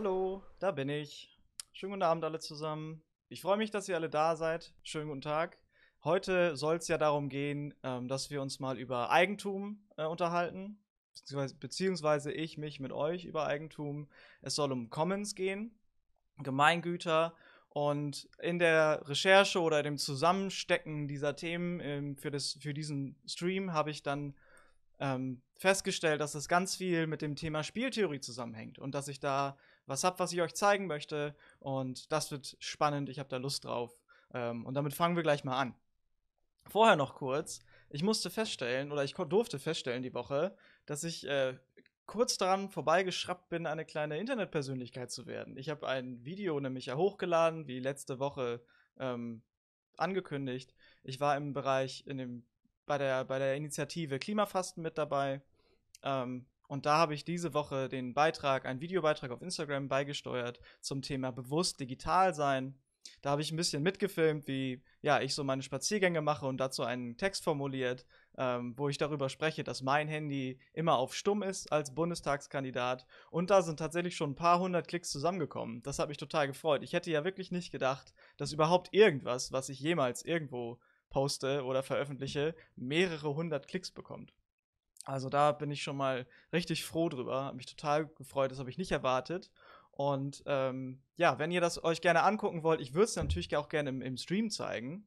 Hallo, da bin ich. Schönen guten Abend alle zusammen. Ich freue mich, dass ihr alle da seid. Schönen guten Tag. Heute soll es ja darum gehen, ähm, dass wir uns mal über Eigentum äh, unterhalten, beziehungsweise, beziehungsweise ich mich mit euch über Eigentum. Es soll um Commons gehen, Gemeingüter und in der Recherche oder dem Zusammenstecken dieser Themen ähm, für, das, für diesen Stream habe ich dann ähm, festgestellt, dass das ganz viel mit dem Thema Spieltheorie zusammenhängt und dass ich da was habt, was ich euch zeigen möchte. Und das wird spannend, ich habe da Lust drauf. Ähm, und damit fangen wir gleich mal an. Vorher noch kurz, ich musste feststellen, oder ich durfte feststellen die Woche, dass ich äh, kurz daran vorbeigeschraubt bin, eine kleine Internetpersönlichkeit zu werden. Ich habe ein Video nämlich ja hochgeladen, wie letzte Woche ähm, angekündigt. Ich war im Bereich in dem, bei, der, bei der Initiative Klimafasten mit dabei. Ähm, und da habe ich diese Woche den Beitrag, einen Videobeitrag auf Instagram beigesteuert zum Thema bewusst digital sein. Da habe ich ein bisschen mitgefilmt, wie ja, ich so meine Spaziergänge mache und dazu einen Text formuliert, ähm, wo ich darüber spreche, dass mein Handy immer auf Stumm ist als Bundestagskandidat. Und da sind tatsächlich schon ein paar hundert Klicks zusammengekommen. Das hat mich total gefreut. Ich hätte ja wirklich nicht gedacht, dass überhaupt irgendwas, was ich jemals irgendwo poste oder veröffentliche, mehrere hundert Klicks bekommt. Also da bin ich schon mal richtig froh drüber, hab mich total gefreut, das habe ich nicht erwartet. Und ähm, ja, wenn ihr das euch gerne angucken wollt, ich würde es natürlich auch gerne im, im Stream zeigen,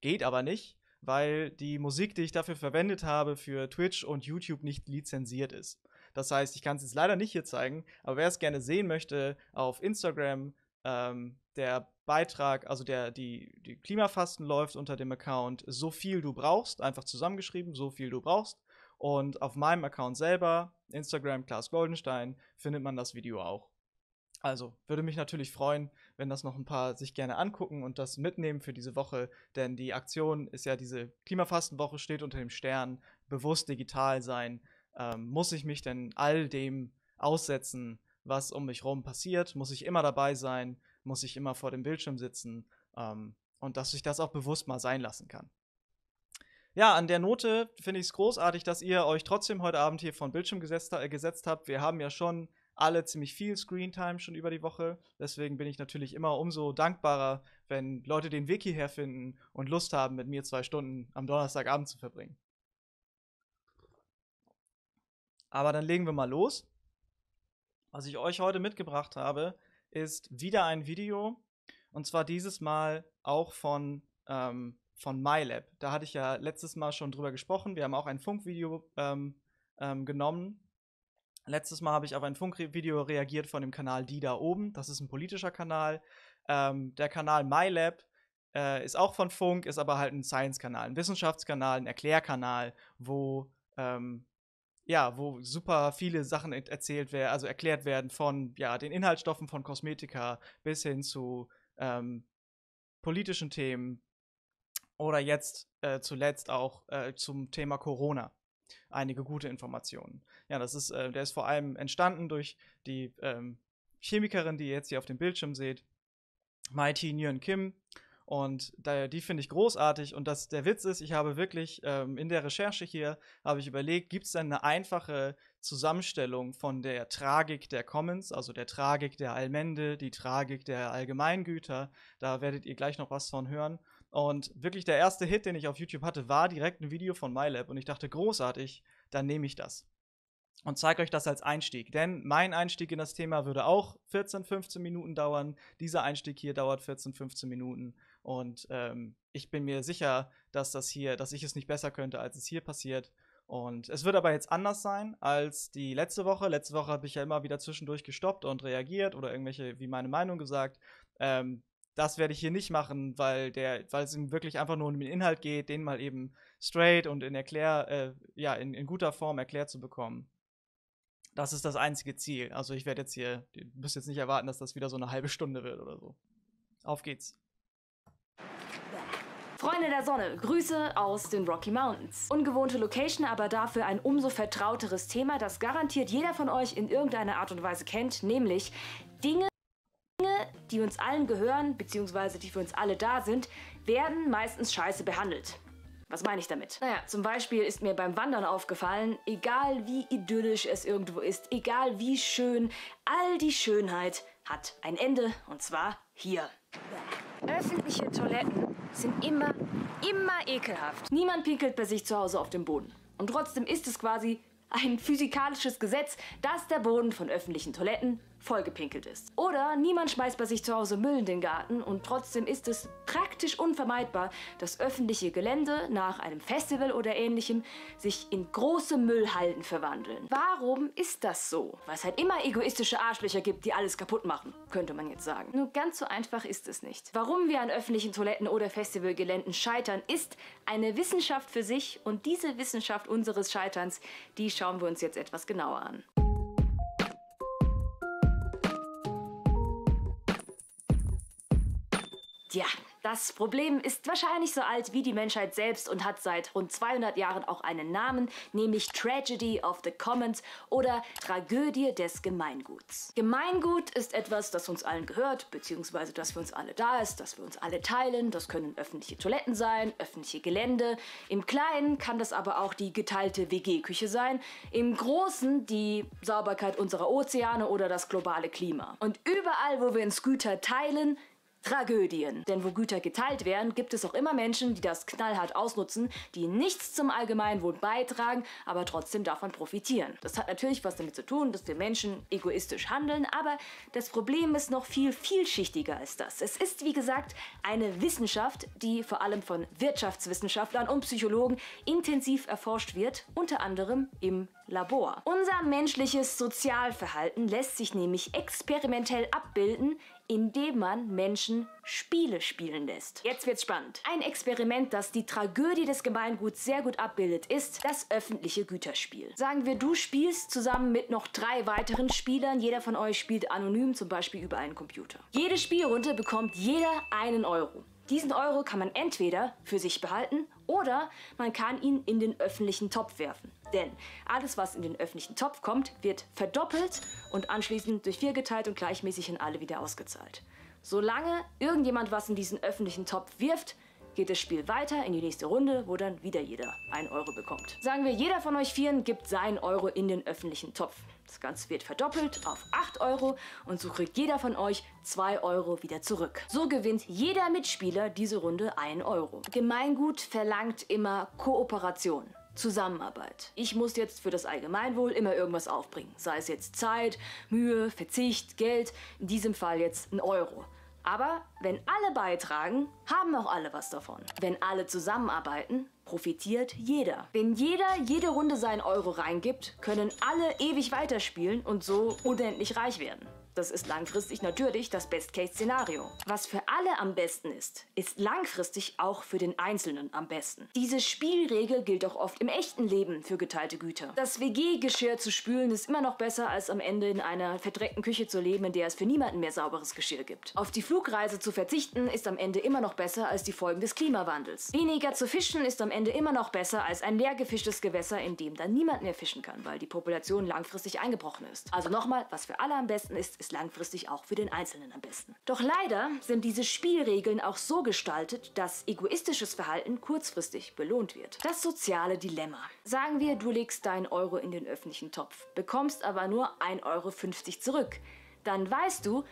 geht aber nicht, weil die Musik, die ich dafür verwendet habe, für Twitch und YouTube nicht lizenziert ist. Das heißt, ich kann es jetzt leider nicht hier zeigen, aber wer es gerne sehen möchte, auf Instagram, ähm, der Beitrag, also der, die, die Klimafasten läuft unter dem Account So viel du brauchst, einfach zusammengeschrieben, so viel du brauchst. Und auf meinem Account selber, Instagram Klaas Goldenstein, findet man das Video auch. Also würde mich natürlich freuen, wenn das noch ein paar sich gerne angucken und das mitnehmen für diese Woche, denn die Aktion ist ja diese Klimafastenwoche steht unter dem Stern, bewusst digital sein. Ähm, muss ich mich denn all dem aussetzen, was um mich herum passiert? Muss ich immer dabei sein? Muss ich immer vor dem Bildschirm sitzen? Ähm, und dass ich das auch bewusst mal sein lassen kann ja, an der Note finde ich es großartig, dass ihr euch trotzdem heute Abend hier vor den Bildschirm gesetzt, äh, gesetzt habt. Wir haben ja schon alle ziemlich viel Screentime schon über die Woche. Deswegen bin ich natürlich immer umso dankbarer, wenn Leute den Weg hierher finden und Lust haben, mit mir zwei Stunden am Donnerstagabend zu verbringen. Aber dann legen wir mal los. Was ich euch heute mitgebracht habe, ist wieder ein Video. Und zwar dieses Mal auch von ähm, von MyLab. Da hatte ich ja letztes Mal schon drüber gesprochen. Wir haben auch ein Funkvideo ähm, ähm, genommen. Letztes Mal habe ich auf ein Funkvideo reagiert von dem Kanal Die da oben. Das ist ein politischer Kanal. Ähm, der Kanal MyLab äh, ist auch von Funk, ist aber halt ein Science-Kanal, ein Wissenschaftskanal, ein Erklärkanal, wo ähm, ja, wo super viele Sachen erzählt werden, also erklärt werden von ja, den Inhaltsstoffen von Kosmetika bis hin zu ähm, politischen Themen, oder jetzt äh, zuletzt auch äh, zum Thema Corona einige gute Informationen. Ja, das ist, äh, der ist vor allem entstanden durch die ähm, Chemikerin, die ihr jetzt hier auf dem Bildschirm seht, Mai Mighty Nguyen Kim. Und da, die finde ich großartig. Und das, der Witz ist, ich habe wirklich ähm, in der Recherche hier, habe ich überlegt, gibt es denn eine einfache Zusammenstellung von der Tragik der Commons, also der Tragik der Allmende, die Tragik der Allgemeingüter. Da werdet ihr gleich noch was von hören. Und wirklich der erste Hit, den ich auf YouTube hatte, war direkt ein Video von MyLab. Und ich dachte, großartig, dann nehme ich das. Und zeige euch das als Einstieg. Denn mein Einstieg in das Thema würde auch 14, 15 Minuten dauern. Dieser Einstieg hier dauert 14, 15 Minuten. Und ähm, ich bin mir sicher, dass das hier, dass ich es nicht besser könnte, als es hier passiert. Und es wird aber jetzt anders sein als die letzte Woche. Letzte Woche habe ich ja immer wieder zwischendurch gestoppt und reagiert oder irgendwelche, wie meine Meinung gesagt. Ähm, das werde ich hier nicht machen, weil der, weil es ihm wirklich einfach nur um den Inhalt geht, den mal eben straight und in erklär, äh, ja, in, in, guter Form erklärt zu bekommen. Das ist das einzige Ziel. Also ich werde jetzt hier, ihr müsst jetzt nicht erwarten, dass das wieder so eine halbe Stunde wird oder so. Auf geht's. Freunde der Sonne, Grüße aus den Rocky Mountains. Ungewohnte Location, aber dafür ein umso vertrauteres Thema, das garantiert jeder von euch in irgendeiner Art und Weise kennt, nämlich Dinge, die uns allen gehören bzw. die für uns alle da sind, werden meistens scheiße behandelt. Was meine ich damit? Naja, zum Beispiel ist mir beim Wandern aufgefallen, egal wie idyllisch es irgendwo ist, egal wie schön, all die Schönheit hat ein Ende und zwar hier. Öffentliche Toiletten sind immer, immer ekelhaft. Niemand pinkelt bei sich zu Hause auf dem Boden. Und trotzdem ist es quasi ein physikalisches Gesetz, dass der Boden von öffentlichen Toiletten vollgepinkelt ist. Oder niemand schmeißt bei sich zu Hause Müll in den Garten und trotzdem ist es praktisch unvermeidbar, dass öffentliche Gelände nach einem Festival oder ähnlichem sich in große Müllhalden verwandeln. Warum ist das so? Weil es halt immer egoistische Arschlöcher gibt, die alles kaputt machen, könnte man jetzt sagen. Nur ganz so einfach ist es nicht. Warum wir an öffentlichen Toiletten oder Festivalgeländen scheitern, ist eine Wissenschaft für sich und diese Wissenschaft unseres Scheiterns, die schauen wir uns jetzt etwas genauer an. Tja, das Problem ist wahrscheinlich so alt wie die Menschheit selbst und hat seit rund 200 Jahren auch einen Namen, nämlich Tragedy of the Commons oder Tragödie des Gemeinguts. Gemeingut ist etwas, das uns allen gehört, beziehungsweise das für uns alle da ist, das wir uns alle teilen. Das können öffentliche Toiletten sein, öffentliche Gelände. Im Kleinen kann das aber auch die geteilte WG-Küche sein. Im Großen die Sauberkeit unserer Ozeane oder das globale Klima. Und überall, wo wir uns Güter teilen, Tragödien. Denn wo Güter geteilt werden, gibt es auch immer Menschen, die das knallhart ausnutzen, die nichts zum Allgemeinwohl beitragen, aber trotzdem davon profitieren. Das hat natürlich was damit zu tun, dass wir Menschen egoistisch handeln, aber das Problem ist noch viel vielschichtiger als das. Es ist, wie gesagt, eine Wissenschaft, die vor allem von Wirtschaftswissenschaftlern und Psychologen intensiv erforscht wird, unter anderem im Labor. Unser menschliches Sozialverhalten lässt sich nämlich experimentell abbilden, indem man Menschen Spiele spielen lässt. Jetzt wird's spannend. Ein Experiment, das die Tragödie des Gemeinguts sehr gut abbildet, ist das öffentliche Güterspiel. Sagen wir, du spielst zusammen mit noch drei weiteren Spielern. Jeder von euch spielt anonym, zum Beispiel über einen Computer. Jede Spielrunde bekommt jeder einen Euro. Diesen Euro kann man entweder für sich behalten oder man kann ihn in den öffentlichen Topf werfen. Denn alles, was in den öffentlichen Topf kommt, wird verdoppelt und anschließend durch vier geteilt und gleichmäßig an alle wieder ausgezahlt. Solange irgendjemand was in diesen öffentlichen Topf wirft, geht das Spiel weiter in die nächste Runde, wo dann wieder jeder einen Euro bekommt. Sagen wir, jeder von euch Vieren gibt seinen Euro in den öffentlichen Topf. Das Ganze wird verdoppelt auf 8 Euro und so kriegt jeder von euch 2 Euro wieder zurück. So gewinnt jeder Mitspieler diese Runde 1 Euro. Gemeingut verlangt immer Kooperation. Zusammenarbeit. Ich muss jetzt für das Allgemeinwohl immer irgendwas aufbringen. Sei es jetzt Zeit, Mühe, Verzicht, Geld, in diesem Fall jetzt ein Euro. Aber wenn alle beitragen, haben auch alle was davon. Wenn alle zusammenarbeiten, profitiert jeder. Wenn jeder jede Runde seinen Euro reingibt, können alle ewig weiterspielen und so unendlich reich werden. Das ist langfristig natürlich das Best-Case-Szenario. Was für alle am besten ist, ist langfristig auch für den Einzelnen am besten. Diese Spielregel gilt auch oft im echten Leben für geteilte Güter. Das WG-Geschirr zu spülen ist immer noch besser, als am Ende in einer verdreckten Küche zu leben, in der es für niemanden mehr sauberes Geschirr gibt. Auf die Flugreise zu verzichten ist am Ende immer noch besser als die Folgen des Klimawandels. Weniger zu fischen ist am Ende immer noch besser als ein leer gefischtes Gewässer, in dem dann niemand mehr fischen kann, weil die Population langfristig eingebrochen ist. Also nochmal, was für alle am besten ist, ist ist langfristig auch für den Einzelnen am besten. Doch leider sind diese Spielregeln auch so gestaltet, dass egoistisches Verhalten kurzfristig belohnt wird. Das soziale Dilemma. Sagen wir, du legst deinen Euro in den öffentlichen Topf, bekommst aber nur 1,50 Euro zurück. Dann weißt du,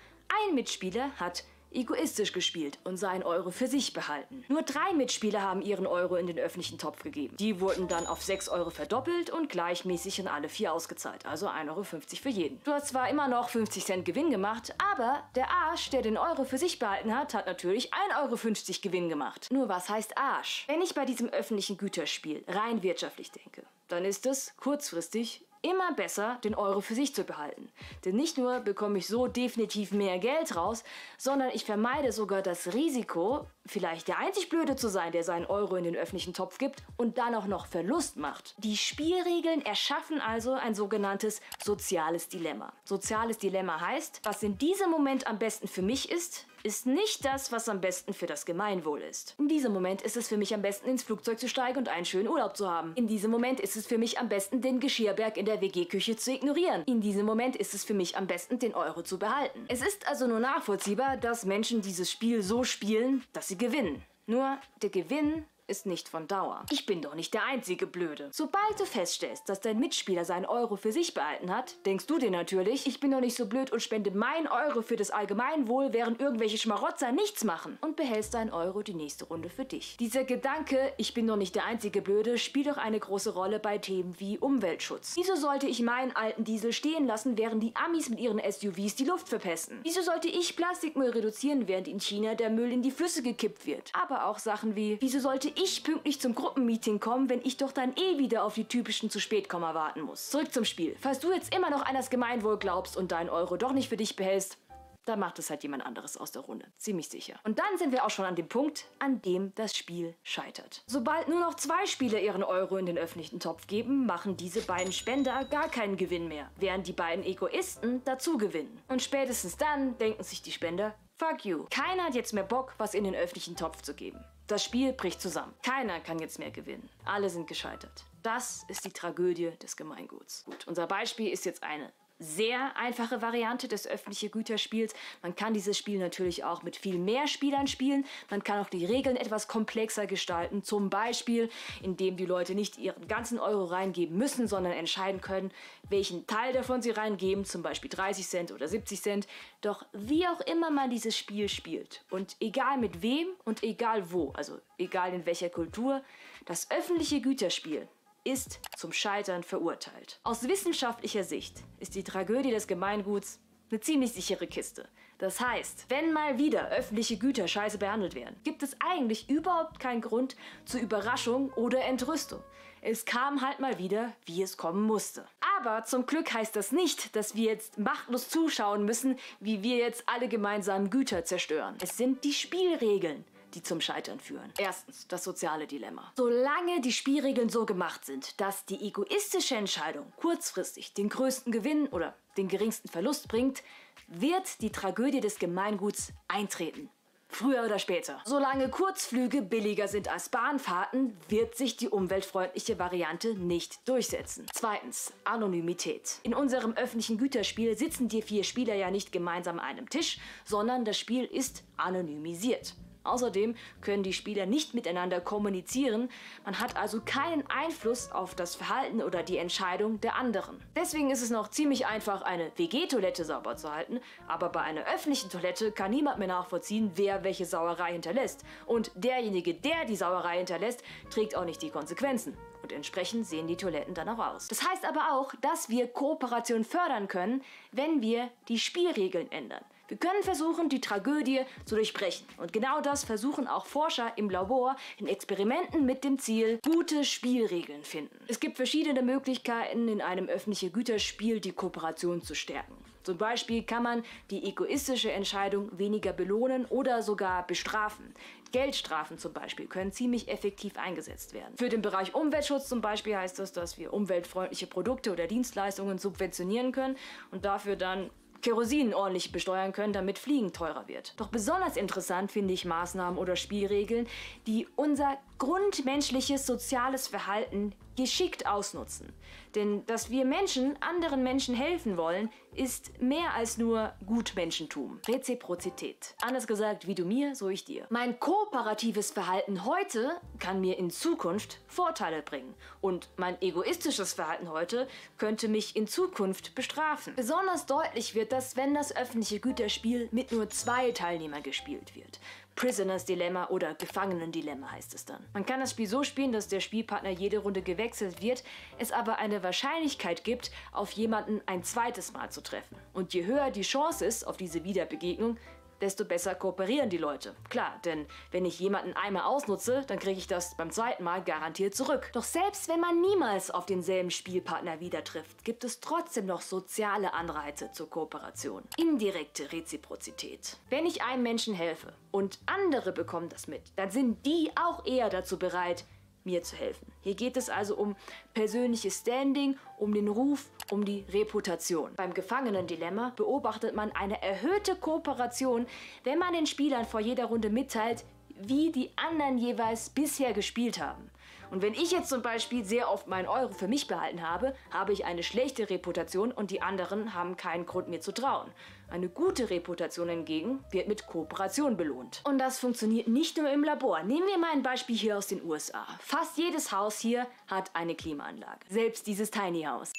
ein Mitspieler hat egoistisch gespielt und seinen Euro für sich behalten. Nur drei Mitspieler haben ihren Euro in den öffentlichen Topf gegeben. Die wurden dann auf 6 Euro verdoppelt und gleichmäßig an alle vier ausgezahlt, also 1,50 Euro für jeden. Du hast zwar immer noch 50 Cent Gewinn gemacht, aber der Arsch, der den Euro für sich behalten hat, hat natürlich 1,50 Euro Gewinn gemacht. Nur was heißt Arsch? Wenn ich bei diesem öffentlichen Güterspiel rein wirtschaftlich denke, dann ist es kurzfristig immer besser, den Euro für sich zu behalten. Denn nicht nur bekomme ich so definitiv mehr Geld raus, sondern ich vermeide sogar das Risiko, vielleicht der einzig Blöde zu sein, der seinen Euro in den öffentlichen Topf gibt und dann auch noch Verlust macht. Die Spielregeln erschaffen also ein sogenanntes soziales Dilemma. Soziales Dilemma heißt, was in diesem Moment am besten für mich ist, ist nicht das, was am besten für das Gemeinwohl ist. In diesem Moment ist es für mich am besten, ins Flugzeug zu steigen und einen schönen Urlaub zu haben. In diesem Moment ist es für mich am besten, den Geschirrberg in der WG-Küche zu ignorieren. In diesem Moment ist es für mich am besten, den Euro zu behalten. Es ist also nur nachvollziehbar, dass Menschen dieses Spiel so spielen, dass sie sie gewinnen. Nur der Gewinn ist nicht von Dauer. Ich bin doch nicht der einzige Blöde. Sobald du feststellst, dass dein Mitspieler seinen Euro für sich behalten hat, denkst du dir natürlich, ich bin doch nicht so blöd und spende mein Euro für das Allgemeinwohl, während irgendwelche Schmarotzer nichts machen und behältst deinen Euro die nächste Runde für dich. Dieser Gedanke, ich bin doch nicht der einzige Blöde, spielt doch eine große Rolle bei Themen wie Umweltschutz. Wieso sollte ich meinen alten Diesel stehen lassen, während die Amis mit ihren SUVs die Luft verpesten? Wieso sollte ich Plastikmüll reduzieren, während in China der Müll in die Flüsse gekippt wird? Aber auch Sachen wie, wieso sollte ich ich pünktlich zum Gruppenmeeting kommen, wenn ich doch dann eh wieder auf die typischen zu spät kommen warten muss. Zurück zum Spiel. Falls du jetzt immer noch an das Gemeinwohl glaubst und deinen Euro doch nicht für dich behältst, dann macht es halt jemand anderes aus der Runde. Ziemlich sicher. Und dann sind wir auch schon an dem Punkt, an dem das Spiel scheitert. Sobald nur noch zwei Spieler ihren Euro in den öffentlichen Topf geben, machen diese beiden Spender gar keinen Gewinn mehr, während die beiden Egoisten dazu gewinnen. Und spätestens dann denken sich die Spender, fuck you. Keiner hat jetzt mehr Bock, was in den öffentlichen Topf zu geben. Das Spiel bricht zusammen. Keiner kann jetzt mehr gewinnen. Alle sind gescheitert. Das ist die Tragödie des Gemeinguts. Gut, unser Beispiel ist jetzt eine sehr einfache Variante des öffentlichen Güterspiels. Man kann dieses Spiel natürlich auch mit viel mehr Spielern spielen. Man kann auch die Regeln etwas komplexer gestalten, zum Beispiel indem die Leute nicht ihren ganzen Euro reingeben müssen, sondern entscheiden können, welchen Teil davon sie reingeben, zum Beispiel 30 Cent oder 70 Cent. Doch wie auch immer man dieses Spiel spielt und egal mit wem und egal wo, also egal in welcher Kultur, das öffentliche Güterspiel ist zum Scheitern verurteilt. Aus wissenschaftlicher Sicht ist die Tragödie des Gemeinguts eine ziemlich sichere Kiste. Das heißt, wenn mal wieder öffentliche Güter scheiße behandelt werden, gibt es eigentlich überhaupt keinen Grund zur Überraschung oder Entrüstung. Es kam halt mal wieder, wie es kommen musste. Aber zum Glück heißt das nicht, dass wir jetzt machtlos zuschauen müssen, wie wir jetzt alle gemeinsamen Güter zerstören. Es sind die Spielregeln, die zum Scheitern führen. Erstens, das soziale Dilemma. Solange die Spielregeln so gemacht sind, dass die egoistische Entscheidung kurzfristig den größten Gewinn oder den geringsten Verlust bringt, wird die Tragödie des Gemeinguts eintreten. Früher oder später. Solange Kurzflüge billiger sind als Bahnfahrten, wird sich die umweltfreundliche Variante nicht durchsetzen. Zweitens, Anonymität. In unserem öffentlichen Güterspiel sitzen die vier Spieler ja nicht gemeinsam an einem Tisch, sondern das Spiel ist anonymisiert. Außerdem können die Spieler nicht miteinander kommunizieren, man hat also keinen Einfluss auf das Verhalten oder die Entscheidung der anderen. Deswegen ist es noch ziemlich einfach, eine WG-Toilette sauber zu halten, aber bei einer öffentlichen Toilette kann niemand mehr nachvollziehen, wer welche Sauerei hinterlässt. Und derjenige, der die Sauerei hinterlässt, trägt auch nicht die Konsequenzen. Und entsprechend sehen die Toiletten dann auch aus. Das heißt aber auch, dass wir Kooperation fördern können, wenn wir die Spielregeln ändern. Wir können versuchen, die Tragödie zu durchbrechen. Und genau das versuchen auch Forscher im Labor in Experimenten mit dem Ziel, gute Spielregeln finden. Es gibt verschiedene Möglichkeiten, in einem öffentlichen Güterspiel die Kooperation zu stärken. Zum Beispiel kann man die egoistische Entscheidung weniger belohnen oder sogar bestrafen. Geldstrafen zum Beispiel können ziemlich effektiv eingesetzt werden. Für den Bereich Umweltschutz zum Beispiel heißt das, dass wir umweltfreundliche Produkte oder Dienstleistungen subventionieren können und dafür dann Kerosin ordentlich besteuern können, damit Fliegen teurer wird. Doch besonders interessant finde ich Maßnahmen oder Spielregeln, die unser grundmenschliches soziales Verhalten geschickt ausnutzen. Denn dass wir Menschen anderen Menschen helfen wollen, ist mehr als nur Gutmenschentum. Reziprozität. Anders gesagt, wie du mir, so ich dir. Mein kooperatives Verhalten heute kann mir in Zukunft Vorteile bringen. Und mein egoistisches Verhalten heute könnte mich in Zukunft bestrafen. Besonders deutlich wird das, wenn das öffentliche Güterspiel mit nur zwei Teilnehmern gespielt wird. Prisoners Dilemma oder Gefangenen Dilemma heißt es dann. Man kann das Spiel so spielen, dass der Spielpartner jede Runde gewechselt wird, es aber eine Wahrscheinlichkeit gibt, auf jemanden ein zweites Mal zu treffen. Und je höher die Chance ist auf diese Wiederbegegnung, desto besser kooperieren die Leute. Klar, denn wenn ich jemanden einmal ausnutze, dann kriege ich das beim zweiten Mal garantiert zurück. Doch selbst wenn man niemals auf denselben Spielpartner wieder trifft, gibt es trotzdem noch soziale Anreize zur Kooperation. Indirekte Reziprozität. Wenn ich einem Menschen helfe und andere bekommen das mit, dann sind die auch eher dazu bereit, mir zu helfen. Hier geht es also um persönliches Standing, um den Ruf, um die Reputation. Beim Gefangenendilemma beobachtet man eine erhöhte Kooperation, wenn man den Spielern vor jeder Runde mitteilt, wie die anderen jeweils bisher gespielt haben. Und wenn ich jetzt zum Beispiel sehr oft meinen Euro für mich behalten habe, habe ich eine schlechte Reputation und die anderen haben keinen Grund mir zu trauen. Eine gute Reputation hingegen wird mit Kooperation belohnt. Und das funktioniert nicht nur im Labor. Nehmen wir mal ein Beispiel hier aus den USA. Fast jedes Haus hier hat eine Klimaanlage. Selbst dieses Tiny House.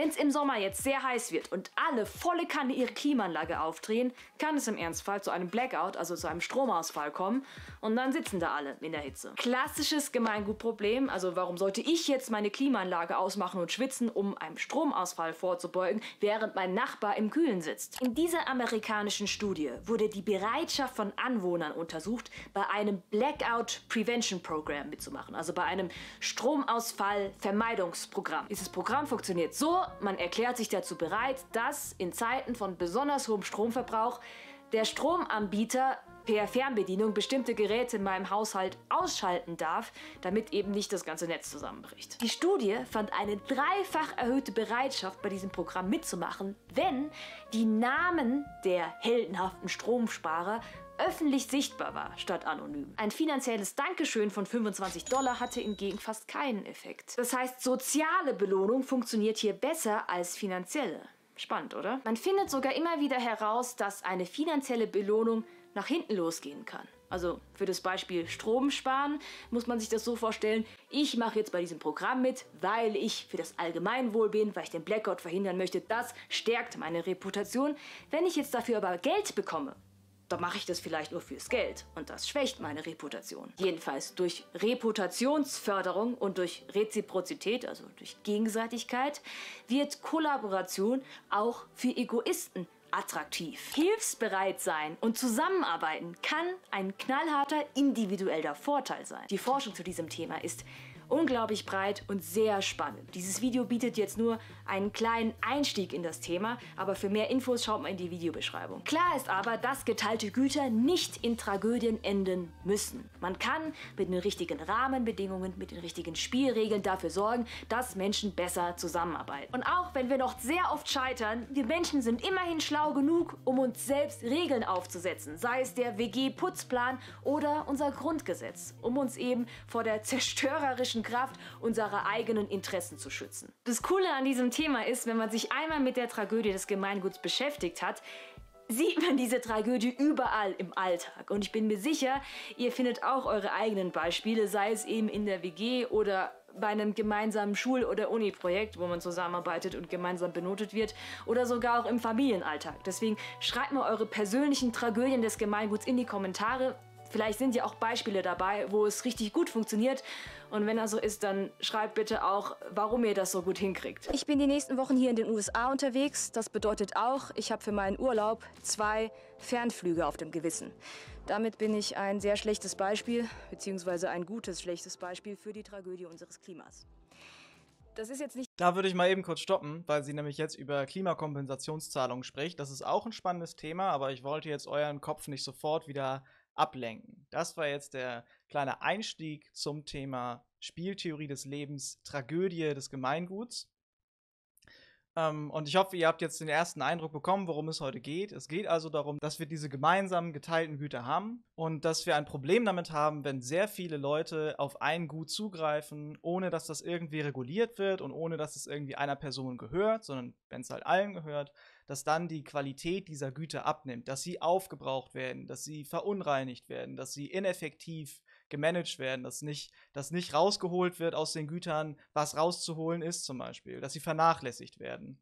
Wenn es im Sommer jetzt sehr heiß wird und alle volle Kanne ihre Klimaanlage aufdrehen, kann es im Ernstfall zu einem Blackout, also zu einem Stromausfall kommen und dann sitzen da alle in der Hitze. Klassisches Gemeingutproblem, also warum sollte ich jetzt meine Klimaanlage ausmachen und schwitzen, um einem Stromausfall vorzubeugen, während mein Nachbar im Kühlen sitzt. In dieser amerikanischen Studie wurde die Bereitschaft von Anwohnern untersucht, bei einem Blackout Prevention Program mitzumachen, also bei einem Stromausfallvermeidungsprogramm. Dieses Programm funktioniert so, man erklärt sich dazu bereit, dass in Zeiten von besonders hohem Stromverbrauch der Stromanbieter per Fernbedienung bestimmte Geräte in meinem Haushalt ausschalten darf, damit eben nicht das ganze Netz zusammenbricht. Die Studie fand eine dreifach erhöhte Bereitschaft, bei diesem Programm mitzumachen, wenn die Namen der heldenhaften Stromsparer öffentlich sichtbar war, statt anonym. Ein finanzielles Dankeschön von 25 Dollar hatte hingegen fast keinen Effekt. Das heißt, soziale Belohnung funktioniert hier besser als finanzielle. Spannend, oder? Man findet sogar immer wieder heraus, dass eine finanzielle Belohnung nach hinten losgehen kann. Also für das Beispiel Strom sparen muss man sich das so vorstellen, ich mache jetzt bei diesem Programm mit, weil ich für das Allgemeinwohl bin, weil ich den Blackout verhindern möchte. Das stärkt meine Reputation. Wenn ich jetzt dafür aber Geld bekomme, da mache ich das vielleicht nur fürs Geld und das schwächt meine Reputation. Jedenfalls durch Reputationsförderung und durch Reziprozität, also durch Gegenseitigkeit, wird Kollaboration auch für Egoisten attraktiv. Hilfsbereit sein und zusammenarbeiten kann ein knallharter individueller Vorteil sein. Die Forschung zu diesem Thema ist unglaublich breit und sehr spannend. Dieses Video bietet jetzt nur einen kleinen Einstieg in das Thema, aber für mehr Infos schaut mal in die Videobeschreibung. Klar ist aber, dass geteilte Güter nicht in Tragödien enden müssen. Man kann mit den richtigen Rahmenbedingungen, mit den richtigen Spielregeln dafür sorgen, dass Menschen besser zusammenarbeiten. Und auch wenn wir noch sehr oft scheitern, wir Menschen sind immerhin schlau genug, um uns selbst Regeln aufzusetzen, sei es der WG-Putzplan oder unser Grundgesetz, um uns eben vor der zerstörerischen politischen Kraft unsere eigenen Interessen zu schützen. Das Coole an diesem Thema ist, wenn man sich einmal mit der Tragödie des Gemeinguts beschäftigt hat, sieht man diese Tragödie überall im Alltag. Und ich bin mir sicher, ihr findet auch eure eigenen Beispiele, sei es eben in der WG oder bei einem gemeinsamen Schul- oder Uni-Projekt, wo man zusammenarbeitet und gemeinsam benotet wird oder sogar auch im Familienalltag. Deswegen schreibt mal eure persönlichen Tragödien des Gemeinguts in die Kommentare. Vielleicht sind ja auch Beispiele dabei, wo es richtig gut funktioniert und wenn das so ist, dann schreibt bitte auch, warum ihr das so gut hinkriegt. Ich bin die nächsten Wochen hier in den USA unterwegs. Das bedeutet auch, ich habe für meinen Urlaub zwei Fernflüge auf dem Gewissen. Damit bin ich ein sehr schlechtes Beispiel, beziehungsweise ein gutes schlechtes Beispiel für die Tragödie unseres Klimas. Das ist jetzt nicht. Da würde ich mal eben kurz stoppen, weil sie nämlich jetzt über Klimakompensationszahlungen spricht. Das ist auch ein spannendes Thema, aber ich wollte jetzt euren Kopf nicht sofort wieder ablenken. Das war jetzt der kleine Einstieg zum Thema Spieltheorie des Lebens, Tragödie des Gemeinguts. Ähm, und ich hoffe, ihr habt jetzt den ersten Eindruck bekommen, worum es heute geht. Es geht also darum, dass wir diese gemeinsamen geteilten Güter haben und dass wir ein Problem damit haben, wenn sehr viele Leute auf ein Gut zugreifen, ohne dass das irgendwie reguliert wird und ohne dass es irgendwie einer Person gehört, sondern wenn es halt allen gehört, dass dann die Qualität dieser Güter abnimmt, dass sie aufgebraucht werden, dass sie verunreinigt werden, dass sie ineffektiv gemanagt werden, dass nicht, dass nicht rausgeholt wird aus den Gütern, was rauszuholen ist zum Beispiel, dass sie vernachlässigt werden.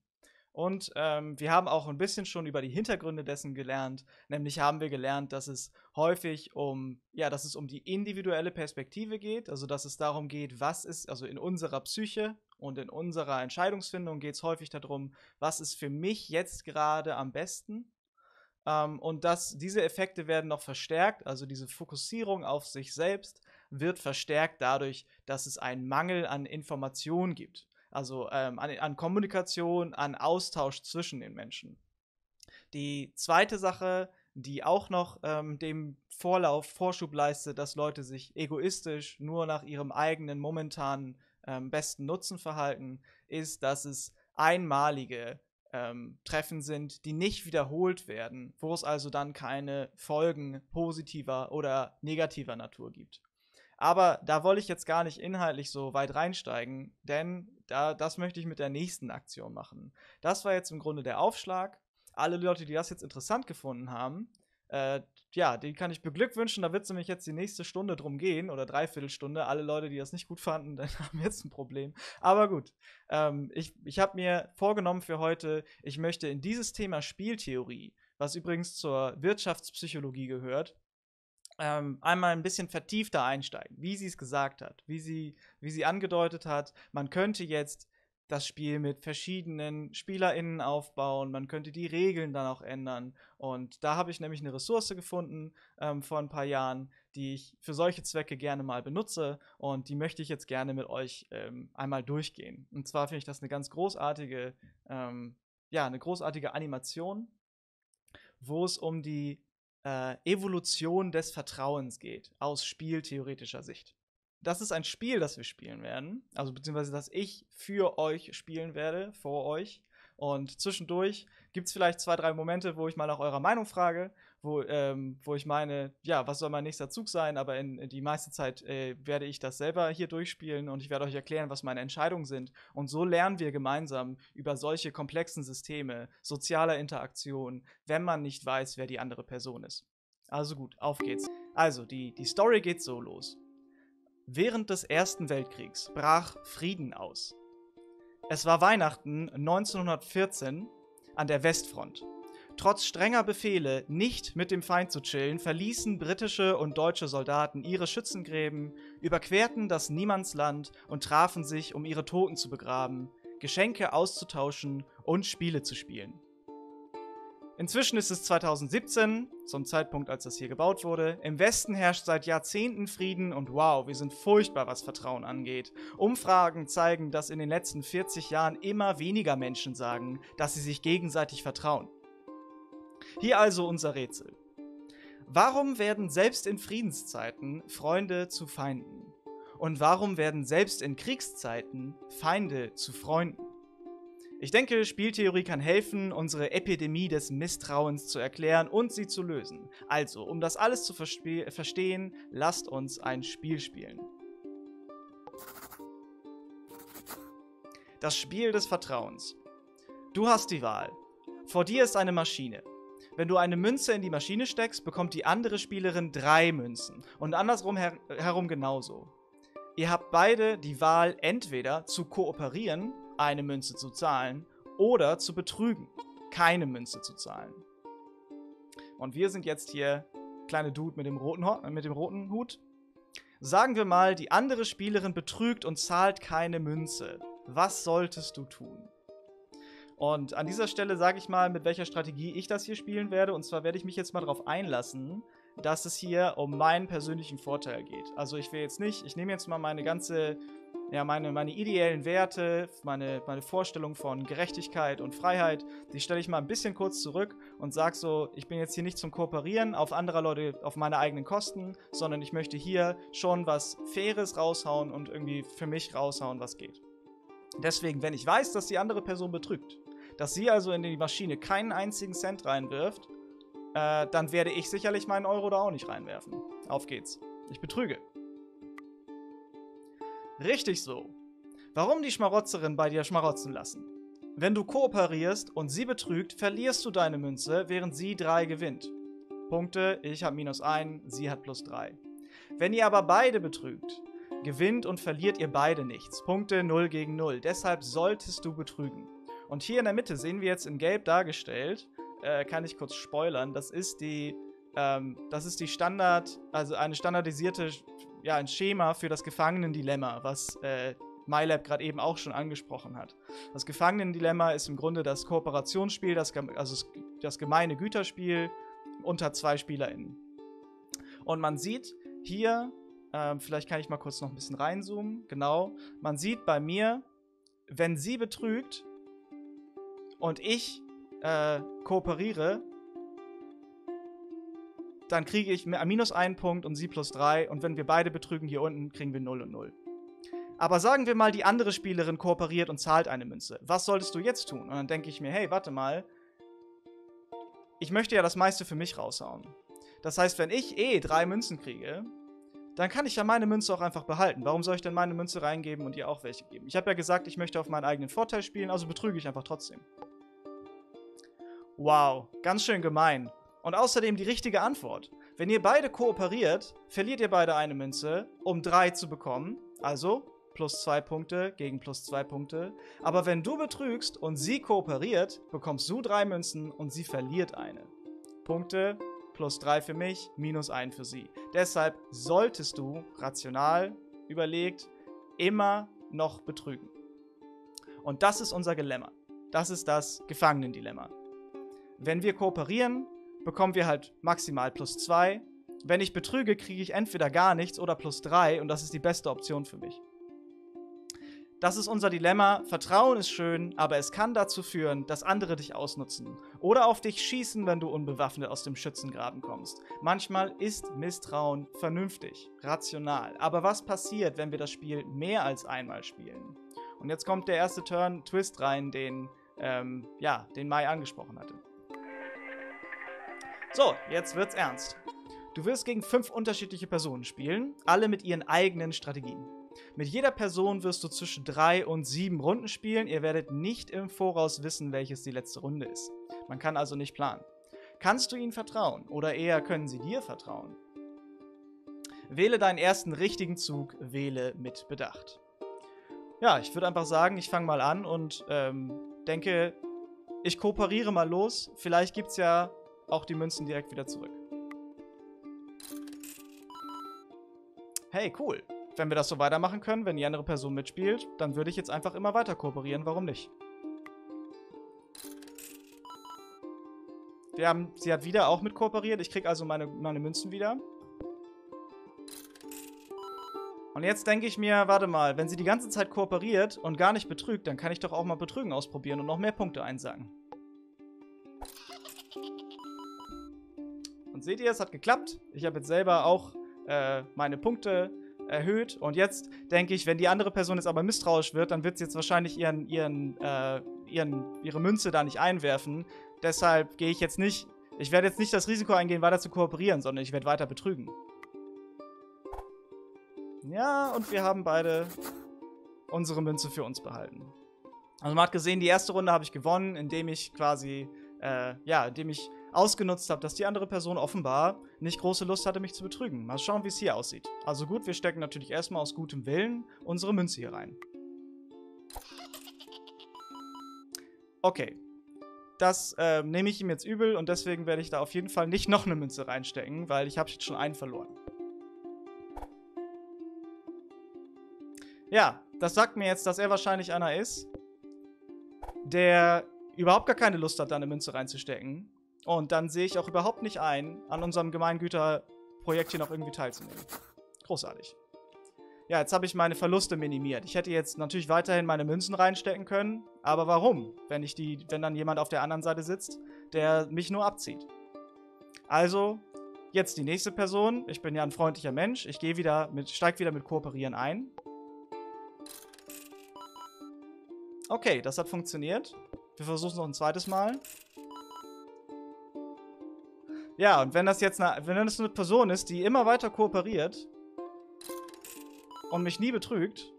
Und ähm, wir haben auch ein bisschen schon über die Hintergründe dessen gelernt. Nämlich haben wir gelernt, dass es häufig um, ja, dass es um die individuelle Perspektive geht. Also, dass es darum geht, was ist, also in unserer Psyche und in unserer Entscheidungsfindung geht es häufig darum, was ist für mich jetzt gerade am besten ähm, und das, diese Effekte werden noch verstärkt, also diese Fokussierung auf sich selbst wird verstärkt dadurch, dass es einen Mangel an Informationen gibt. Also ähm, an, an Kommunikation, an Austausch zwischen den Menschen. Die zweite Sache, die auch noch ähm, dem Vorlauf Vorschub leistet, dass Leute sich egoistisch nur nach ihrem eigenen momentanen ähm, besten Nutzen verhalten, ist, dass es einmalige ähm, Treffen sind, die nicht wiederholt werden, wo es also dann keine Folgen positiver oder negativer Natur gibt. Aber da wollte ich jetzt gar nicht inhaltlich so weit reinsteigen, denn da, das möchte ich mit der nächsten Aktion machen. Das war jetzt im Grunde der Aufschlag. Alle Leute, die das jetzt interessant gefunden haben, äh, ja, den kann ich beglückwünschen. Da wird es nämlich jetzt die nächste Stunde drum gehen oder Dreiviertelstunde. Alle Leute, die das nicht gut fanden, dann haben jetzt ein Problem. Aber gut, ähm, ich, ich habe mir vorgenommen für heute, ich möchte in dieses Thema Spieltheorie, was übrigens zur Wirtschaftspsychologie gehört, ähm, einmal ein bisschen vertiefter einsteigen, wie sie es gesagt hat, wie sie, wie sie angedeutet hat, man könnte jetzt das Spiel mit verschiedenen SpielerInnen aufbauen. Man könnte die Regeln dann auch ändern. Und da habe ich nämlich eine Ressource gefunden ähm, vor ein paar Jahren, die ich für solche Zwecke gerne mal benutze. Und die möchte ich jetzt gerne mit euch ähm, einmal durchgehen. Und zwar finde ich das eine ganz großartige, ähm, ja, eine großartige Animation, wo es um die äh, Evolution des Vertrauens geht, aus spieltheoretischer Sicht das ist ein Spiel, das wir spielen werden. Also beziehungsweise das ich für euch spielen werde, vor euch. Und zwischendurch gibt es vielleicht zwei, drei Momente, wo ich mal nach eurer Meinung frage, wo, ähm, wo ich meine, ja, was soll mein nächster Zug sein? Aber in, die meiste Zeit äh, werde ich das selber hier durchspielen und ich werde euch erklären, was meine Entscheidungen sind. Und so lernen wir gemeinsam über solche komplexen Systeme sozialer Interaktion, wenn man nicht weiß, wer die andere Person ist. Also gut, auf geht's. Also, die, die Story geht so los. Während des Ersten Weltkriegs brach Frieden aus. Es war Weihnachten 1914 an der Westfront. Trotz strenger Befehle, nicht mit dem Feind zu chillen, verließen britische und deutsche Soldaten ihre Schützengräben, überquerten das Niemandsland und trafen sich, um ihre Toten zu begraben, Geschenke auszutauschen und Spiele zu spielen. Inzwischen ist es 2017, zum Zeitpunkt, als das hier gebaut wurde. Im Westen herrscht seit Jahrzehnten Frieden und wow, wir sind furchtbar, was Vertrauen angeht. Umfragen zeigen, dass in den letzten 40 Jahren immer weniger Menschen sagen, dass sie sich gegenseitig vertrauen. Hier also unser Rätsel. Warum werden selbst in Friedenszeiten Freunde zu Feinden? Und warum werden selbst in Kriegszeiten Feinde zu Freunden? Ich denke, Spieltheorie kann helfen, unsere Epidemie des Misstrauens zu erklären und sie zu lösen. Also, um das alles zu verstehen, lasst uns ein Spiel spielen. Das Spiel des Vertrauens. Du hast die Wahl. Vor dir ist eine Maschine. Wenn du eine Münze in die Maschine steckst, bekommt die andere Spielerin drei Münzen und andersrum her herum genauso. Ihr habt beide die Wahl, entweder zu kooperieren eine Münze zu zahlen oder zu betrügen, keine Münze zu zahlen. Und wir sind jetzt hier kleine Dude mit dem roten, Ho mit dem roten Hut. Sagen wir mal, die andere Spielerin betrügt und zahlt keine Münze. Was solltest du tun? Und an dieser Stelle sage ich mal, mit welcher Strategie ich das hier spielen werde. Und zwar werde ich mich jetzt mal darauf einlassen, dass es hier um meinen persönlichen Vorteil geht. Also ich will jetzt nicht, ich nehme jetzt mal meine ganze ja, meine, meine ideellen Werte, meine, meine Vorstellung von Gerechtigkeit und Freiheit, die stelle ich mal ein bisschen kurz zurück und sage so, ich bin jetzt hier nicht zum Kooperieren auf anderer Leute, auf meine eigenen Kosten, sondern ich möchte hier schon was Faires raushauen und irgendwie für mich raushauen, was geht. Deswegen, wenn ich weiß, dass die andere Person betrügt, dass sie also in die Maschine keinen einzigen Cent reinwirft, äh, dann werde ich sicherlich meinen Euro da auch nicht reinwerfen. Auf geht's. Ich betrüge. Richtig so. Warum die Schmarotzerin bei dir schmarotzen lassen? Wenn du kooperierst und sie betrügt, verlierst du deine Münze, während sie 3 gewinnt. Punkte, ich habe minus 1, sie hat plus 3. Wenn ihr aber beide betrügt, gewinnt und verliert ihr beide nichts. Punkte 0 gegen 0. Deshalb solltest du betrügen. Und hier in der Mitte sehen wir jetzt in Gelb dargestellt, äh, kann ich kurz spoilern, das ist die, ähm, das ist die Standard, also eine standardisierte ja, ein Schema für das Gefangenendilemma, was äh, MyLab gerade eben auch schon angesprochen hat. Das Gefangenendilemma ist im Grunde das Kooperationsspiel, das, also das gemeine Güterspiel unter zwei SpielerInnen. Und man sieht hier, äh, vielleicht kann ich mal kurz noch ein bisschen reinzoomen, genau, man sieht bei mir, wenn sie betrügt und ich äh, kooperiere, dann kriege ich minus einen Punkt und sie plus drei. Und wenn wir beide betrügen hier unten, kriegen wir 0 und 0. Aber sagen wir mal, die andere Spielerin kooperiert und zahlt eine Münze. Was solltest du jetzt tun? Und dann denke ich mir, hey, warte mal. Ich möchte ja das meiste für mich raushauen. Das heißt, wenn ich eh drei Münzen kriege, dann kann ich ja meine Münze auch einfach behalten. Warum soll ich denn meine Münze reingeben und ihr auch welche geben? Ich habe ja gesagt, ich möchte auf meinen eigenen Vorteil spielen, also betrüge ich einfach trotzdem. Wow, ganz schön gemein. Und außerdem die richtige Antwort. Wenn ihr beide kooperiert, verliert ihr beide eine Münze, um drei zu bekommen. Also plus zwei Punkte gegen plus zwei Punkte. Aber wenn du betrügst und sie kooperiert, bekommst du drei Münzen und sie verliert eine. Punkte plus drei für mich, minus ein für sie. Deshalb solltest du rational überlegt immer noch betrügen. Und das ist unser Dilemma. Das ist das Gefangenendilemma. Wenn wir kooperieren, bekommen wir halt maximal plus 2. Wenn ich betrüge, kriege ich entweder gar nichts oder plus 3 und das ist die beste Option für mich. Das ist unser Dilemma. Vertrauen ist schön, aber es kann dazu führen, dass andere dich ausnutzen oder auf dich schießen, wenn du unbewaffnet aus dem Schützengraben kommst. Manchmal ist Misstrauen vernünftig, rational. Aber was passiert, wenn wir das Spiel mehr als einmal spielen? Und jetzt kommt der erste Turn-Twist rein, den, ähm, ja, den Mai angesprochen hatte. So, jetzt wird's ernst. Du wirst gegen fünf unterschiedliche Personen spielen, alle mit ihren eigenen Strategien. Mit jeder Person wirst du zwischen drei und sieben Runden spielen. Ihr werdet nicht im Voraus wissen, welches die letzte Runde ist. Man kann also nicht planen. Kannst du ihnen vertrauen? Oder eher können sie dir vertrauen? Wähle deinen ersten richtigen Zug, wähle mit Bedacht. Ja, ich würde einfach sagen, ich fange mal an und ähm, denke, ich kooperiere mal los. Vielleicht gibt es ja auch die Münzen direkt wieder zurück. Hey, cool. Wenn wir das so weitermachen können, wenn die andere Person mitspielt, dann würde ich jetzt einfach immer weiter kooperieren, warum nicht? Wir haben, sie hat wieder auch mit kooperiert, ich kriege also meine, meine Münzen wieder. Und jetzt denke ich mir, warte mal, wenn sie die ganze Zeit kooperiert und gar nicht betrügt, dann kann ich doch auch mal Betrügen ausprobieren und noch mehr Punkte einsacken. Und seht ihr, es hat geklappt. Ich habe jetzt selber auch äh, meine Punkte erhöht. Und jetzt denke ich, wenn die andere Person jetzt aber misstrauisch wird, dann wird sie jetzt wahrscheinlich ihren, ihren, äh, ihren, ihre Münze da nicht einwerfen. Deshalb gehe ich jetzt nicht, ich werde jetzt nicht das Risiko eingehen, weiter zu kooperieren, sondern ich werde weiter betrügen. Ja, und wir haben beide unsere Münze für uns behalten. Also man hat gesehen, die erste Runde habe ich gewonnen, indem ich quasi, äh, ja, indem ich ausgenutzt habe, dass die andere Person offenbar nicht große Lust hatte, mich zu betrügen. Mal schauen, wie es hier aussieht. Also gut, wir stecken natürlich erstmal aus gutem Willen unsere Münze hier rein. Okay. Das äh, nehme ich ihm jetzt übel und deswegen werde ich da auf jeden Fall nicht noch eine Münze reinstecken, weil ich habe jetzt schon einen verloren. Ja, das sagt mir jetzt, dass er wahrscheinlich einer ist, der überhaupt gar keine Lust hat, da eine Münze reinzustecken. Und dann sehe ich auch überhaupt nicht ein, an unserem Gemeingüterprojekt hier noch irgendwie teilzunehmen. Großartig. Ja, jetzt habe ich meine Verluste minimiert. Ich hätte jetzt natürlich weiterhin meine Münzen reinstecken können, aber warum? Wenn ich die, wenn dann jemand auf der anderen Seite sitzt, der mich nur abzieht. Also, jetzt die nächste Person. Ich bin ja ein freundlicher Mensch. Ich gehe wieder mit, steig wieder mit Kooperieren ein. Okay, das hat funktioniert. Wir versuchen es noch ein zweites Mal. Ja, und wenn das jetzt eine, wenn das eine Person ist, die immer weiter kooperiert und mich nie betrügt,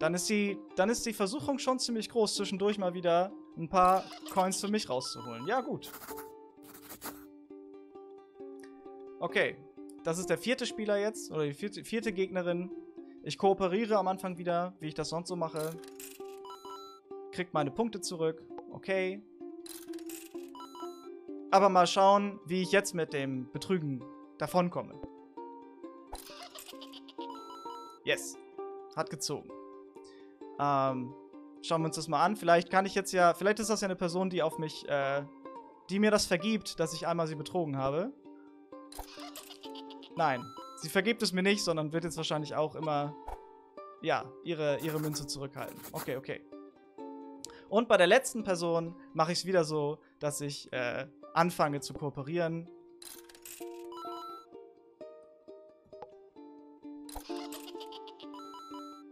dann ist die, dann ist die Versuchung schon ziemlich groß, zwischendurch mal wieder ein paar Coins für mich rauszuholen. Ja, gut. Okay, das ist der vierte Spieler jetzt, oder die vierte, vierte Gegnerin. Ich kooperiere am Anfang wieder, wie ich das sonst so mache. Kriegt meine Punkte zurück. Okay, aber mal schauen, wie ich jetzt mit dem Betrügen davonkomme. Yes. Hat gezogen. Ähm, schauen wir uns das mal an. Vielleicht kann ich jetzt ja... Vielleicht ist das ja eine Person, die auf mich... Äh, die mir das vergibt, dass ich einmal sie betrogen habe. Nein. Sie vergibt es mir nicht, sondern wird jetzt wahrscheinlich auch immer... Ja, ihre, ihre Münze zurückhalten. Okay, okay. Und bei der letzten Person mache ich es wieder so, dass ich äh, anfange zu kooperieren.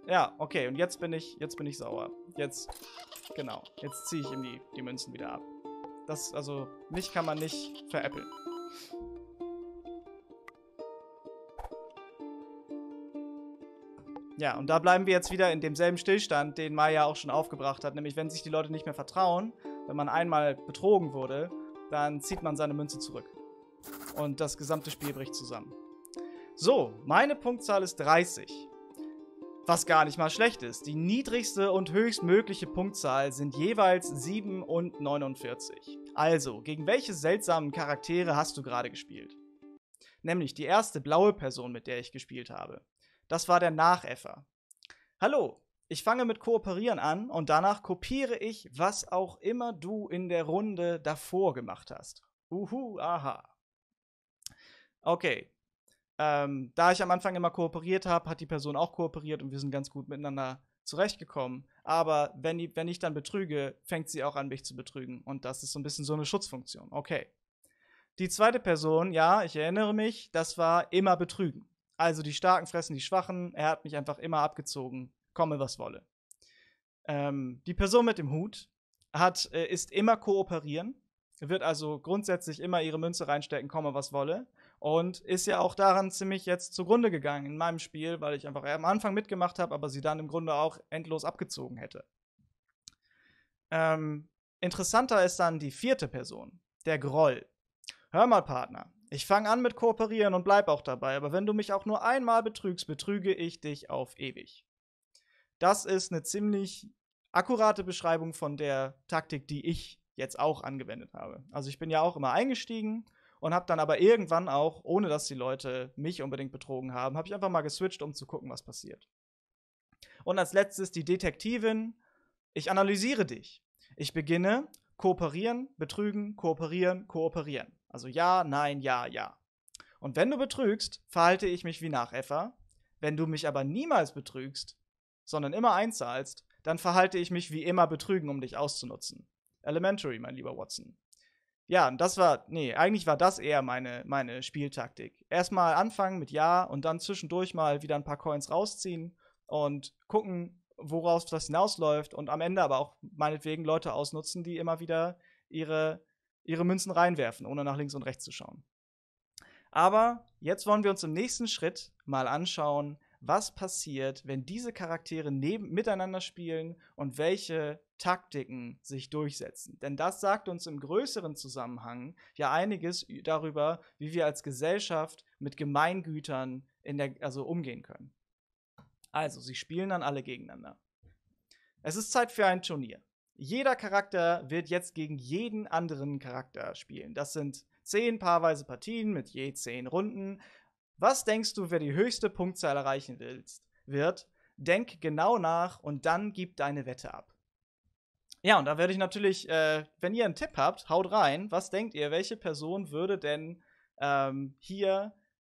Ja, okay, und jetzt bin ich, jetzt bin ich sauer. Jetzt, genau, jetzt ziehe ich ihm die, die Münzen wieder ab. Das, also, mich kann man nicht veräppeln. Ja, und da bleiben wir jetzt wieder in demselben Stillstand, den Maya auch schon aufgebracht hat. Nämlich, wenn sich die Leute nicht mehr vertrauen, wenn man einmal betrogen wurde, dann zieht man seine Münze zurück. Und das gesamte Spiel bricht zusammen. So, meine Punktzahl ist 30. Was gar nicht mal schlecht ist. Die niedrigste und höchstmögliche Punktzahl sind jeweils 7 und 49. Also, gegen welche seltsamen Charaktere hast du gerade gespielt? Nämlich die erste blaue Person, mit der ich gespielt habe. Das war der Nachäffer. Hallo, ich fange mit Kooperieren an und danach kopiere ich, was auch immer du in der Runde davor gemacht hast. Uhu, aha. Okay. Ähm, da ich am Anfang immer kooperiert habe, hat die Person auch kooperiert und wir sind ganz gut miteinander zurechtgekommen. Aber wenn, die, wenn ich dann betrüge, fängt sie auch an, mich zu betrügen. Und das ist so ein bisschen so eine Schutzfunktion. Okay. Die zweite Person, ja, ich erinnere mich, das war immer betrügen. Also die Starken fressen die Schwachen. Er hat mich einfach immer abgezogen komme was wolle. Ähm, die Person mit dem Hut hat, äh, ist immer kooperieren, wird also grundsätzlich immer ihre Münze reinstecken, komme was wolle. Und ist ja auch daran ziemlich jetzt zugrunde gegangen in meinem Spiel, weil ich einfach am Anfang mitgemacht habe, aber sie dann im Grunde auch endlos abgezogen hätte. Ähm, interessanter ist dann die vierte Person, der Groll. Hör mal, Partner, ich fange an mit Kooperieren und bleib auch dabei, aber wenn du mich auch nur einmal betrügst, betrüge ich dich auf ewig. Das ist eine ziemlich akkurate Beschreibung von der Taktik, die ich jetzt auch angewendet habe. Also ich bin ja auch immer eingestiegen und habe dann aber irgendwann auch, ohne dass die Leute mich unbedingt betrogen haben, habe ich einfach mal geswitcht, um zu gucken, was passiert. Und als letztes die Detektivin. Ich analysiere dich. Ich beginne kooperieren, betrügen, kooperieren, kooperieren. Also ja, nein, ja, ja. Und wenn du betrügst, verhalte ich mich wie Nachäffer. Wenn du mich aber niemals betrügst, sondern immer einzahlst, dann verhalte ich mich wie immer betrügen, um dich auszunutzen. Elementary, mein lieber Watson. Ja, und das war, nee, eigentlich war das eher meine, meine Spieltaktik. Erstmal anfangen mit Ja und dann zwischendurch mal wieder ein paar Coins rausziehen und gucken, worauf das hinausläuft und am Ende aber auch meinetwegen Leute ausnutzen, die immer wieder ihre, ihre Münzen reinwerfen, ohne nach links und rechts zu schauen. Aber jetzt wollen wir uns im nächsten Schritt mal anschauen, was passiert, wenn diese Charaktere neben, miteinander spielen und welche Taktiken sich durchsetzen. Denn das sagt uns im größeren Zusammenhang ja einiges darüber, wie wir als Gesellschaft mit Gemeingütern in der, also umgehen können. Also, sie spielen dann alle gegeneinander. Es ist Zeit für ein Turnier. Jeder Charakter wird jetzt gegen jeden anderen Charakter spielen. Das sind zehn paarweise Partien mit je zehn Runden. Was denkst du, wer die höchste Punktzahl erreichen willst, wird? Denk genau nach und dann gib deine Wette ab. Ja, und da werde ich natürlich, äh, wenn ihr einen Tipp habt, haut rein. Was denkt ihr, welche Person würde denn ähm, hier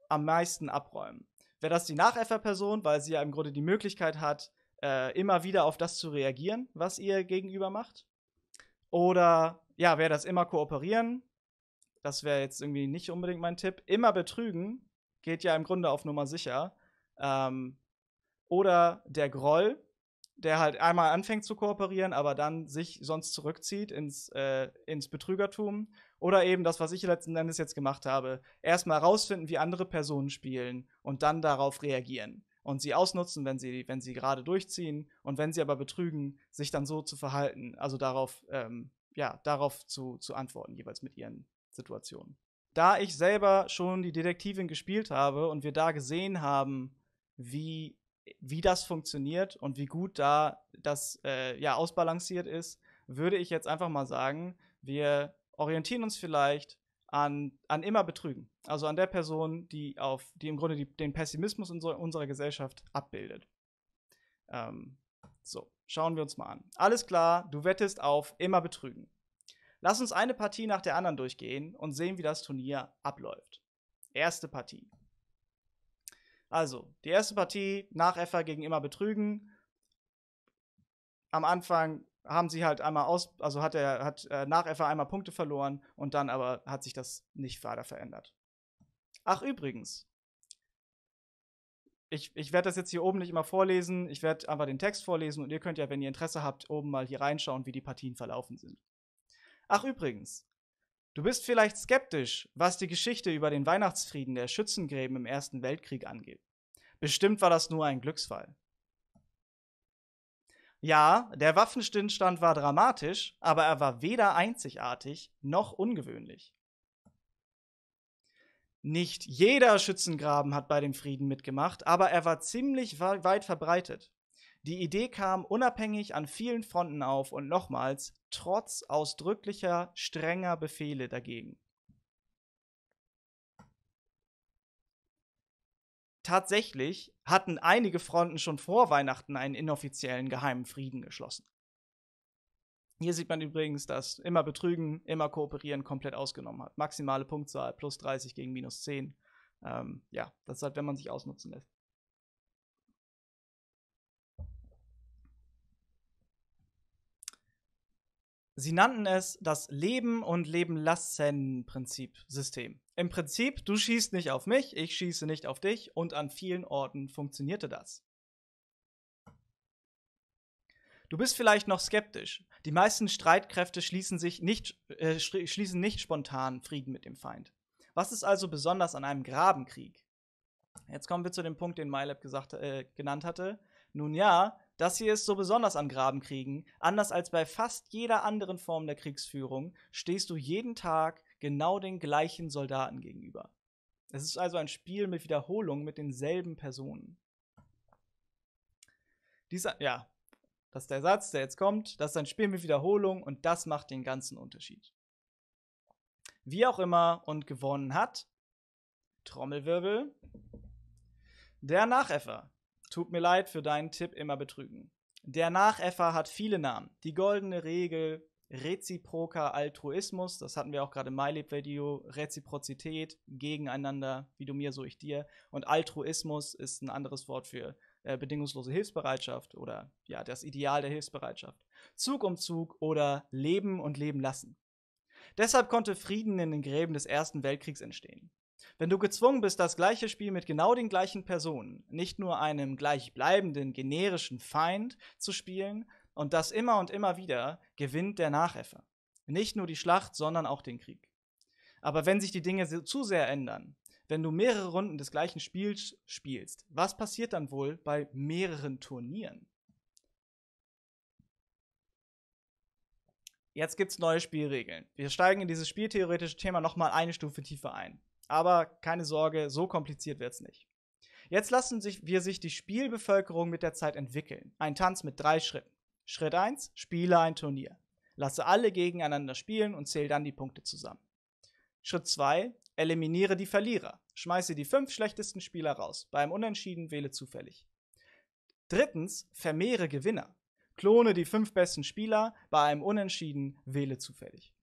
am meisten abräumen? Wäre das die Nachäfferperson, weil sie ja im Grunde die Möglichkeit hat, äh, immer wieder auf das zu reagieren, was ihr gegenüber macht? Oder ja, wäre das immer kooperieren? Das wäre jetzt irgendwie nicht unbedingt mein Tipp. Immer betrügen geht ja im Grunde auf Nummer sicher. Ähm, oder der Groll, der halt einmal anfängt zu kooperieren, aber dann sich sonst zurückzieht ins, äh, ins Betrügertum. Oder eben das, was ich letzten Endes jetzt gemacht habe. Erstmal rausfinden, wie andere Personen spielen und dann darauf reagieren. Und sie ausnutzen, wenn sie, wenn sie gerade durchziehen und wenn sie aber betrügen, sich dann so zu verhalten. Also darauf, ähm, ja, darauf zu, zu antworten, jeweils mit ihren Situationen da ich selber schon die Detektivin gespielt habe und wir da gesehen haben, wie, wie das funktioniert und wie gut da das äh, ja ausbalanciert ist, würde ich jetzt einfach mal sagen, wir orientieren uns vielleicht an, an immer Betrügen. Also an der Person, die auf, die im Grunde die, den Pessimismus unserer, unserer Gesellschaft abbildet. Ähm, so, schauen wir uns mal an. Alles klar, du wettest auf immer Betrügen. Lass uns eine Partie nach der anderen durchgehen und sehen, wie das Turnier abläuft. Erste Partie. Also, die erste Partie, nach Nachäffer gegen immer betrügen. Am Anfang haben sie halt einmal aus, also hat er hat äh, Nachäffer einmal Punkte verloren und dann aber hat sich das nicht weiter verändert. Ach übrigens, ich, ich werde das jetzt hier oben nicht immer vorlesen, ich werde einfach den Text vorlesen und ihr könnt ja, wenn ihr Interesse habt, oben mal hier reinschauen, wie die Partien verlaufen sind. Ach übrigens, du bist vielleicht skeptisch, was die Geschichte über den Weihnachtsfrieden der Schützengräben im Ersten Weltkrieg angeht. Bestimmt war das nur ein Glücksfall. Ja, der Waffenstillstand war dramatisch, aber er war weder einzigartig noch ungewöhnlich. Nicht jeder Schützengraben hat bei dem Frieden mitgemacht, aber er war ziemlich weit verbreitet. Die Idee kam unabhängig an vielen Fronten auf und nochmals trotz ausdrücklicher, strenger Befehle dagegen. Tatsächlich hatten einige Fronten schon vor Weihnachten einen inoffiziellen geheimen Frieden geschlossen. Hier sieht man übrigens, dass immer betrügen, immer kooperieren komplett ausgenommen hat. Maximale Punktzahl plus 30 gegen minus 10. Ähm, ja, das ist halt, wenn man sich ausnutzen lässt. Sie nannten es das Leben und Leben lassen Prinzip System. Im Prinzip, du schießt nicht auf mich, ich schieße nicht auf dich und an vielen Orten funktionierte das. Du bist vielleicht noch skeptisch. Die meisten Streitkräfte schließen sich nicht äh, schließen nicht spontan Frieden mit dem Feind. Was ist also besonders an einem Grabenkrieg? Jetzt kommen wir zu dem Punkt, den MyLab gesagt, äh, genannt hatte. Nun ja, das hier ist so besonders am Grabenkriegen. Anders als bei fast jeder anderen Form der Kriegsführung stehst du jeden Tag genau den gleichen Soldaten gegenüber. Es ist also ein Spiel mit Wiederholung mit denselben Personen. Dieser, ja, das ist der Satz, der jetzt kommt. Das ist ein Spiel mit Wiederholung und das macht den ganzen Unterschied. Wie auch immer und gewonnen hat Trommelwirbel der Nachäffer. Tut mir leid für deinen Tipp immer betrügen. Der Nachäffer hat viele Namen. Die goldene Regel, reziproker Altruismus, das hatten wir auch gerade im MyLib-Video, Reziprozität, gegeneinander, wie du mir, so ich dir. Und Altruismus ist ein anderes Wort für äh, bedingungslose Hilfsbereitschaft oder ja, das Ideal der Hilfsbereitschaft. Zug um Zug oder Leben und Leben lassen. Deshalb konnte Frieden in den Gräben des Ersten Weltkriegs entstehen. Wenn du gezwungen bist, das gleiche Spiel mit genau den gleichen Personen, nicht nur einem gleichbleibenden, generischen Feind zu spielen, und das immer und immer wieder, gewinnt der Nachäffer. Nicht nur die Schlacht, sondern auch den Krieg. Aber wenn sich die Dinge zu sehr ändern, wenn du mehrere Runden des gleichen Spiels spielst, was passiert dann wohl bei mehreren Turnieren? Jetzt gibt es neue Spielregeln. Wir steigen in dieses spieltheoretische Thema nochmal eine Stufe tiefer ein. Aber keine Sorge, so kompliziert wird's nicht. Jetzt lassen sich, wir sich die Spielbevölkerung mit der Zeit entwickeln. Ein Tanz mit drei Schritten. Schritt 1, spiele ein Turnier. Lasse alle gegeneinander spielen und zähle dann die Punkte zusammen. Schritt 2, eliminiere die Verlierer. Schmeiße die fünf schlechtesten Spieler raus. Beim Unentschieden wähle zufällig. Drittens, vermehre Gewinner. Klone die fünf besten Spieler, bei einem Unentschieden wähle zufällig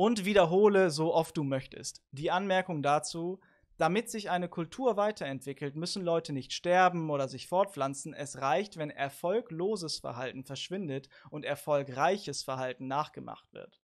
und wiederhole so oft du möchtest. Die Anmerkung dazu, damit sich eine Kultur weiterentwickelt, müssen Leute nicht sterben oder sich fortpflanzen. Es reicht, wenn erfolgloses Verhalten verschwindet und erfolgreiches Verhalten nachgemacht wird.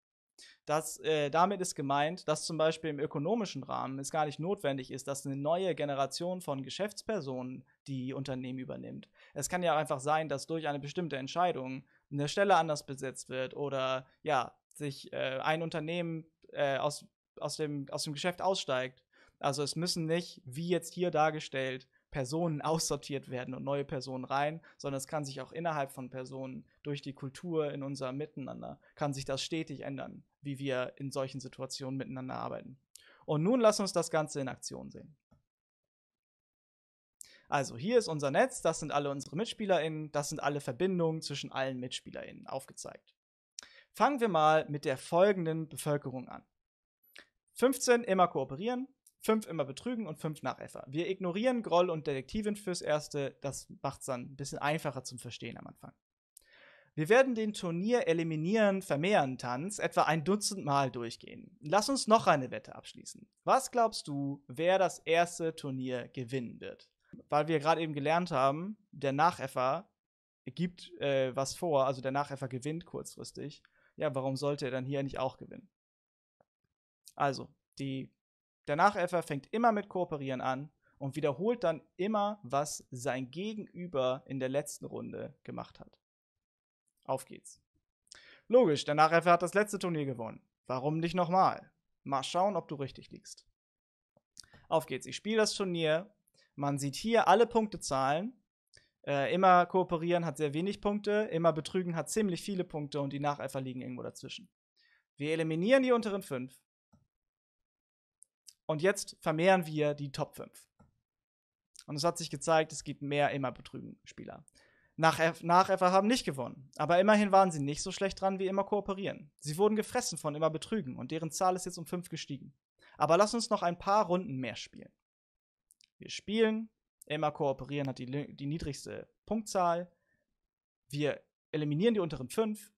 Das, äh, damit ist gemeint, dass zum Beispiel im ökonomischen Rahmen es gar nicht notwendig ist, dass eine neue Generation von Geschäftspersonen die Unternehmen übernimmt. Es kann ja auch einfach sein, dass durch eine bestimmte Entscheidung eine Stelle anders besetzt wird oder ja, sich äh, ein Unternehmen äh, aus, aus, dem, aus dem Geschäft aussteigt. Also es müssen nicht, wie jetzt hier dargestellt, Personen aussortiert werden und neue Personen rein, sondern es kann sich auch innerhalb von Personen durch die Kultur in unser Miteinander, kann sich das stetig ändern, wie wir in solchen Situationen miteinander arbeiten. Und nun lass uns das Ganze in Aktion sehen. Also hier ist unser Netz, das sind alle unsere MitspielerInnen, das sind alle Verbindungen zwischen allen MitspielerInnen aufgezeigt. Fangen wir mal mit der folgenden Bevölkerung an. 15 immer kooperieren, 5 immer betrügen und 5 Nachäffer. Wir ignorieren Groll und Detektivin fürs Erste, das macht es dann ein bisschen einfacher zum Verstehen am Anfang. Wir werden den Turnier eliminieren, vermehren Tanz etwa ein Dutzend Mal durchgehen. Lass uns noch eine Wette abschließen. Was glaubst du, wer das erste Turnier gewinnen wird? Weil wir gerade eben gelernt haben, der Nachäffer gibt äh, was vor, also der Nachäffer gewinnt kurzfristig ja, warum sollte er dann hier nicht auch gewinnen? Also, die, der Nachäffer fängt immer mit Kooperieren an und wiederholt dann immer, was sein Gegenüber in der letzten Runde gemacht hat. Auf geht's. Logisch, der Nachäffer hat das letzte Turnier gewonnen. Warum nicht nochmal? Mal schauen, ob du richtig liegst. Auf geht's. Ich spiele das Turnier. Man sieht hier alle Punktezahlen äh, immer kooperieren hat sehr wenig Punkte, immer betrügen hat ziemlich viele Punkte und die Nacheifer liegen irgendwo dazwischen. Wir eliminieren die unteren fünf. Und jetzt vermehren wir die Top 5. Und es hat sich gezeigt, es gibt mehr immer betrügen Spieler. Nachäff Nachäffer haben nicht gewonnen, aber immerhin waren sie nicht so schlecht dran wie immer kooperieren. Sie wurden gefressen von immer betrügen und deren Zahl ist jetzt um 5 gestiegen. Aber lass uns noch ein paar Runden mehr spielen. Wir spielen Immer kooperieren hat die, die niedrigste Punktzahl. Wir eliminieren die unteren fünf.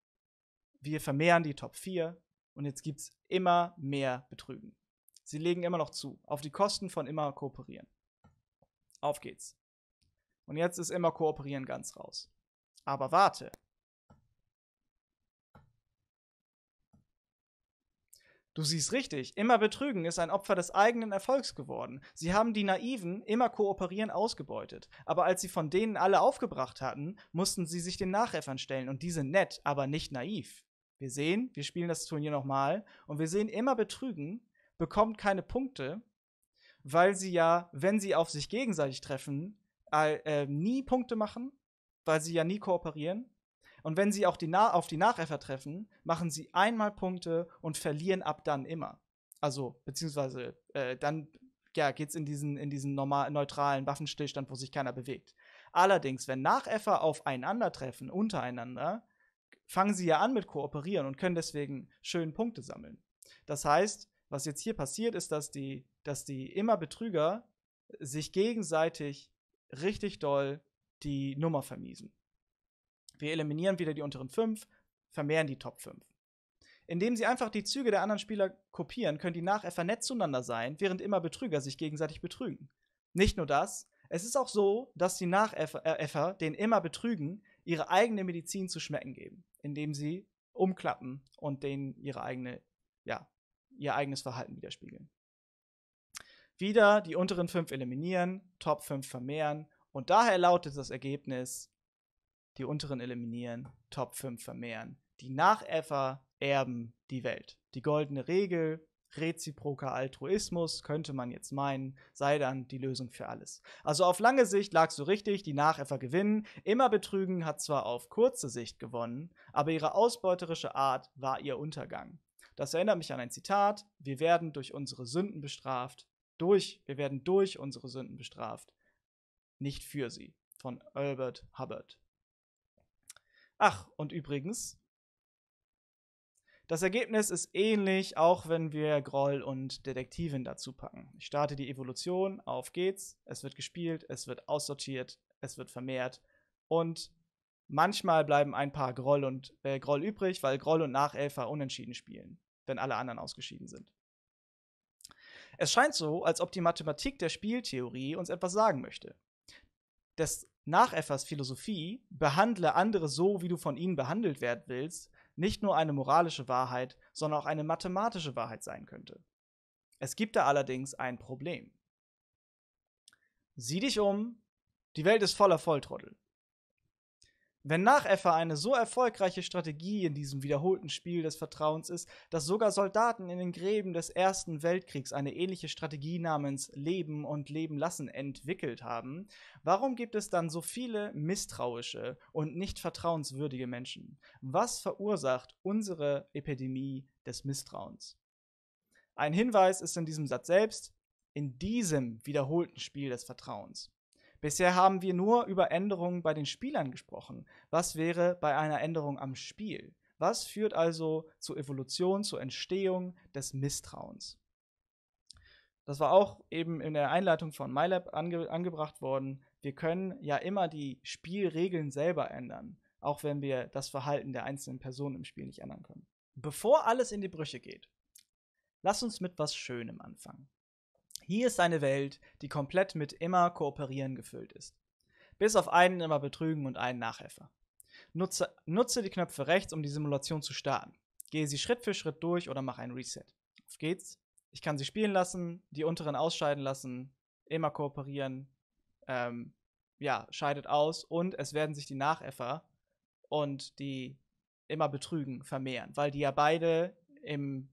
Wir vermehren die Top 4. Und jetzt gibt es immer mehr Betrügen. Sie legen immer noch zu. Auf die Kosten von immer kooperieren. Auf geht's. Und jetzt ist immer kooperieren ganz raus. Aber warte. Du siehst richtig, immer Betrügen ist ein Opfer des eigenen Erfolgs geworden. Sie haben die Naiven immer kooperieren ausgebeutet. Aber als sie von denen alle aufgebracht hatten, mussten sie sich den Nachäffern stellen und die sind nett, aber nicht naiv. Wir sehen, wir spielen das Turnier nochmal und wir sehen immer Betrügen, bekommt keine Punkte, weil sie ja, wenn sie auf sich gegenseitig treffen, äh, nie Punkte machen, weil sie ja nie kooperieren und wenn sie auch die Na auf die Nachäffer treffen, machen sie einmal Punkte und verlieren ab dann immer. Also, beziehungsweise, äh, dann ja, es in diesen, in diesen normal, neutralen Waffenstillstand, wo sich keiner bewegt. Allerdings, wenn Nachäffer aufeinander treffen, untereinander, fangen sie ja an mit Kooperieren und können deswegen schön Punkte sammeln. Das heißt, was jetzt hier passiert, ist, dass die, dass die immer Betrüger sich gegenseitig richtig doll die Nummer vermiesen. Wir eliminieren wieder die unteren 5, vermehren die Top 5. Indem sie einfach die Züge der anderen Spieler kopieren, können die Nachäffer nett zueinander sein, während immer Betrüger sich gegenseitig betrügen. Nicht nur das, es ist auch so, dass die Nachäffer, äh, den immer betrügen, ihre eigene Medizin zu schmecken geben, indem sie umklappen und denen ihre eigene, ja, ihr eigenes Verhalten widerspiegeln. Wieder die unteren 5 eliminieren, Top 5 vermehren und daher lautet das Ergebnis die unteren eliminieren, Top 5 vermehren. Die Nachäffer erben die Welt. Die goldene Regel, reziproker Altruismus, könnte man jetzt meinen, sei dann die Lösung für alles. Also auf lange Sicht lagst du richtig, die Nachäffer gewinnen. Immer betrügen hat zwar auf kurze Sicht gewonnen, aber ihre ausbeuterische Art war ihr Untergang. Das erinnert mich an ein Zitat: Wir werden durch unsere Sünden bestraft. Durch, wir werden durch unsere Sünden bestraft, nicht für sie. Von Albert Hubbard. Ach, und übrigens, das Ergebnis ist ähnlich, auch wenn wir Groll und Detektivin dazu packen. Ich starte die Evolution, auf geht's, es wird gespielt, es wird aussortiert, es wird vermehrt und manchmal bleiben ein paar Groll und äh, Groll übrig, weil Groll und Nachelfer unentschieden spielen, wenn alle anderen ausgeschieden sind. Es scheint so, als ob die Mathematik der Spieltheorie uns etwas sagen möchte. Das nach Effers Philosophie behandle andere so, wie du von ihnen behandelt werden willst, nicht nur eine moralische Wahrheit, sondern auch eine mathematische Wahrheit sein könnte. Es gibt da allerdings ein Problem. Sieh dich um, die Welt ist voller Volltrottel. Wenn nach Effa eine so erfolgreiche Strategie in diesem wiederholten Spiel des Vertrauens ist, dass sogar Soldaten in den Gräben des Ersten Weltkriegs eine ähnliche Strategie namens Leben und Leben lassen entwickelt haben, warum gibt es dann so viele misstrauische und nicht vertrauenswürdige Menschen? Was verursacht unsere Epidemie des Misstrauens? Ein Hinweis ist in diesem Satz selbst, in diesem wiederholten Spiel des Vertrauens. Bisher haben wir nur über Änderungen bei den Spielern gesprochen. Was wäre bei einer Änderung am Spiel? Was führt also zur Evolution, zur Entstehung des Misstrauens? Das war auch eben in der Einleitung von MyLab ange angebracht worden. Wir können ja immer die Spielregeln selber ändern, auch wenn wir das Verhalten der einzelnen Personen im Spiel nicht ändern können. Bevor alles in die Brüche geht, lass uns mit was Schönem anfangen. Hier ist eine Welt, die komplett mit immer Kooperieren gefüllt ist. Bis auf einen immer Betrügen und einen Nachhelfer. Nutze, nutze die Knöpfe rechts, um die Simulation zu starten. Gehe sie Schritt für Schritt durch oder mach ein Reset. Auf geht's. Ich kann sie spielen lassen, die unteren ausscheiden lassen, immer kooperieren. Ähm, ja, scheidet aus und es werden sich die Nachäffer und die immer betrügen vermehren, weil die ja beide im,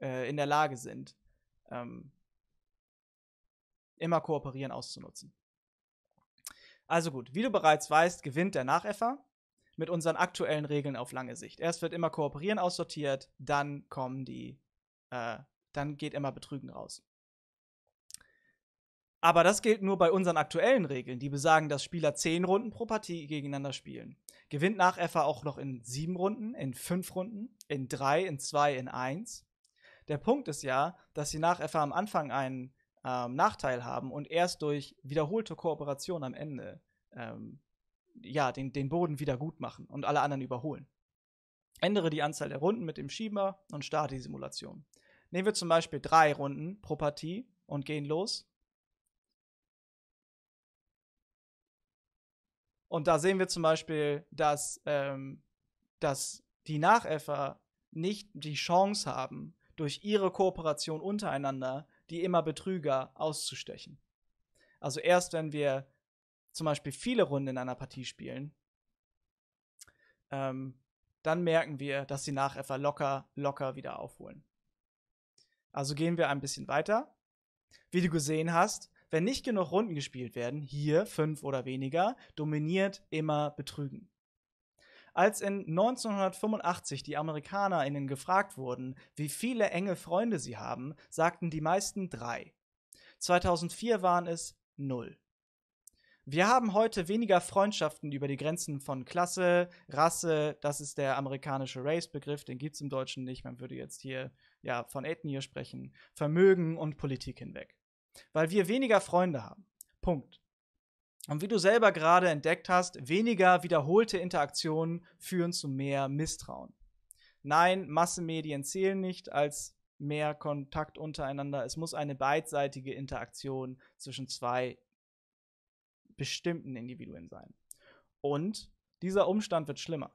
äh, in der Lage sind, ähm, immer kooperieren auszunutzen. Also gut, wie du bereits weißt, gewinnt der Nachäffer mit unseren aktuellen Regeln auf lange Sicht. Erst wird immer kooperieren aussortiert, dann kommen die, äh, dann geht immer Betrügen raus. Aber das gilt nur bei unseren aktuellen Regeln, die besagen, dass Spieler 10 Runden pro Partie gegeneinander spielen. Gewinnt Nachäffer auch noch in 7 Runden, in 5 Runden, in 3, in 2, in 1. Der Punkt ist ja, dass die Nachäffer am Anfang einen ähm, Nachteil haben und erst durch wiederholte Kooperation am Ende ähm, ja, den, den Boden wieder gut machen und alle anderen überholen. Ändere die Anzahl der Runden mit dem Schieber und starte die Simulation. Nehmen wir zum Beispiel drei Runden pro Partie und gehen los. Und da sehen wir zum Beispiel, dass, ähm, dass die Nachäffer nicht die Chance haben, durch ihre Kooperation untereinander die immer Betrüger auszustechen. Also erst wenn wir zum Beispiel viele Runden in einer Partie spielen, ähm, dann merken wir, dass die Nachäffer locker, locker wieder aufholen. Also gehen wir ein bisschen weiter. Wie du gesehen hast, wenn nicht genug Runden gespielt werden, hier fünf oder weniger, dominiert immer Betrügen als in 1985 die AmerikanerInnen gefragt wurden, wie viele enge Freunde sie haben, sagten die meisten drei. 2004 waren es null. Wir haben heute weniger Freundschaften über die Grenzen von Klasse, Rasse, das ist der amerikanische Race-Begriff, den gibt es im Deutschen nicht, man würde jetzt hier ja von Ethnie sprechen, Vermögen und Politik hinweg. Weil wir weniger Freunde haben. Punkt. Und wie du selber gerade entdeckt hast, weniger wiederholte Interaktionen führen zu mehr Misstrauen. Nein, Massenmedien zählen nicht als mehr Kontakt untereinander. Es muss eine beidseitige Interaktion zwischen zwei bestimmten Individuen sein. Und dieser Umstand wird schlimmer.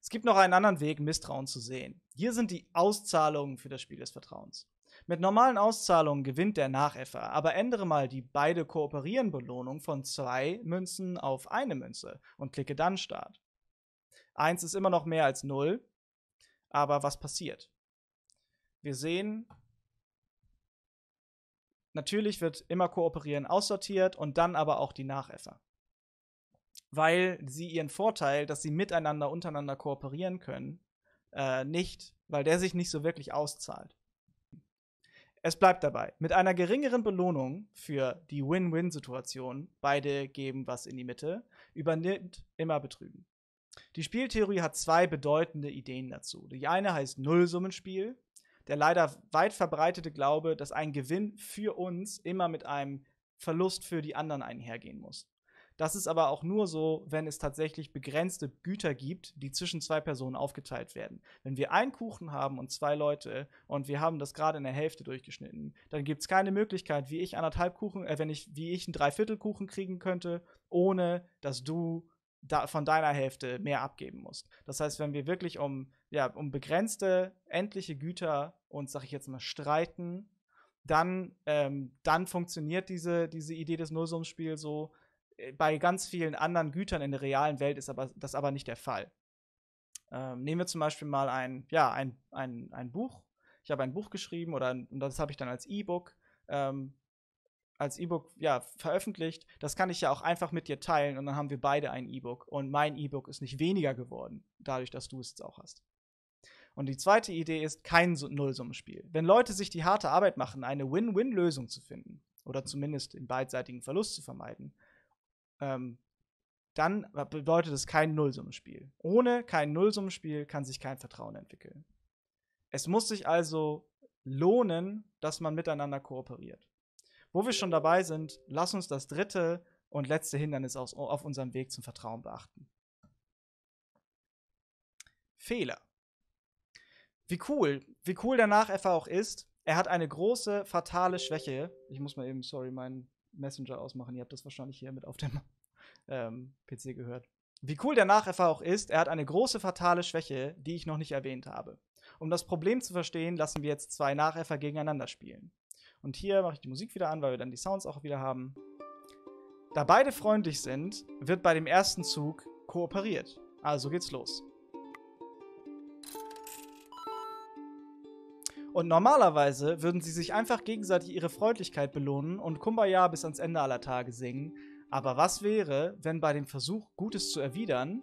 Es gibt noch einen anderen Weg, Misstrauen zu sehen. Hier sind die Auszahlungen für das Spiel des Vertrauens. Mit normalen Auszahlungen gewinnt der Nachäffer, aber ändere mal die beide kooperieren Belohnung von zwei Münzen auf eine Münze und klicke dann Start. Eins ist immer noch mehr als null, aber was passiert? Wir sehen, natürlich wird immer kooperieren aussortiert und dann aber auch die Nachäffer weil sie ihren Vorteil, dass sie miteinander untereinander kooperieren können, äh, nicht, weil der sich nicht so wirklich auszahlt. Es bleibt dabei. Mit einer geringeren Belohnung für die Win-Win-Situation, beide geben was in die Mitte, übernimmt immer Betrügen. Die Spieltheorie hat zwei bedeutende Ideen dazu. Die eine heißt Nullsummenspiel, der leider weit verbreitete Glaube, dass ein Gewinn für uns immer mit einem Verlust für die anderen einhergehen muss. Das ist aber auch nur so, wenn es tatsächlich begrenzte Güter gibt, die zwischen zwei Personen aufgeteilt werden. Wenn wir einen Kuchen haben und zwei Leute und wir haben das gerade in der Hälfte durchgeschnitten, dann gibt es keine Möglichkeit, wie ich anderthalb Kuchen, äh, wenn ich, wie ich einen Dreiviertelkuchen kriegen könnte, ohne dass du da von deiner Hälfte mehr abgeben musst. Das heißt, wenn wir wirklich um, ja, um begrenzte, endliche Güter uns, sag ich jetzt mal, streiten, dann, ähm, dann funktioniert diese, diese Idee des Nullsummspiels so, äh, bei ganz vielen anderen Gütern in der realen Welt ist aber, das aber nicht der Fall. Ähm, nehmen wir zum Beispiel mal ein, ja, ein, ein, ein Buch. Ich habe ein Buch geschrieben oder und das habe ich dann als E-Book ähm, als E-Book ja, veröffentlicht. Das kann ich ja auch einfach mit dir teilen und dann haben wir beide ein E-Book. Und mein E-Book ist nicht weniger geworden, dadurch, dass du es jetzt auch hast. Und die zweite Idee ist kein Nullsummenspiel. Wenn Leute sich die harte Arbeit machen, eine Win-Win-Lösung zu finden oder zumindest den beidseitigen Verlust zu vermeiden, ähm, dann bedeutet es kein Nullsummenspiel. Ohne kein Nullsummenspiel kann sich kein Vertrauen entwickeln. Es muss sich also lohnen, dass man miteinander kooperiert. Wo wir schon dabei sind, lass uns das dritte und letzte Hindernis aus, auf unserem Weg zum Vertrauen beachten. Fehler. Wie cool, wie cool der Nachäffer auch ist, er hat eine große fatale Schwäche. Ich muss mal eben, sorry, meinen Messenger ausmachen. Ihr habt das wahrscheinlich hier mit auf dem ähm, PC gehört. Wie cool der Nachäffer auch ist, er hat eine große fatale Schwäche, die ich noch nicht erwähnt habe. Um das Problem zu verstehen, lassen wir jetzt zwei Nachäffer gegeneinander spielen. Und hier mache ich die Musik wieder an, weil wir dann die Sounds auch wieder haben. Da beide freundlich sind, wird bei dem ersten Zug kooperiert. Also geht's los. Und normalerweise würden sie sich einfach gegenseitig ihre Freundlichkeit belohnen und Kumbaya bis ans Ende aller Tage singen. Aber was wäre, wenn bei dem Versuch, Gutes zu erwidern...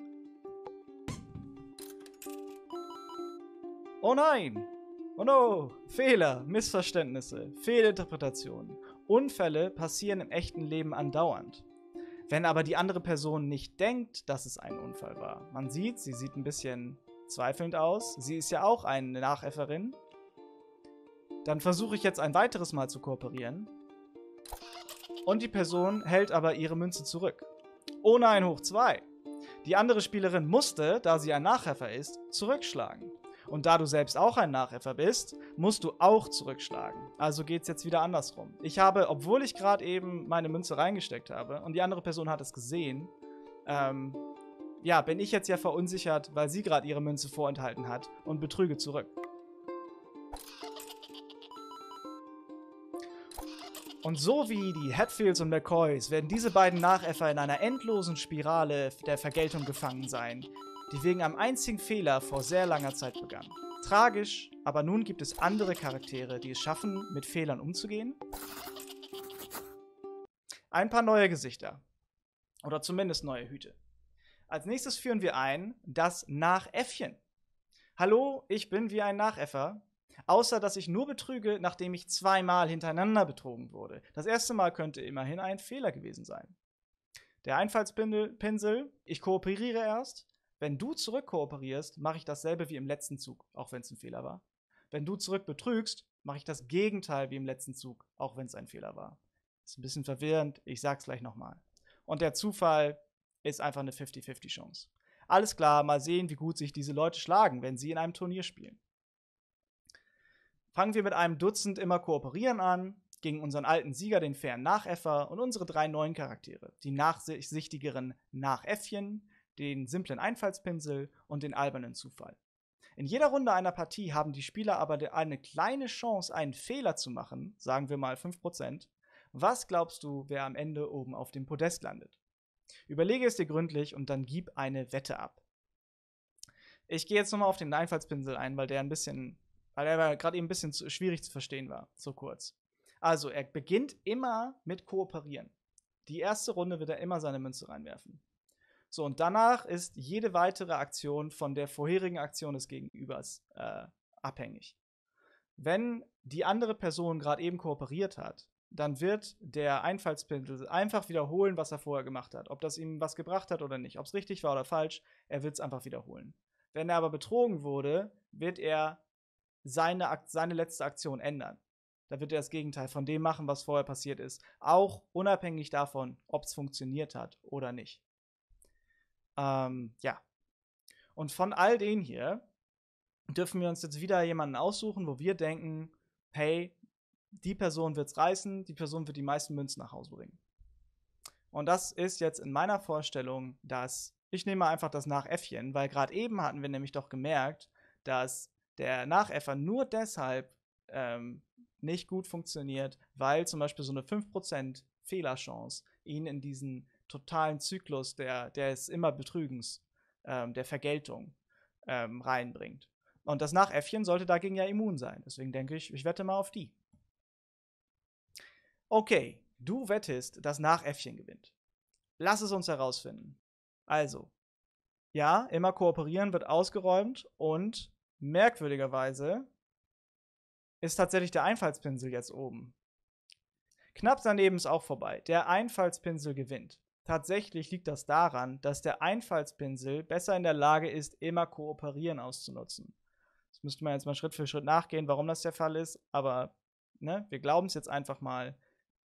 Oh nein! Oh no! Fehler, Missverständnisse, Fehlinterpretationen. Unfälle passieren im echten Leben andauernd. Wenn aber die andere Person nicht denkt, dass es ein Unfall war, man sieht, sie sieht ein bisschen zweifelnd aus, sie ist ja auch eine Nachäfferin, dann versuche ich jetzt ein weiteres Mal zu kooperieren. Und die Person hält aber ihre Münze zurück. Oh nein, hoch zwei. Die andere Spielerin musste, da sie ein Nachheffer ist, zurückschlagen. Und da du selbst auch ein Nachheffer bist, musst du auch zurückschlagen. Also geht's jetzt wieder andersrum. Ich habe, obwohl ich gerade eben meine Münze reingesteckt habe und die andere Person hat es gesehen, ähm, ja, bin ich jetzt ja verunsichert, weil sie gerade ihre Münze vorenthalten hat und betrüge zurück. Und so wie die Hatfields und McCoys werden diese beiden Nachäffer in einer endlosen Spirale der Vergeltung gefangen sein, die wegen einem einzigen Fehler vor sehr langer Zeit begann. Tragisch, aber nun gibt es andere Charaktere, die es schaffen, mit Fehlern umzugehen. Ein paar neue Gesichter. Oder zumindest neue Hüte. Als nächstes führen wir ein das Nachäffchen. Hallo, ich bin wie ein Nachäffer, Außer, dass ich nur betrüge, nachdem ich zweimal hintereinander betrogen wurde. Das erste Mal könnte immerhin ein Fehler gewesen sein. Der Einfallspinsel, ich kooperiere erst. Wenn du zurück kooperierst, mache ich dasselbe wie im letzten Zug, auch wenn es ein Fehler war. Wenn du zurück betrügst, mache ich das Gegenteil wie im letzten Zug, auch wenn es ein Fehler war. Ist ein bisschen verwirrend, ich sag's gleich nochmal. Und der Zufall ist einfach eine 50-50 Chance. Alles klar, mal sehen, wie gut sich diese Leute schlagen, wenn sie in einem Turnier spielen. Fangen wir mit einem Dutzend immer kooperieren an, gegen unseren alten Sieger, den fairen Nachäffer, und unsere drei neuen Charaktere, die nachsichtigeren Nachäffchen, den simplen Einfallspinsel und den albernen Zufall. In jeder Runde einer Partie haben die Spieler aber eine kleine Chance, einen Fehler zu machen, sagen wir mal 5%. Was glaubst du, wer am Ende oben auf dem Podest landet? Überlege es dir gründlich und dann gib eine Wette ab. Ich gehe jetzt nochmal auf den Einfallspinsel ein, weil der ein bisschen weil er gerade eben ein bisschen zu, schwierig zu verstehen war, so kurz. Also, er beginnt immer mit Kooperieren. Die erste Runde wird er immer seine Münze reinwerfen. So, und danach ist jede weitere Aktion von der vorherigen Aktion des Gegenübers äh, abhängig. Wenn die andere Person gerade eben kooperiert hat, dann wird der Einfallspindel einfach wiederholen, was er vorher gemacht hat. Ob das ihm was gebracht hat oder nicht, ob es richtig war oder falsch, er wird es einfach wiederholen. Wenn er aber betrogen wurde, wird er seine, seine letzte Aktion ändern. Da wird er das Gegenteil von dem machen, was vorher passiert ist. Auch unabhängig davon, ob es funktioniert hat oder nicht. Ähm, ja. Und von all denen hier dürfen wir uns jetzt wieder jemanden aussuchen, wo wir denken, hey, die Person wird es reißen, die Person wird die meisten Münzen nach Hause bringen. Und das ist jetzt in meiner Vorstellung, dass ich nehme einfach das nach Äffchen, weil gerade eben hatten wir nämlich doch gemerkt, dass der Nachäffer nur deshalb ähm, nicht gut funktioniert, weil zum Beispiel so eine 5% Fehlerchance ihn in diesen totalen Zyklus der, der ist immer Betrügens, ähm, der Vergeltung ähm, reinbringt. Und das Nachäffchen sollte dagegen ja immun sein. Deswegen denke ich, ich wette mal auf die. Okay, du wettest, das Nachäffchen gewinnt. Lass es uns herausfinden. Also, ja, immer kooperieren wird ausgeräumt und Merkwürdigerweise ist tatsächlich der Einfallspinsel jetzt oben. Knapp daneben ist auch vorbei. Der Einfallspinsel gewinnt. Tatsächlich liegt das daran, dass der Einfallspinsel besser in der Lage ist, immer Kooperieren auszunutzen. Das müsste man jetzt mal Schritt für Schritt nachgehen, warum das der Fall ist, aber ne, wir glauben es jetzt einfach mal.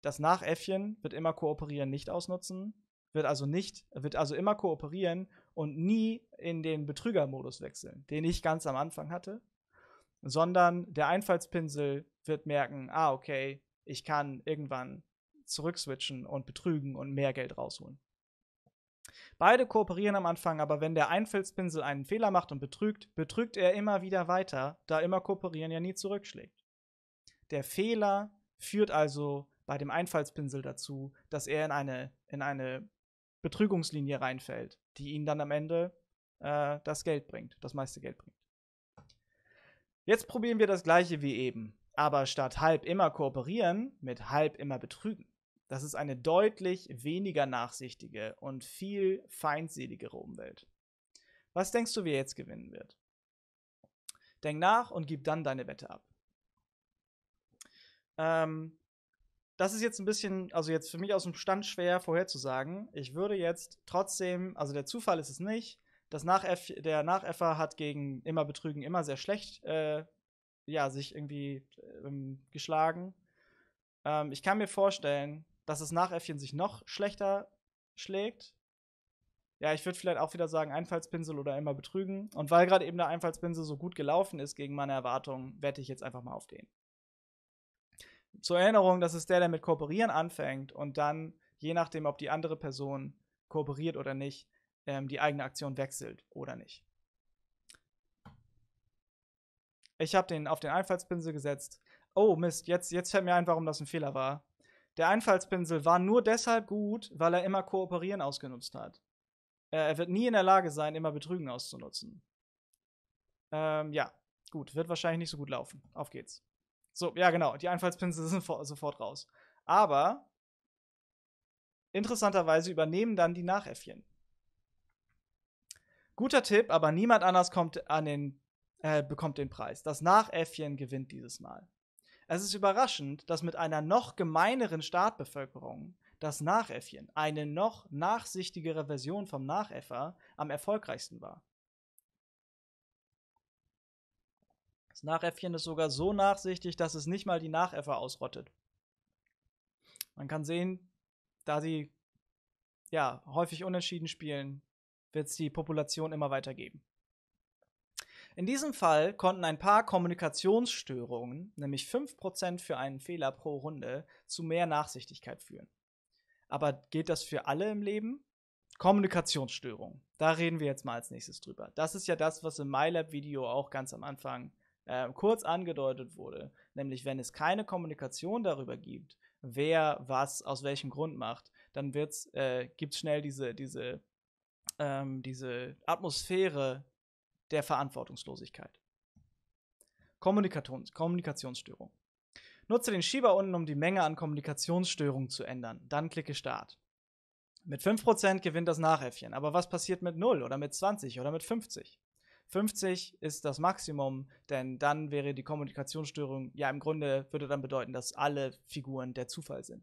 Das Nachäffchen wird immer Kooperieren nicht ausnutzen, wird also nicht, wird also immer kooperieren und nie in den Betrügermodus wechseln, den ich ganz am Anfang hatte, sondern der Einfallspinsel wird merken, ah, okay, ich kann irgendwann zurückswitchen und betrügen und mehr Geld rausholen. Beide kooperieren am Anfang, aber wenn der Einfallspinsel einen Fehler macht und betrügt, betrügt er immer wieder weiter, da immer kooperieren ja nie zurückschlägt. Der Fehler führt also bei dem Einfallspinsel dazu, dass er in eine, in eine Betrügungslinie reinfällt die ihnen dann am Ende äh, das Geld bringt, das meiste Geld bringt. Jetzt probieren wir das gleiche wie eben, aber statt halb immer kooperieren, mit halb immer betrügen. Das ist eine deutlich weniger nachsichtige und viel feindseligere Umwelt. Was denkst du, wer jetzt gewinnen wird? Denk nach und gib dann deine Wette ab. Ähm, das ist jetzt ein bisschen, also jetzt für mich aus dem Stand schwer vorherzusagen. Ich würde jetzt trotzdem, also der Zufall ist es nicht. Das Nachäff der Nachäffer hat gegen immer Betrügen immer sehr schlecht, äh, ja, sich irgendwie äh, geschlagen. Ähm, ich kann mir vorstellen, dass das Nachäffchen sich noch schlechter schlägt. Ja, ich würde vielleicht auch wieder sagen, Einfallspinsel oder immer betrügen. Und weil gerade eben der Einfallspinsel so gut gelaufen ist gegen meine Erwartungen, wette ich jetzt einfach mal auf den zur Erinnerung, das ist der, der mit Kooperieren anfängt und dann, je nachdem, ob die andere Person kooperiert oder nicht, ähm, die eigene Aktion wechselt oder nicht. Ich habe den auf den Einfallspinsel gesetzt. Oh Mist, jetzt, jetzt fällt mir ein, warum das ein Fehler war. Der Einfallspinsel war nur deshalb gut, weil er immer Kooperieren ausgenutzt hat. Er wird nie in der Lage sein, immer Betrügen auszunutzen. Ähm, ja, gut, wird wahrscheinlich nicht so gut laufen. Auf geht's. So, ja, genau. Die Einfallspinsel sind sofort raus. Aber interessanterweise übernehmen dann die Nachäffchen. Guter Tipp, aber niemand anders kommt an den, äh, bekommt den Preis. Das Nachäffchen gewinnt dieses Mal. Es ist überraschend, dass mit einer noch gemeineren Startbevölkerung das Nachäffchen, eine noch nachsichtigere Version vom Nachäffer, am erfolgreichsten war. Das Nachäffchen ist sogar so nachsichtig, dass es nicht mal die Nachäffer ausrottet. Man kann sehen, da sie ja häufig unentschieden spielen, wird es die Population immer weiter geben. In diesem Fall konnten ein paar Kommunikationsstörungen, nämlich 5% für einen Fehler pro Runde, zu mehr Nachsichtigkeit führen. Aber gilt das für alle im Leben? Kommunikationsstörungen. Da reden wir jetzt mal als nächstes drüber. Das ist ja das, was im MyLab-Video auch ganz am Anfang äh, kurz angedeutet wurde, nämlich wenn es keine Kommunikation darüber gibt, wer was aus welchem Grund macht, dann wird's, äh, gibt's schnell diese, diese, ähm, diese Atmosphäre der Verantwortungslosigkeit. Kommunikation, Kommunikationsstörung. Nutze den Schieber unten, um die Menge an Kommunikationsstörungen zu ändern. Dann klicke Start. Mit 5% gewinnt das Nachhäffchen. Aber was passiert mit 0 oder mit 20 oder mit 50? 50 ist das Maximum, denn dann wäre die Kommunikationsstörung, ja im Grunde würde dann bedeuten, dass alle Figuren der Zufall sind.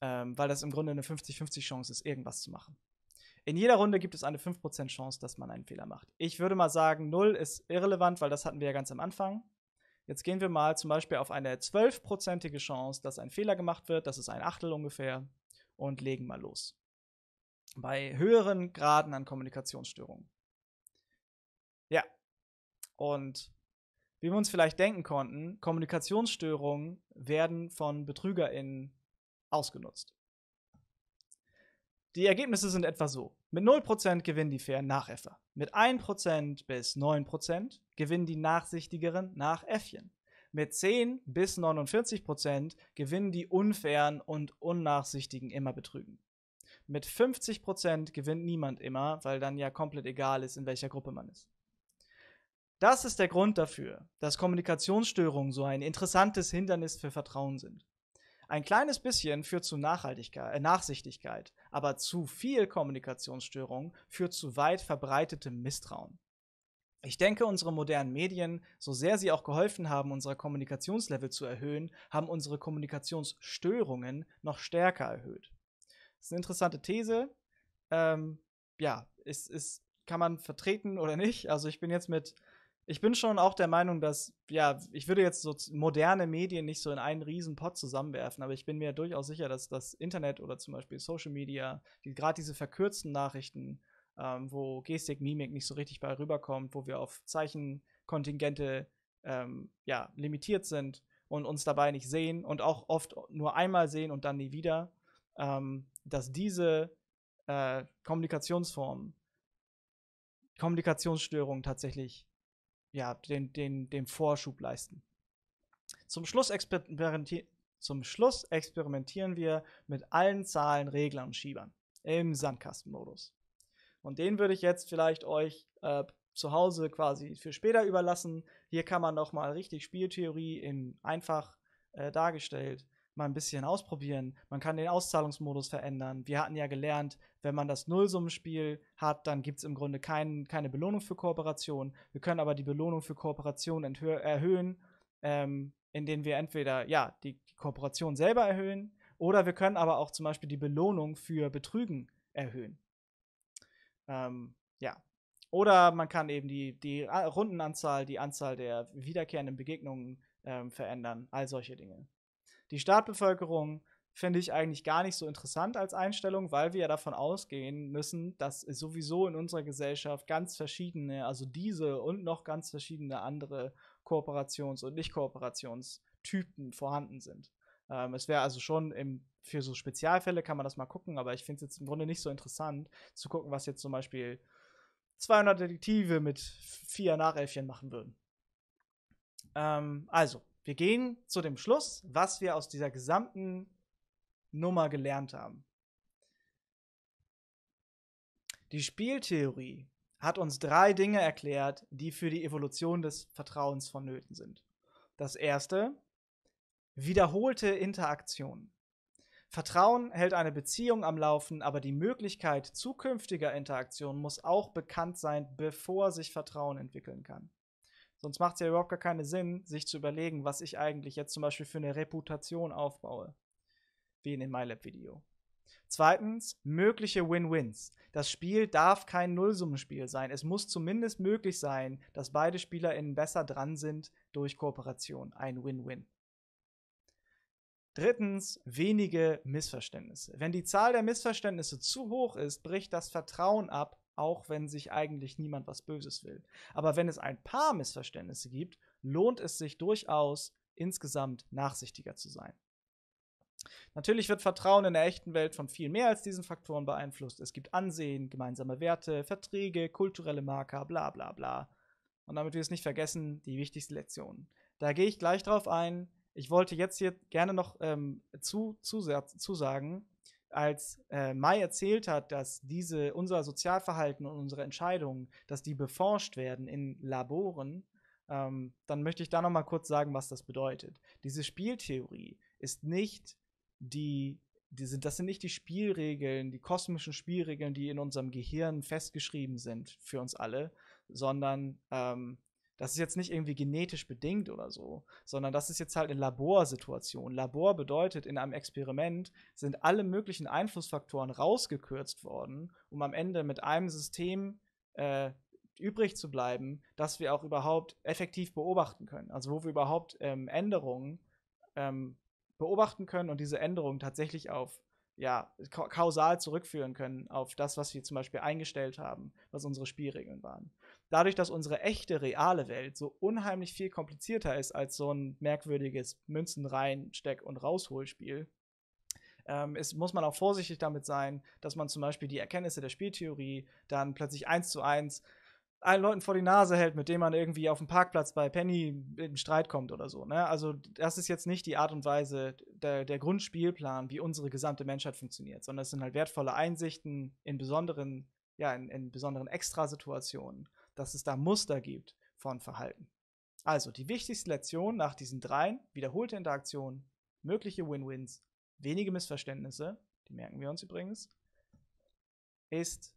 Ähm, weil das im Grunde eine 50-50 Chance ist, irgendwas zu machen. In jeder Runde gibt es eine 5% Chance, dass man einen Fehler macht. Ich würde mal sagen, 0 ist irrelevant, weil das hatten wir ja ganz am Anfang. Jetzt gehen wir mal zum Beispiel auf eine 12%ige Chance, dass ein Fehler gemacht wird. Das ist ein Achtel ungefähr. Und legen mal los. Bei höheren Graden an Kommunikationsstörungen. Und wie wir uns vielleicht denken konnten, Kommunikationsstörungen werden von BetrügerInnen ausgenutzt. Die Ergebnisse sind etwa so. Mit 0% gewinnen die fairen Nachäffer. Mit 1% bis 9% gewinnen die nachsichtigeren Nachäffchen. Mit 10 bis 49% gewinnen die unfairen und unnachsichtigen immer betrügen. Mit 50% gewinnt niemand immer, weil dann ja komplett egal ist, in welcher Gruppe man ist. Das ist der Grund dafür, dass Kommunikationsstörungen so ein interessantes Hindernis für Vertrauen sind. Ein kleines bisschen führt zu Nachhaltigkeit, äh, Nachsichtigkeit, aber zu viel Kommunikationsstörung führt zu weit verbreitetem Misstrauen. Ich denke, unsere modernen Medien, so sehr sie auch geholfen haben, unser Kommunikationslevel zu erhöhen, haben unsere Kommunikationsstörungen noch stärker erhöht. Das ist eine interessante These. Ähm, ja, ist, ist, kann man vertreten oder nicht? Also ich bin jetzt mit ich bin schon auch der Meinung, dass, ja, ich würde jetzt so moderne Medien nicht so in einen riesen Pot zusammenwerfen, aber ich bin mir durchaus sicher, dass das Internet oder zum Beispiel Social Media, die, gerade diese verkürzten Nachrichten, ähm, wo Gestik, Mimik nicht so richtig bei rüberkommt, wo wir auf Zeichenkontingente ähm, ja, limitiert sind und uns dabei nicht sehen und auch oft nur einmal sehen und dann nie wieder, ähm, dass diese äh, Kommunikationsformen Kommunikationsstörungen tatsächlich ja, den, den, den Vorschub leisten. Zum Schluss, zum Schluss experimentieren wir mit allen Zahlen, Reglern und Schiebern im Sandkastenmodus. Und den würde ich jetzt vielleicht euch äh, zu Hause quasi für später überlassen. Hier kann man nochmal richtig Spieltheorie in einfach äh, dargestellt mal ein bisschen ausprobieren. Man kann den Auszahlungsmodus verändern. Wir hatten ja gelernt, wenn man das Nullsummenspiel hat, dann gibt es im Grunde kein, keine Belohnung für Kooperation. Wir können aber die Belohnung für Kooperation erhöhen, ähm, indem wir entweder ja, die, die Kooperation selber erhöhen oder wir können aber auch zum Beispiel die Belohnung für Betrügen erhöhen. Ähm, ja. Oder man kann eben die, die äh, Rundenanzahl, die Anzahl der wiederkehrenden Begegnungen ähm, verändern, all solche Dinge. Die Startbevölkerung finde ich eigentlich gar nicht so interessant als Einstellung, weil wir ja davon ausgehen müssen, dass sowieso in unserer Gesellschaft ganz verschiedene, also diese und noch ganz verschiedene andere Kooperations- und Nicht-Kooperationstypen vorhanden sind. Ähm, es wäre also schon im, für so Spezialfälle kann man das mal gucken, aber ich finde es jetzt im Grunde nicht so interessant zu gucken, was jetzt zum Beispiel 200 Detektive mit vier Nachelfchen machen würden. Ähm, also, wir gehen zu dem Schluss, was wir aus dieser gesamten Nummer gelernt haben. Die Spieltheorie hat uns drei Dinge erklärt, die für die Evolution des Vertrauens vonnöten sind. Das erste, wiederholte Interaktion. Vertrauen hält eine Beziehung am Laufen, aber die Möglichkeit zukünftiger Interaktion muss auch bekannt sein, bevor sich Vertrauen entwickeln kann. Sonst macht es ja überhaupt gar keinen Sinn, sich zu überlegen, was ich eigentlich jetzt zum Beispiel für eine Reputation aufbaue. Wie in dem MyLab-Video. Zweitens, mögliche Win-Wins. Das Spiel darf kein Nullsummenspiel sein. Es muss zumindest möglich sein, dass beide SpielerInnen besser dran sind durch Kooperation. Ein Win-Win. Drittens, wenige Missverständnisse. Wenn die Zahl der Missverständnisse zu hoch ist, bricht das Vertrauen ab auch wenn sich eigentlich niemand was Böses will. Aber wenn es ein paar Missverständnisse gibt, lohnt es sich durchaus, insgesamt nachsichtiger zu sein. Natürlich wird Vertrauen in der echten Welt von viel mehr als diesen Faktoren beeinflusst. Es gibt Ansehen, gemeinsame Werte, Verträge, kulturelle Marker, bla bla bla. Und damit wir es nicht vergessen, die wichtigste Lektion. Da gehe ich gleich drauf ein. Ich wollte jetzt hier gerne noch ähm, zu, zu, zusagen, als äh, Mai erzählt hat, dass diese, unser Sozialverhalten und unsere Entscheidungen, dass die beforscht werden in Laboren, ähm, dann möchte ich da noch mal kurz sagen, was das bedeutet. Diese Spieltheorie ist nicht die, diese, das sind nicht die Spielregeln, die kosmischen Spielregeln, die in unserem Gehirn festgeschrieben sind für uns alle, sondern ähm, das ist jetzt nicht irgendwie genetisch bedingt oder so, sondern das ist jetzt halt eine Laborsituation. Labor bedeutet, in einem Experiment sind alle möglichen Einflussfaktoren rausgekürzt worden, um am Ende mit einem System äh, übrig zu bleiben, das wir auch überhaupt effektiv beobachten können. Also wo wir überhaupt ähm, Änderungen ähm, beobachten können und diese Änderungen tatsächlich auf ja, kausal zurückführen können auf das, was wir zum Beispiel eingestellt haben, was unsere Spielregeln waren dadurch, dass unsere echte, reale Welt so unheimlich viel komplizierter ist als so ein merkwürdiges Münzen rein, Steck- und Rausholspiel, ähm, ist, muss man auch vorsichtig damit sein, dass man zum Beispiel die Erkenntnisse der Spieltheorie dann plötzlich eins zu eins allen Leuten vor die Nase hält, mit dem man irgendwie auf dem Parkplatz bei Penny in Streit kommt oder so. Ne? Also das ist jetzt nicht die Art und Weise, der, der Grundspielplan, wie unsere gesamte Menschheit funktioniert, sondern es sind halt wertvolle Einsichten in besonderen, ja, in, in besonderen Extrasituationen dass es da Muster gibt von Verhalten. Also die wichtigste Lektion nach diesen dreien, wiederholte Interaktionen, mögliche Win-Wins, wenige Missverständnisse, die merken wir uns übrigens, ist,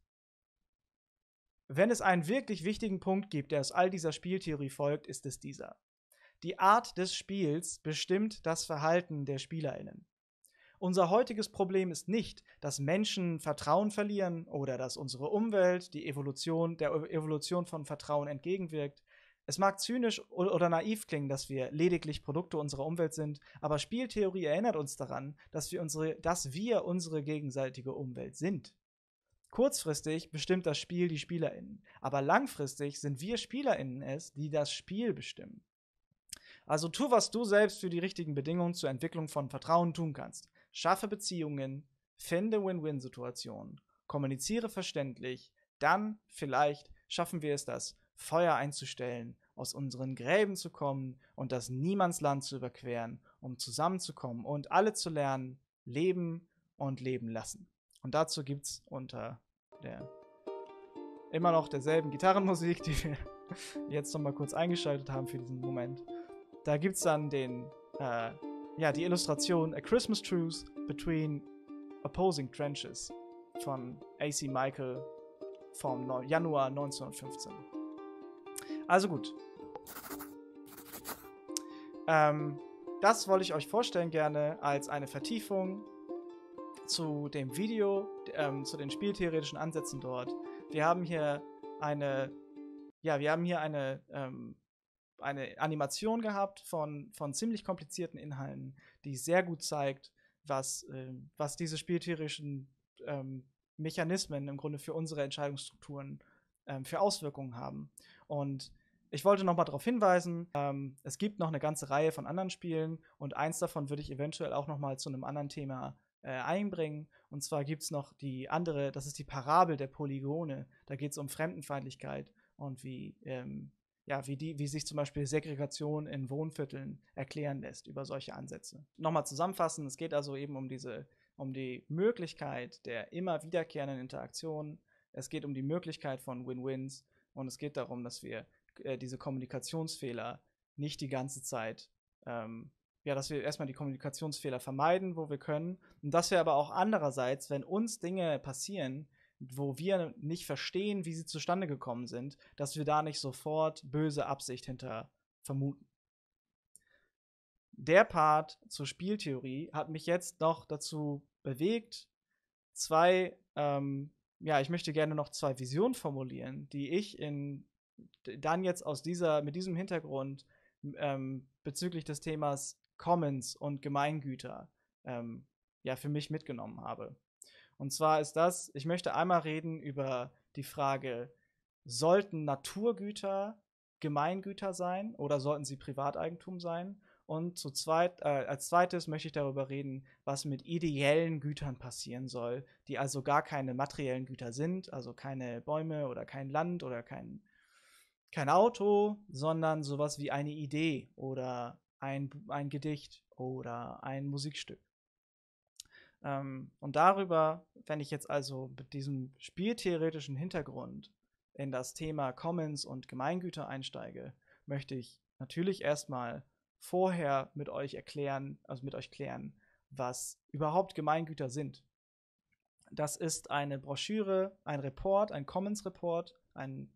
wenn es einen wirklich wichtigen Punkt gibt, der aus all dieser Spieltheorie folgt, ist es dieser. Die Art des Spiels bestimmt das Verhalten der Spielerinnen. Unser heutiges Problem ist nicht, dass Menschen Vertrauen verlieren oder dass unsere Umwelt die Evolution der Evolution von Vertrauen entgegenwirkt. Es mag zynisch oder naiv klingen, dass wir lediglich Produkte unserer Umwelt sind, aber Spieltheorie erinnert uns daran, dass wir unsere, dass wir unsere gegenseitige Umwelt sind. Kurzfristig bestimmt das Spiel die SpielerInnen, aber langfristig sind wir SpielerInnen es, die das Spiel bestimmen. Also tu, was du selbst für die richtigen Bedingungen zur Entwicklung von Vertrauen tun kannst schaffe Beziehungen, finde Win-Win-Situationen, kommuniziere verständlich, dann vielleicht schaffen wir es, das Feuer einzustellen, aus unseren Gräben zu kommen und das Niemandsland zu überqueren, um zusammenzukommen und alle zu lernen, leben und leben lassen. Und dazu gibt es unter der immer noch derselben Gitarrenmusik, die wir jetzt nochmal kurz eingeschaltet haben für diesen Moment. Da gibt es dann den äh, ja, die Illustration A Christmas Truce Between Opposing Trenches von AC Michael vom no Januar 1915. Also gut. Ähm, das wollte ich euch vorstellen gerne als eine Vertiefung zu dem Video, ähm, zu den spieltheoretischen Ansätzen dort. Wir haben hier eine, ja, wir haben hier eine ähm, eine Animation gehabt von, von ziemlich komplizierten Inhalten, die sehr gut zeigt, was, äh, was diese spieltierischen ähm, Mechanismen im Grunde für unsere Entscheidungsstrukturen ähm, für Auswirkungen haben. Und ich wollte nochmal darauf hinweisen, ähm, es gibt noch eine ganze Reihe von anderen Spielen und eins davon würde ich eventuell auch nochmal zu einem anderen Thema äh, einbringen. Und zwar gibt es noch die andere, das ist die Parabel der Polygone. Da geht es um Fremdenfeindlichkeit und wie ähm, ja, wie, die, wie sich zum Beispiel Segregation in Wohnvierteln erklären lässt über solche Ansätze. Nochmal zusammenfassen, es geht also eben um diese, um die Möglichkeit der immer wiederkehrenden Interaktion, es geht um die Möglichkeit von Win-Wins und es geht darum, dass wir äh, diese Kommunikationsfehler nicht die ganze Zeit, ähm, ja, dass wir erstmal die Kommunikationsfehler vermeiden, wo wir können und dass wir aber auch andererseits, wenn uns Dinge passieren, wo wir nicht verstehen, wie sie zustande gekommen sind, dass wir da nicht sofort böse Absicht hinter vermuten. Der Part zur Spieltheorie hat mich jetzt noch dazu bewegt, zwei, ähm, ja, ich möchte gerne noch zwei Visionen formulieren, die ich in dann jetzt aus dieser, mit diesem Hintergrund ähm, bezüglich des Themas Commons und Gemeingüter ähm, ja für mich mitgenommen habe. Und zwar ist das, ich möchte einmal reden über die Frage, sollten Naturgüter Gemeingüter sein oder sollten sie Privateigentum sein? Und zu zweit, äh, als zweites möchte ich darüber reden, was mit ideellen Gütern passieren soll, die also gar keine materiellen Güter sind, also keine Bäume oder kein Land oder kein, kein Auto, sondern sowas wie eine Idee oder ein, ein Gedicht oder ein Musikstück. Ähm, und darüber, wenn ich jetzt also mit diesem spieltheoretischen Hintergrund in das Thema Commons und Gemeingüter einsteige, möchte ich natürlich erstmal vorher mit euch erklären, also mit euch klären, was überhaupt Gemeingüter sind. Das ist eine Broschüre, ein Report, ein Commons-Report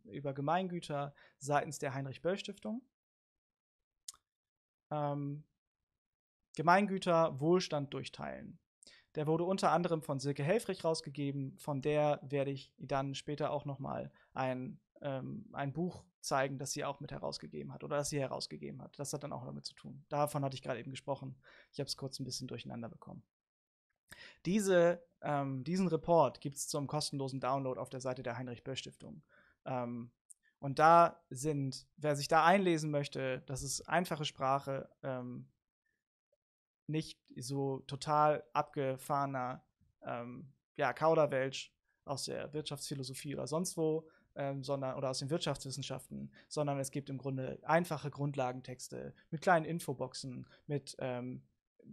über Gemeingüter seitens der Heinrich-Böll-Stiftung. Ähm, Gemeingüter Wohlstand durchteilen. Der wurde unter anderem von Silke Helfrich rausgegeben. Von der werde ich dann später auch nochmal ein, ähm, ein Buch zeigen, das sie auch mit herausgegeben hat oder das sie herausgegeben hat. Das hat dann auch damit zu tun. Davon hatte ich gerade eben gesprochen. Ich habe es kurz ein bisschen durcheinander bekommen. Diese, ähm, diesen Report gibt es zum kostenlosen Download auf der Seite der Heinrich-Böll-Stiftung. Ähm, und da sind, wer sich da einlesen möchte, das ist einfache Sprache, ähm, nicht so total abgefahrener ähm, ja, Kauderwelsch aus der Wirtschaftsphilosophie oder sonst wo, ähm, sondern oder aus den Wirtschaftswissenschaften, sondern es gibt im Grunde einfache Grundlagentexte mit kleinen Infoboxen, mit ähm,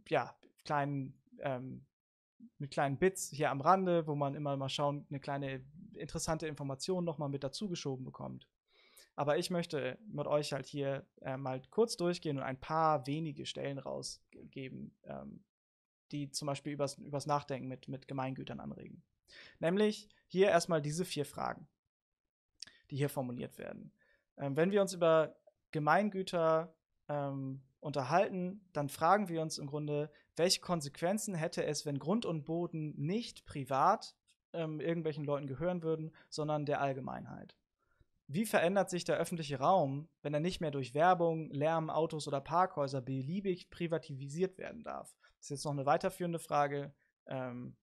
ja, kleinen ähm, mit kleinen Bits hier am Rande, wo man immer mal schauen, eine kleine interessante Information nochmal mit dazugeschoben bekommt. Aber ich möchte mit euch halt hier äh, mal kurz durchgehen und ein paar wenige Stellen rausgeben, ähm, die zum Beispiel übers, übers Nachdenken mit, mit Gemeingütern anregen. Nämlich hier erstmal diese vier Fragen, die hier formuliert werden. Ähm, wenn wir uns über Gemeingüter ähm, unterhalten, dann fragen wir uns im Grunde, welche Konsequenzen hätte es, wenn Grund und Boden nicht privat ähm, irgendwelchen Leuten gehören würden, sondern der Allgemeinheit wie verändert sich der öffentliche Raum, wenn er nicht mehr durch Werbung, Lärm, Autos oder Parkhäuser beliebig privatisiert werden darf? Das ist jetzt noch eine weiterführende Frage. Ähm,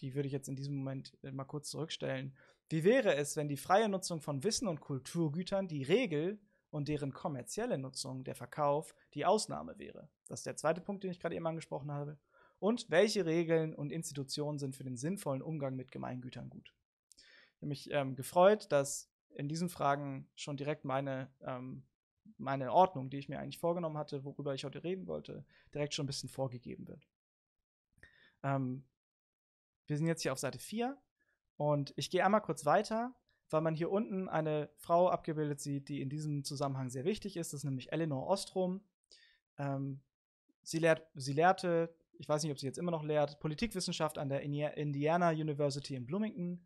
die würde ich jetzt in diesem Moment äh, mal kurz zurückstellen. Wie wäre es, wenn die freie Nutzung von Wissen und Kulturgütern die Regel und deren kommerzielle Nutzung, der Verkauf, die Ausnahme wäre? Das ist der zweite Punkt, den ich gerade eben angesprochen habe. Und welche Regeln und Institutionen sind für den sinnvollen Umgang mit Gemeingütern gut? Ich habe mich ähm, gefreut, dass in diesen Fragen schon direkt meine, ähm, meine Ordnung, die ich mir eigentlich vorgenommen hatte, worüber ich heute reden wollte, direkt schon ein bisschen vorgegeben wird. Ähm, wir sind jetzt hier auf Seite 4 und ich gehe einmal kurz weiter, weil man hier unten eine Frau abgebildet sieht, die in diesem Zusammenhang sehr wichtig ist. Das ist nämlich Eleanor Ostrom. Ähm, sie, lehrt, sie lehrte, ich weiß nicht, ob sie jetzt immer noch lehrt, Politikwissenschaft an der Indiana University in Bloomington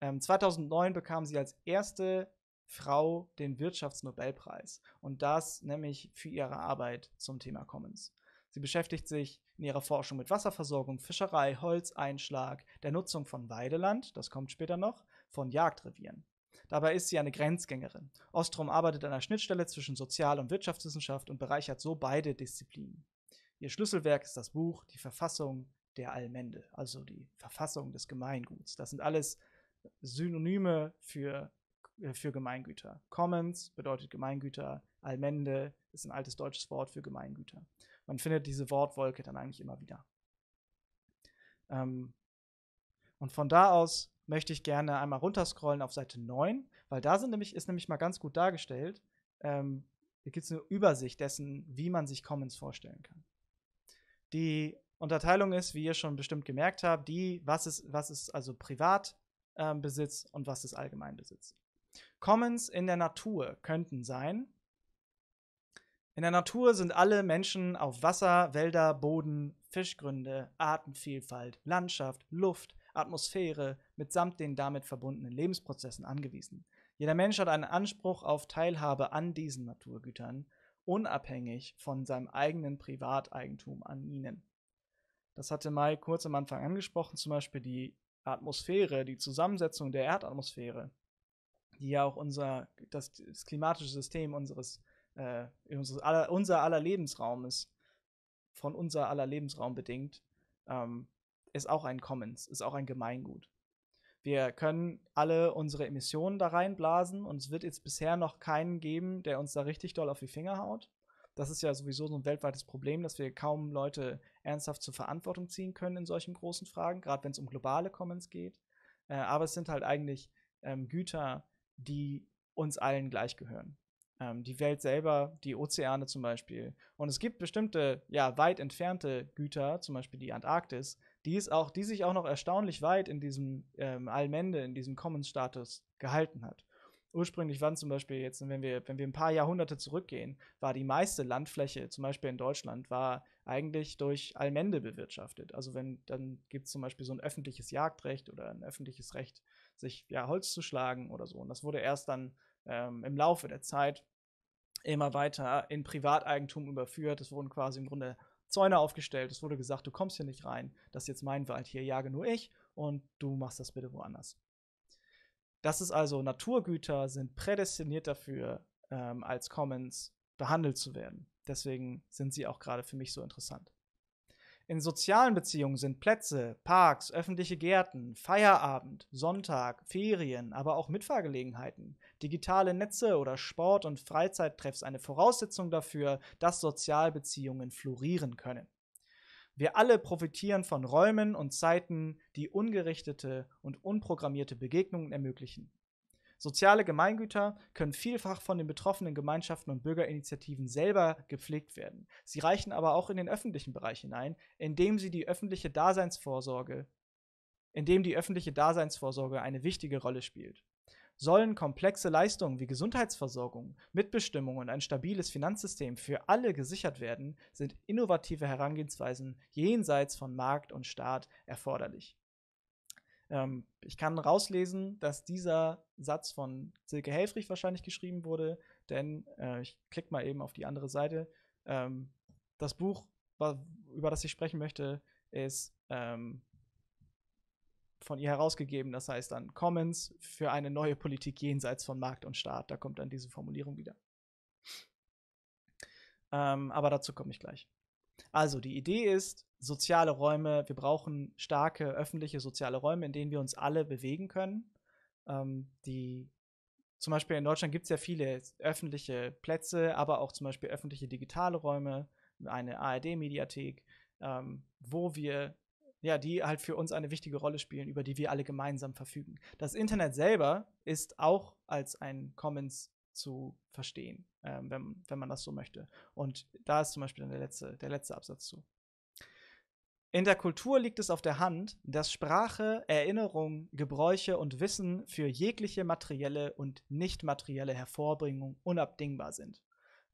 ähm, 2009 bekam sie als erste Frau den Wirtschaftsnobelpreis und das nämlich für ihre Arbeit zum Thema Commons. Sie beschäftigt sich in ihrer Forschung mit Wasserversorgung, Fischerei, Holzeinschlag, der Nutzung von Weideland, das kommt später noch, von Jagdrevieren. Dabei ist sie eine Grenzgängerin. Ostrom arbeitet an der Schnittstelle zwischen Sozial- und Wirtschaftswissenschaft und bereichert so beide Disziplinen. Ihr Schlüsselwerk ist das Buch Die Verfassung der Allmende, also die Verfassung des Gemeinguts. Das sind alles Synonyme für, äh, für Gemeingüter. Commons bedeutet Gemeingüter, Almende ist ein altes deutsches Wort für Gemeingüter. Man findet diese Wortwolke dann eigentlich immer wieder. Ähm, und von da aus möchte ich gerne einmal runterscrollen auf Seite 9, weil da sind nämlich, ist nämlich mal ganz gut dargestellt, ähm, da gibt es eine Übersicht dessen, wie man sich Commons vorstellen kann. Die Unterteilung ist, wie ihr schon bestimmt gemerkt habt, die, was ist, was ist also privat, äh, Besitz und was ist Allgemeinbesitz. Commons in der Natur könnten sein. In der Natur sind alle Menschen auf Wasser, Wälder, Boden, Fischgründe, Artenvielfalt, Landschaft, Luft, Atmosphäre mitsamt den damit verbundenen Lebensprozessen angewiesen. Jeder Mensch hat einen Anspruch auf Teilhabe an diesen Naturgütern, unabhängig von seinem eigenen Privateigentum an ihnen. Das hatte Mai kurz am Anfang angesprochen, zum Beispiel die Atmosphäre, die Zusammensetzung der Erdatmosphäre, die ja auch unser, das, das klimatische System unseres, äh, unseres aller, unser aller Lebensraum ist, von unser aller Lebensraum bedingt, ähm, ist auch ein Commons, ist auch ein Gemeingut. Wir können alle unsere Emissionen da reinblasen und es wird jetzt bisher noch keinen geben, der uns da richtig doll auf die Finger haut. Das ist ja sowieso so ein weltweites Problem, dass wir kaum Leute ernsthaft zur Verantwortung ziehen können in solchen großen Fragen, gerade wenn es um globale Commons geht. Äh, aber es sind halt eigentlich ähm, Güter, die uns allen gleich gehören. Ähm, die Welt selber, die Ozeane zum Beispiel. Und es gibt bestimmte, ja, weit entfernte Güter, zum Beispiel die Antarktis, die, ist auch, die sich auch noch erstaunlich weit in diesem ähm, Allmende, in diesem Commons-Status gehalten hat ursprünglich waren zum Beispiel jetzt, wenn wir, wenn wir ein paar Jahrhunderte zurückgehen, war die meiste Landfläche, zum Beispiel in Deutschland, war eigentlich durch Allmende bewirtschaftet. Also wenn, dann gibt es zum Beispiel so ein öffentliches Jagdrecht oder ein öffentliches Recht, sich ja, Holz zu schlagen oder so. Und das wurde erst dann ähm, im Laufe der Zeit immer weiter in Privateigentum überführt. Es wurden quasi im Grunde Zäune aufgestellt. Es wurde gesagt, du kommst hier nicht rein. Das ist jetzt mein Wald hier, jage nur ich und du machst das bitte woanders. Das ist also, Naturgüter sind prädestiniert dafür, ähm, als Commons behandelt zu werden. Deswegen sind sie auch gerade für mich so interessant. In sozialen Beziehungen sind Plätze, Parks, öffentliche Gärten, Feierabend, Sonntag, Ferien, aber auch Mitfahrgelegenheiten, digitale Netze oder Sport- und Freizeittreffs eine Voraussetzung dafür, dass Sozialbeziehungen florieren können. Wir alle profitieren von Räumen und Zeiten, die ungerichtete und unprogrammierte Begegnungen ermöglichen. Soziale Gemeingüter können vielfach von den betroffenen Gemeinschaften und Bürgerinitiativen selber gepflegt werden. Sie reichen aber auch in den öffentlichen Bereich hinein, indem sie die öffentliche Daseinsvorsorge, indem die öffentliche Daseinsvorsorge eine wichtige Rolle spielt sollen komplexe Leistungen wie Gesundheitsversorgung, Mitbestimmung und ein stabiles Finanzsystem für alle gesichert werden, sind innovative Herangehensweisen jenseits von Markt und Staat erforderlich. Ähm, ich kann rauslesen, dass dieser Satz von Silke Helfrich wahrscheinlich geschrieben wurde, denn äh, ich klicke mal eben auf die andere Seite. Ähm, das Buch, über das ich sprechen möchte, ist ähm, von ihr herausgegeben. Das heißt dann Commons für eine neue Politik jenseits von Markt und Staat. Da kommt dann diese Formulierung wieder. Ähm, aber dazu komme ich gleich. Also die Idee ist, soziale Räume, wir brauchen starke öffentliche soziale Räume, in denen wir uns alle bewegen können. Ähm, die, zum Beispiel in Deutschland gibt es ja viele öffentliche Plätze, aber auch zum Beispiel öffentliche digitale Räume, eine ARD-Mediathek, ähm, wo wir ja, die halt für uns eine wichtige Rolle spielen, über die wir alle gemeinsam verfügen. Das Internet selber ist auch als ein Commons zu verstehen, ähm, wenn, wenn man das so möchte. Und da ist zum Beispiel der letzte, der letzte Absatz zu. In der Kultur liegt es auf der Hand, dass Sprache, Erinnerung, Gebräuche und Wissen für jegliche materielle und nicht materielle Hervorbringung unabdingbar sind.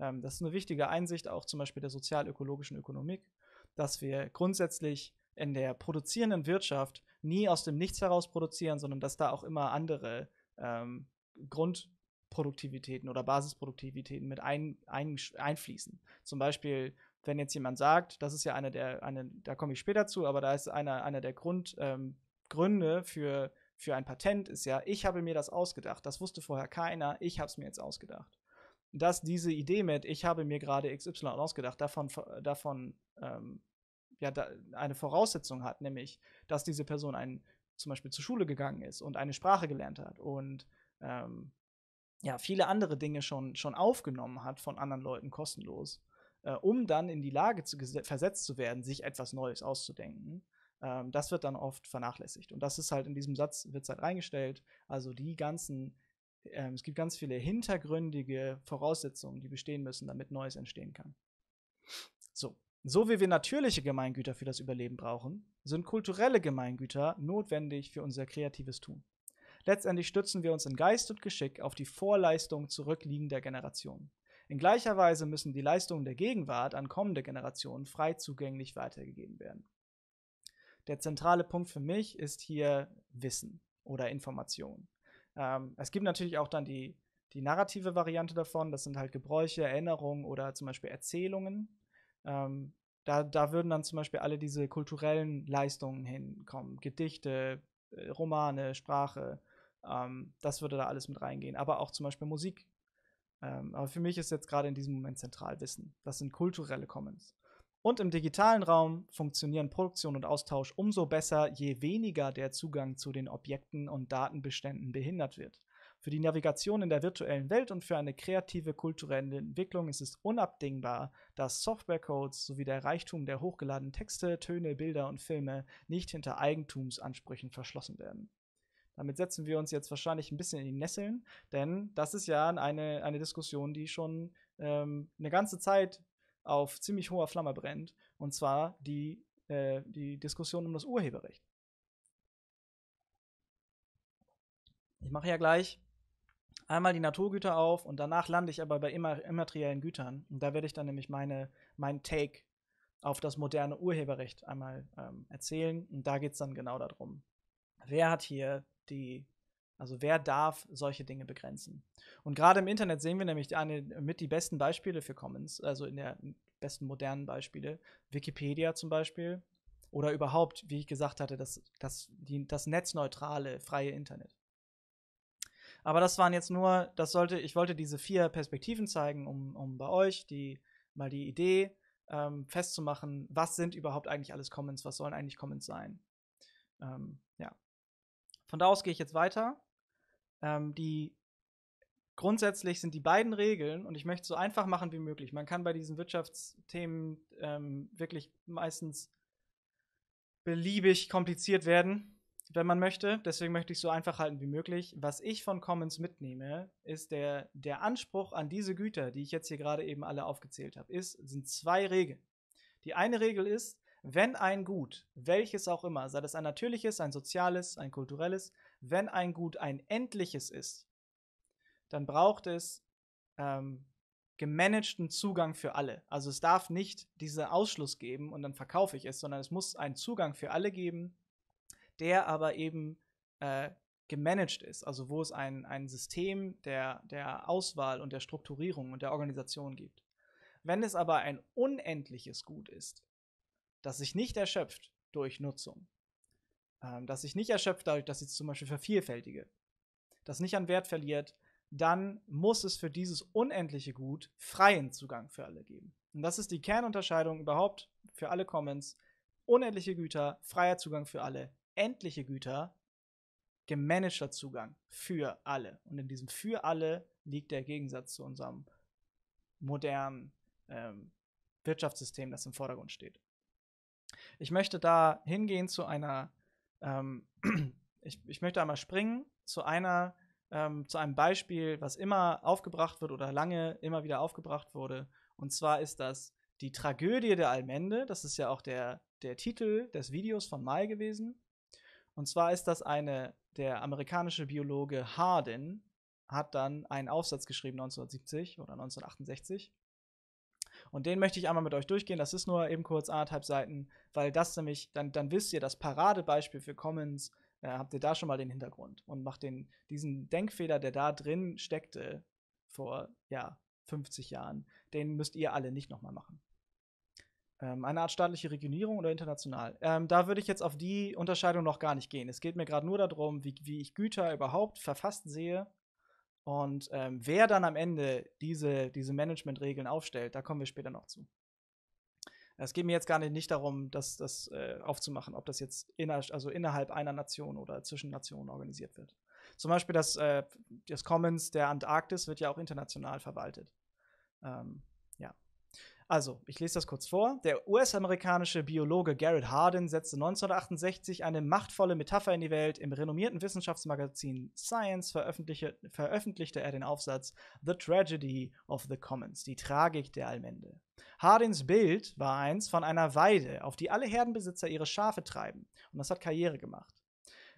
Ähm, das ist eine wichtige Einsicht auch zum Beispiel der sozialökologischen Ökonomik, dass wir grundsätzlich in der produzierenden Wirtschaft nie aus dem Nichts heraus produzieren, sondern dass da auch immer andere ähm, Grundproduktivitäten oder Basisproduktivitäten mit ein, ein, einfließen. Zum Beispiel, wenn jetzt jemand sagt, das ist ja eine der, eine, da komme ich später zu, aber da ist einer, einer der Grund, ähm, Gründe für, für ein Patent ist ja, ich habe mir das ausgedacht, das wusste vorher keiner, ich habe es mir jetzt ausgedacht. Dass diese Idee mit, ich habe mir gerade XY ausgedacht, davon, davon ähm, ja eine Voraussetzung hat, nämlich dass diese Person ein, zum Beispiel zur Schule gegangen ist und eine Sprache gelernt hat und ähm, ja, viele andere Dinge schon, schon aufgenommen hat von anderen Leuten kostenlos, äh, um dann in die Lage zu versetzt zu werden, sich etwas Neues auszudenken. Ähm, das wird dann oft vernachlässigt. Und das ist halt in diesem Satz, wird es halt reingestellt. Also die ganzen, ähm, es gibt ganz viele hintergründige Voraussetzungen, die bestehen müssen, damit Neues entstehen kann. So, so wie wir natürliche Gemeingüter für das Überleben brauchen, sind kulturelle Gemeingüter notwendig für unser kreatives Tun. Letztendlich stützen wir uns in Geist und Geschick auf die Vorleistungen zurückliegender Generationen. In gleicher Weise müssen die Leistungen der Gegenwart an kommende Generationen frei zugänglich weitergegeben werden. Der zentrale Punkt für mich ist hier Wissen oder Information. Ähm, es gibt natürlich auch dann die, die narrative Variante davon, das sind halt Gebräuche, Erinnerungen oder zum Beispiel Erzählungen, ähm, da, da würden dann zum Beispiel alle diese kulturellen Leistungen hinkommen. Gedichte, äh, Romane, Sprache. Ähm, das würde da alles mit reingehen. Aber auch zum Beispiel Musik. Ähm, aber für mich ist jetzt gerade in diesem Moment zentral Wissen. Das sind kulturelle Commons. Und im digitalen Raum funktionieren Produktion und Austausch umso besser, je weniger der Zugang zu den Objekten und Datenbeständen behindert wird. Für die Navigation in der virtuellen Welt und für eine kreative kulturelle Entwicklung ist es unabdingbar, dass Softwarecodes sowie der Reichtum der hochgeladenen Texte, Töne, Bilder und Filme nicht hinter Eigentumsansprüchen verschlossen werden. Damit setzen wir uns jetzt wahrscheinlich ein bisschen in die Nesseln, denn das ist ja eine, eine Diskussion, die schon ähm, eine ganze Zeit auf ziemlich hoher Flamme brennt, und zwar die, äh, die Diskussion um das Urheberrecht. Ich mache ja gleich einmal die Naturgüter auf und danach lande ich aber bei immateriellen Gütern. Und da werde ich dann nämlich meine, meinen Take auf das moderne Urheberrecht einmal ähm, erzählen. Und da geht es dann genau darum. Wer hat hier die, also wer darf solche Dinge begrenzen? Und gerade im Internet sehen wir nämlich eine, mit die besten Beispiele für Commons, also in der besten modernen Beispiele. Wikipedia zum Beispiel. Oder überhaupt, wie ich gesagt hatte, das, das, die, das netzneutrale freie Internet. Aber das waren jetzt nur, das sollte, ich wollte diese vier Perspektiven zeigen, um, um bei euch die, mal die Idee ähm, festzumachen, was sind überhaupt eigentlich alles Comments, was sollen eigentlich Comments sein. Ähm, ja. Von da aus gehe ich jetzt weiter. Ähm, die grundsätzlich sind die beiden Regeln, und ich möchte es so einfach machen wie möglich. Man kann bei diesen Wirtschaftsthemen ähm, wirklich meistens beliebig kompliziert werden wenn man möchte. Deswegen möchte ich es so einfach halten wie möglich. Was ich von Commons mitnehme, ist der, der Anspruch an diese Güter, die ich jetzt hier gerade eben alle aufgezählt habe, ist, sind zwei Regeln. Die eine Regel ist, wenn ein Gut, welches auch immer, sei das ein natürliches, ein soziales, ein kulturelles, wenn ein Gut ein endliches ist, dann braucht es ähm, gemanagten Zugang für alle. Also es darf nicht diesen Ausschluss geben und dann verkaufe ich es, sondern es muss einen Zugang für alle geben, der aber eben äh, gemanagt ist, also wo es ein, ein System der, der Auswahl und der Strukturierung und der Organisation gibt. Wenn es aber ein unendliches Gut ist, das sich nicht erschöpft durch Nutzung, ähm, das sich nicht erschöpft dadurch, dass ich es zum Beispiel vervielfältige, das nicht an Wert verliert, dann muss es für dieses unendliche Gut freien Zugang für alle geben. Und das ist die Kernunterscheidung überhaupt für alle Commons. Unendliche Güter, freier Zugang für alle, unendliche Güter gemanagter Zugang für alle. Und in diesem für alle liegt der Gegensatz zu unserem modernen ähm, Wirtschaftssystem, das im Vordergrund steht. Ich möchte da hingehen zu einer, ähm, ich, ich möchte einmal springen zu einer, ähm, zu einem Beispiel, was immer aufgebracht wird oder lange immer wieder aufgebracht wurde. Und zwar ist das die Tragödie der Allmende. Das ist ja auch der, der Titel des Videos von Mai gewesen. Und zwar ist das eine, der amerikanische Biologe Hardin hat dann einen Aufsatz geschrieben 1970 oder 1968. Und den möchte ich einmal mit euch durchgehen. Das ist nur eben kurz anderthalb Seiten, weil das nämlich, dann, dann wisst ihr, das Paradebeispiel für Commons, äh, habt ihr da schon mal den Hintergrund und macht den, diesen Denkfehler, der da drin steckte vor, ja, 50 Jahren, den müsst ihr alle nicht nochmal machen ähm, eine Art staatliche Regionierung oder international. Ähm, da würde ich jetzt auf die Unterscheidung noch gar nicht gehen. Es geht mir gerade nur darum, wie, wie, ich Güter überhaupt verfasst sehe und ähm, wer dann am Ende diese, diese Managementregeln aufstellt. Da kommen wir später noch zu. Es geht mir jetzt gar nicht, nicht darum, das, das äh, aufzumachen, ob das jetzt inner, also innerhalb einer Nation oder zwischen Nationen organisiert wird. Zum Beispiel das, äh, das Commons der Antarktis wird ja auch international verwaltet. Ähm, also, ich lese das kurz vor. Der US-amerikanische Biologe Garrett Hardin setzte 1968 eine machtvolle Metapher in die Welt. Im renommierten Wissenschaftsmagazin Science veröffentlichte, veröffentlichte er den Aufsatz The Tragedy of the Commons, die Tragik der Allmende. Hardins Bild war eins von einer Weide, auf die alle Herdenbesitzer ihre Schafe treiben. Und das hat Karriere gemacht.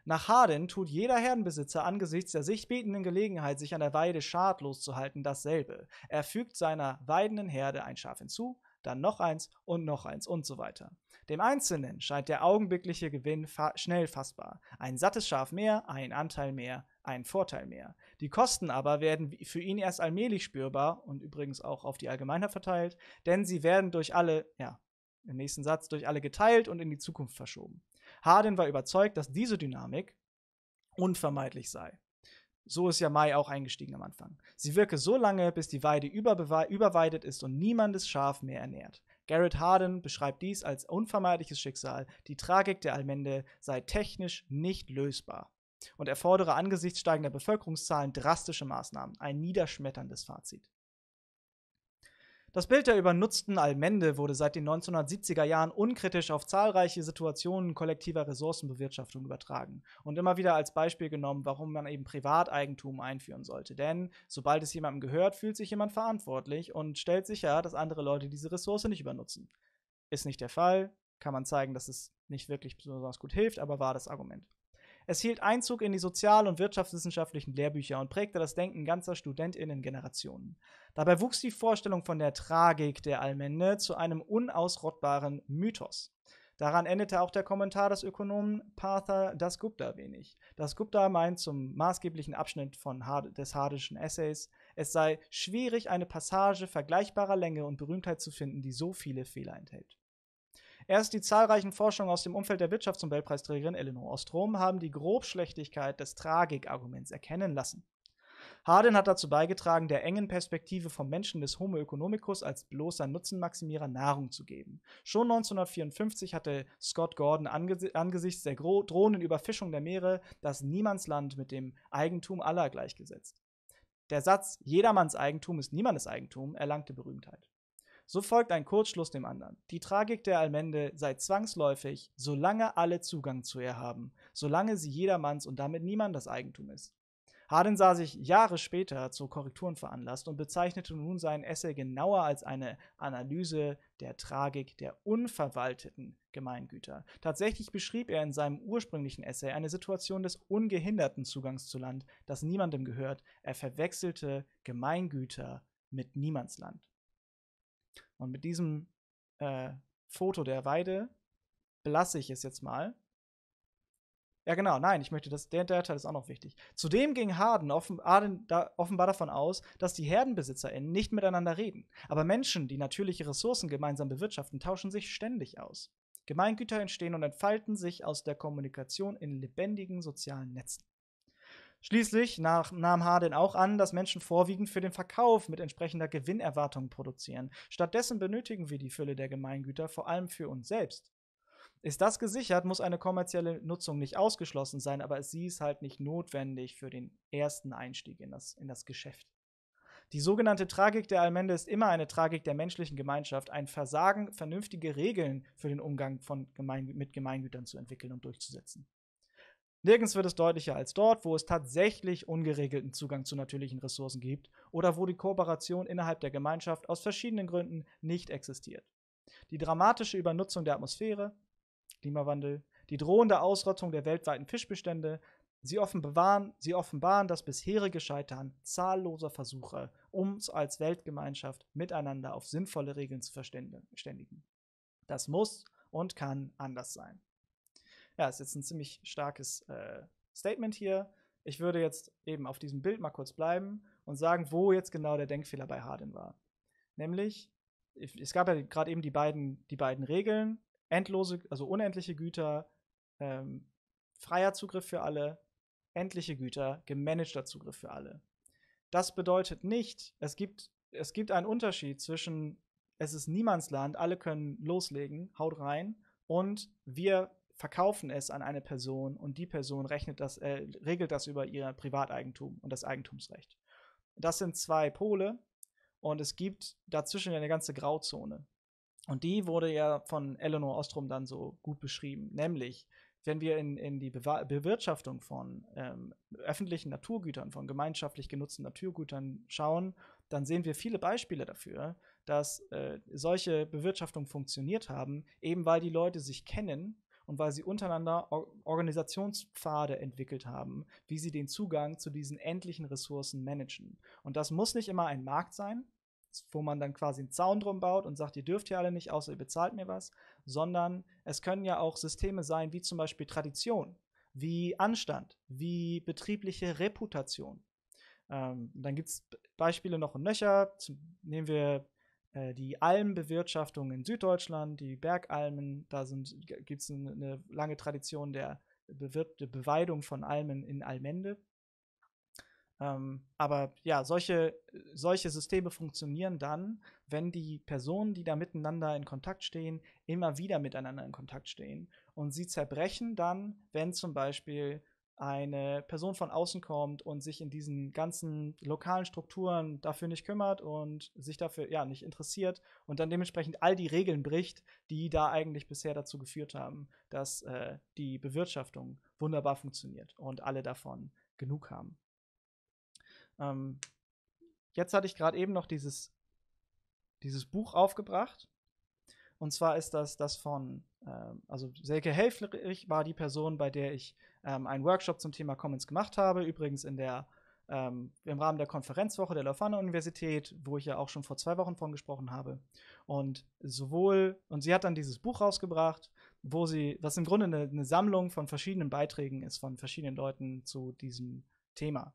Nach Harden tut jeder Herdenbesitzer angesichts der sich bietenden Gelegenheit, sich an der Weide schadlos zu halten, dasselbe. Er fügt seiner weidenden Herde ein Schaf hinzu, dann noch eins und noch eins und so weiter. Dem Einzelnen scheint der augenblickliche Gewinn fa schnell fassbar. Ein sattes Schaf mehr, ein Anteil mehr, ein Vorteil mehr. Die Kosten aber werden für ihn erst allmählich spürbar und übrigens auch auf die Allgemeinheit verteilt, denn sie werden durch alle, ja, im nächsten Satz durch alle geteilt und in die Zukunft verschoben. Hardin war überzeugt, dass diese Dynamik unvermeidlich sei. So ist ja Mai auch eingestiegen am Anfang. Sie wirke so lange, bis die Weide überweidet ist und niemandes Schaf mehr ernährt. Garrett Hardin beschreibt dies als unvermeidliches Schicksal. Die Tragik der Allmende sei technisch nicht lösbar und er fordere angesichts steigender Bevölkerungszahlen drastische Maßnahmen. Ein niederschmetterndes Fazit. Das Bild der übernutzten Allmende wurde seit den 1970er Jahren unkritisch auf zahlreiche Situationen kollektiver Ressourcenbewirtschaftung übertragen und immer wieder als Beispiel genommen, warum man eben Privateigentum einführen sollte. Denn sobald es jemandem gehört, fühlt sich jemand verantwortlich und stellt sicher, dass andere Leute diese Ressource nicht übernutzen. Ist nicht der Fall, kann man zeigen, dass es nicht wirklich besonders gut hilft, aber war das Argument. Es hielt Einzug in die sozial- und wirtschaftswissenschaftlichen Lehrbücher und prägte das Denken ganzer Studentinnengenerationen. Dabei wuchs die Vorstellung von der Tragik der Allmende zu einem unausrottbaren Mythos. Daran endete auch der Kommentar des Ökonomen Partha Dasgupta wenig. Dasgupta meint zum maßgeblichen Abschnitt von Hard des hardischen Essays, es sei schwierig, eine Passage vergleichbarer Länge und Berühmtheit zu finden, die so viele Fehler enthält. Erst die zahlreichen Forschungen aus dem Umfeld der Wirtschaft zum Nobelpreisträgerin Eleanor Ostrom haben die Grobschlechtigkeit des Tragikarguments erkennen lassen. Hardin hat dazu beigetragen, der engen Perspektive vom Menschen des Homo economicus als bloßer Nutzenmaximierer Nahrung zu geben. Schon 1954 hatte Scott Gordon angesi angesichts der drohenden Überfischung der Meere das Niemandsland mit dem Eigentum aller gleichgesetzt. Der Satz Jedermanns Eigentum ist niemandes Eigentum erlangte Berühmtheit. So folgt ein Kurzschluss dem anderen. Die Tragik der Allmende sei zwangsläufig, solange alle Zugang zu ihr haben, solange sie jedermanns und damit niemandes Eigentum ist. Hardin sah sich Jahre später zu Korrekturen veranlasst und bezeichnete nun seinen Essay genauer als eine Analyse der Tragik der unverwalteten Gemeingüter. Tatsächlich beschrieb er in seinem ursprünglichen Essay eine Situation des ungehinderten Zugangs zu Land, das niemandem gehört. Er verwechselte Gemeingüter mit Niemandsland. Und mit diesem äh, Foto der Weide belasse ich es jetzt mal. Ja, genau, nein, ich möchte das, der, der Teil ist auch noch wichtig. Zudem ging Harden, offen, Harden da, offenbar davon aus, dass die HerdenbesitzerInnen nicht miteinander reden. Aber Menschen, die natürliche Ressourcen gemeinsam bewirtschaften, tauschen sich ständig aus. Gemeingüter entstehen und entfalten sich aus der Kommunikation in lebendigen sozialen Netzen. Schließlich nach, nahm Hardin auch an, dass Menschen vorwiegend für den Verkauf mit entsprechender Gewinnerwartung produzieren. Stattdessen benötigen wir die Fülle der Gemeingüter vor allem für uns selbst. Ist das gesichert, muss eine kommerzielle Nutzung nicht ausgeschlossen sein, aber sie ist halt nicht notwendig für den ersten Einstieg in das, in das Geschäft. Die sogenannte Tragik der Allmende ist immer eine Tragik der menschlichen Gemeinschaft, ein Versagen, vernünftige Regeln für den Umgang von Gemeingü mit Gemeingütern zu entwickeln und durchzusetzen. Nirgends wird es deutlicher als dort, wo es tatsächlich ungeregelten Zugang zu natürlichen Ressourcen gibt oder wo die Kooperation innerhalb der Gemeinschaft aus verschiedenen Gründen nicht existiert. Die dramatische Übernutzung der Atmosphäre, Klimawandel, die drohende Ausrottung der weltweiten Fischbestände, sie offenbaren, sie offenbaren das bisherige Scheitern zahlloser Versuche, uns als Weltgemeinschaft miteinander auf sinnvolle Regeln zu verständigen. Das muss und kann anders sein ja, ist jetzt ein ziemlich starkes äh, Statement hier. Ich würde jetzt eben auf diesem Bild mal kurz bleiben und sagen, wo jetzt genau der Denkfehler bei Hardin war. Nämlich, es gab ja gerade eben die beiden, die beiden Regeln, endlose, also unendliche Güter, ähm, freier Zugriff für alle, endliche Güter, gemanagter Zugriff für alle. Das bedeutet nicht, es gibt, es gibt einen Unterschied zwischen es ist Niemandsland, alle können loslegen, haut rein und wir verkaufen es an eine Person und die Person rechnet das, äh, regelt das über ihr Privateigentum und das Eigentumsrecht. Das sind zwei Pole und es gibt dazwischen eine ganze Grauzone. Und die wurde ja von Eleanor Ostrom dann so gut beschrieben, nämlich wenn wir in, in die Bewa Bewirtschaftung von ähm, öffentlichen Naturgütern, von gemeinschaftlich genutzten Naturgütern schauen, dann sehen wir viele Beispiele dafür, dass äh, solche Bewirtschaftungen funktioniert haben, eben weil die Leute sich kennen und weil sie untereinander Or Organisationspfade entwickelt haben, wie sie den Zugang zu diesen endlichen Ressourcen managen. Und das muss nicht immer ein Markt sein, wo man dann quasi einen Zaun drum baut und sagt, ihr dürft hier alle nicht, außer ihr bezahlt mir was, sondern es können ja auch Systeme sein, wie zum Beispiel Tradition, wie Anstand, wie betriebliche Reputation. Ähm, dann gibt es Beispiele noch in nöcher. Zum, nehmen wir äh, die Almbewirtschaftung in Süddeutschland, die Bergalmen, da gibt es eine, lange Tradition der, der Beweidung von Almen in Almende. Ähm, aber ja, solche, solche Systeme funktionieren dann, wenn die Personen, die da miteinander in Kontakt stehen, immer wieder miteinander in Kontakt stehen. Und sie zerbrechen dann, wenn zum Beispiel eine Person von außen kommt und sich in diesen ganzen lokalen Strukturen dafür nicht kümmert und sich dafür ja nicht interessiert und dann dementsprechend all die Regeln bricht, die da eigentlich bisher dazu geführt haben, dass äh, die Bewirtschaftung wunderbar funktioniert und alle davon genug haben. Ähm, jetzt hatte ich gerade eben noch dieses, dieses Buch aufgebracht und zwar ist das das von, ähm, also Selke Helfrich war die Person, bei der ich ähm, einen Workshop zum Thema Commons gemacht habe, übrigens in der, ähm, im Rahmen der Konferenzwoche der Leuphana-Universität, wo ich ja auch schon vor zwei Wochen von gesprochen habe. Und sowohl, und sie hat dann dieses Buch rausgebracht, wo sie, was im Grunde eine, eine Sammlung von verschiedenen Beiträgen ist, von verschiedenen Leuten zu diesem Thema.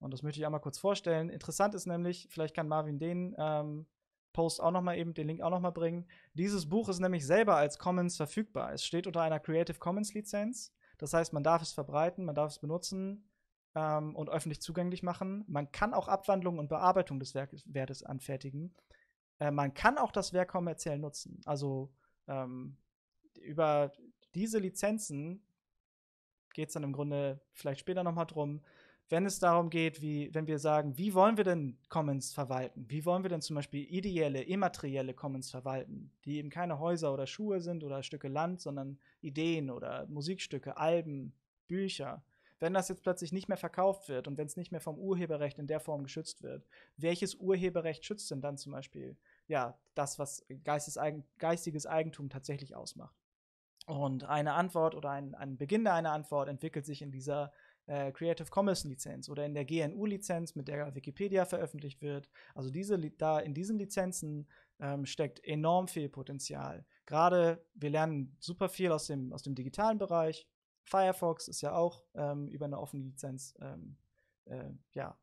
Und das möchte ich einmal kurz vorstellen. Interessant ist nämlich, vielleicht kann Marvin den ähm, Post auch nochmal eben, den Link auch nochmal bringen. Dieses Buch ist nämlich selber als Commons verfügbar. Es steht unter einer Creative Commons Lizenz. Das heißt, man darf es verbreiten, man darf es benutzen ähm, und öffentlich zugänglich machen. Man kann auch Abwandlungen und Bearbeitung des Werk Wertes anfertigen. Äh, man kann auch das Werk kommerziell nutzen. Also ähm, über diese Lizenzen geht es dann im Grunde vielleicht später nochmal drum, wenn es darum geht, wie, wenn wir sagen, wie wollen wir denn Commons verwalten? Wie wollen wir denn zum Beispiel ideelle, immaterielle Commons verwalten, die eben keine Häuser oder Schuhe sind oder Stücke Land, sondern Ideen oder Musikstücke, Alben, Bücher? Wenn das jetzt plötzlich nicht mehr verkauft wird und wenn es nicht mehr vom Urheberrecht in der Form geschützt wird, welches Urheberrecht schützt denn dann zum Beispiel ja das, was geistiges Eigentum tatsächlich ausmacht? Und eine Antwort oder ein, ein Beginn einer Antwort entwickelt sich in dieser äh, Creative Commons Lizenz oder in der GNU Lizenz, mit der Wikipedia veröffentlicht wird. Also diese, da in diesen Lizenzen ähm, steckt enorm viel Potenzial. Gerade wir lernen super viel aus dem, aus dem digitalen Bereich. Firefox ist ja auch ähm, über eine offene Lizenz, ähm, äh, ja,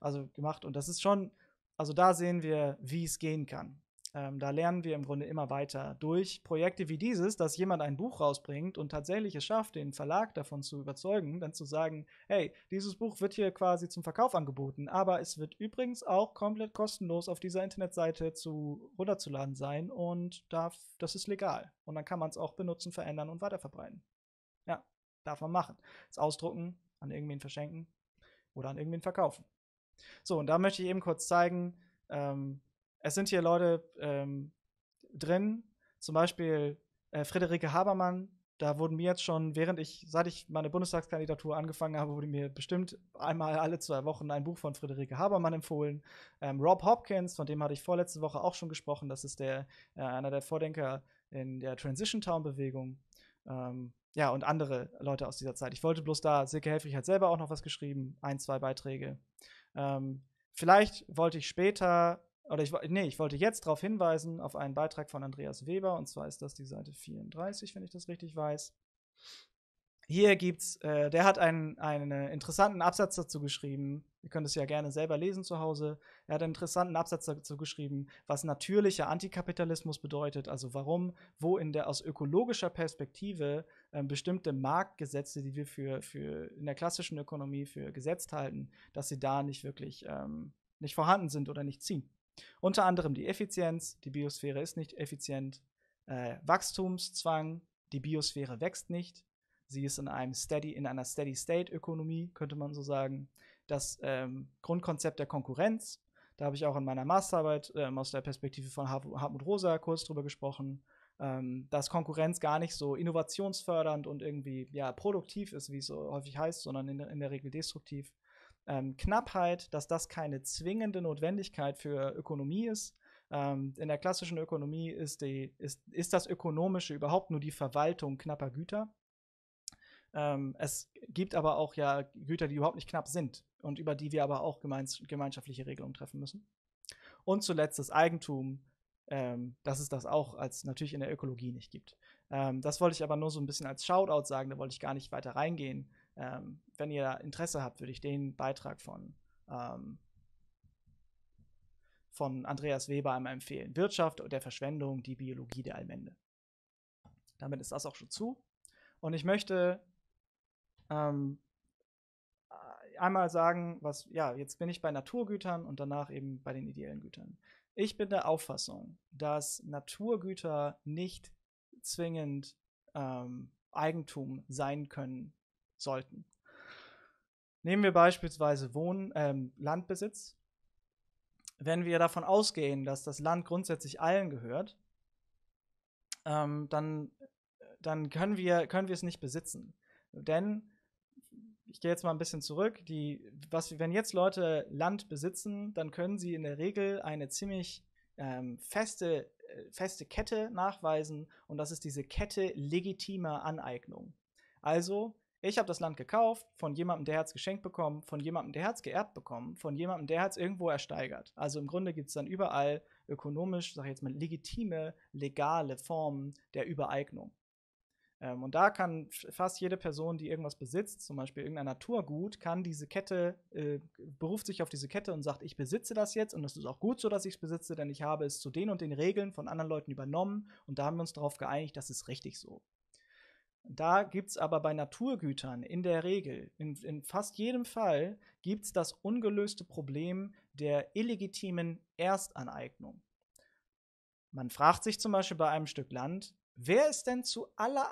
also gemacht. Und das ist schon, also da sehen wir, wie es gehen kann. Ähm, da lernen wir im Grunde immer weiter durch Projekte wie dieses, dass jemand ein Buch rausbringt und tatsächlich es schafft, den Verlag davon zu überzeugen, dann zu sagen, hey, dieses Buch wird hier quasi zum Verkauf angeboten, aber es wird übrigens auch komplett kostenlos auf dieser Internetseite zu runterzuladen sein und darf, das ist legal. Und dann kann man es auch benutzen, verändern und weiterverbreiten. Ja, darf man machen. Es ausdrucken, an irgendwen verschenken oder an irgendwen verkaufen. So, und da möchte ich eben kurz zeigen, ähm, es sind hier Leute ähm, drin, zum Beispiel äh, Friederike Habermann, da wurden mir jetzt schon, während ich, seit ich meine Bundestagskandidatur angefangen habe, wurde mir bestimmt einmal alle zwei Wochen ein Buch von Friederike Habermann empfohlen. Ähm, Rob Hopkins, von dem hatte ich vorletzte Woche auch schon gesprochen, das ist der, äh, einer der Vordenker in der Transition Town Bewegung. Ähm, ja, und andere Leute aus dieser Zeit. Ich wollte bloß da, Silke Helfrich hat selber auch noch was geschrieben, ein, zwei Beiträge. Ähm, vielleicht wollte ich später oder ich, nee, ich wollte jetzt darauf hinweisen, auf einen Beitrag von Andreas Weber, und zwar ist das die Seite 34, wenn ich das richtig weiß. Hier gibt's, äh, der hat einen, einen äh, interessanten Absatz dazu geschrieben. Ihr könnt es ja gerne selber lesen zu Hause. Er hat einen interessanten Absatz dazu geschrieben, was natürlicher Antikapitalismus bedeutet, also warum, wo in der aus ökologischer Perspektive äh, bestimmte Marktgesetze, die wir für, für in der klassischen Ökonomie für gesetzt halten, dass sie da nicht wirklich ähm, nicht vorhanden sind oder nicht ziehen. Unter anderem die Effizienz, die Biosphäre ist nicht effizient, äh, Wachstumszwang, die Biosphäre wächst nicht, sie ist in einem Steady, in einer Steady-State-Ökonomie, könnte man so sagen. Das ähm, Grundkonzept der Konkurrenz, da habe ich auch in meiner Masterarbeit ähm, aus der Perspektive von Hartmut Rosa kurz drüber gesprochen, ähm, dass Konkurrenz gar nicht so innovationsfördernd und irgendwie ja, produktiv ist, wie es so häufig heißt, sondern in, in der Regel destruktiv ähm, Knappheit, dass das keine zwingende Notwendigkeit für Ökonomie ist. Ähm, in der klassischen Ökonomie ist, die, ist, ist das Ökonomische überhaupt nur die Verwaltung knapper Güter. Ähm, es gibt aber auch ja Güter, die überhaupt nicht knapp sind und über die wir aber auch gemeins gemeinschaftliche Regelungen treffen müssen. Und zuletzt das Eigentum, ähm, dass es das auch als natürlich in der Ökologie nicht gibt. Ähm, das wollte ich aber nur so ein bisschen als Shoutout sagen, da wollte ich gar nicht weiter reingehen. Ähm, wenn ihr Interesse habt, würde ich den Beitrag von, ähm, von Andreas Weber einmal empfehlen. Wirtschaft der Verschwendung, die Biologie der Allmende. Damit ist das auch schon zu. Und ich möchte ähm, äh, einmal sagen, was, ja, jetzt bin ich bei Naturgütern und danach eben bei den ideellen Gütern. Ich bin der Auffassung, dass Naturgüter nicht zwingend ähm, Eigentum sein können sollten. Nehmen wir beispielsweise Wohn ähm, Landbesitz. Wenn wir davon ausgehen, dass das Land grundsätzlich allen gehört, ähm, dann, dann können, wir, können wir es nicht besitzen. Denn, ich gehe jetzt mal ein bisschen zurück, die, was, wenn jetzt Leute Land besitzen, dann können sie in der Regel eine ziemlich ähm, feste, äh, feste Kette nachweisen und das ist diese Kette legitimer Aneignung. Also ich habe das Land gekauft, von jemandem, der hat es geschenkt bekommen, von jemandem, der hat es geerbt bekommen, von jemandem, der hat es irgendwo ersteigert. Also im Grunde gibt es dann überall ökonomisch, sag ich jetzt mal, legitime, legale Formen der Übereignung. Ähm, und da kann fast jede Person, die irgendwas besitzt, zum Beispiel irgendein Naturgut, kann diese Kette, äh, beruft sich auf diese Kette und sagt, ich besitze das jetzt und es ist auch gut so, dass ich es besitze, denn ich habe es zu den und den Regeln von anderen Leuten übernommen und da haben wir uns darauf geeinigt, das ist richtig so. Da gibt es aber bei Naturgütern in der Regel, in, in fast jedem Fall, gibt es das ungelöste Problem der illegitimen Erstaneignung. Man fragt sich zum Beispiel bei einem Stück Land, wer ist denn zu aller,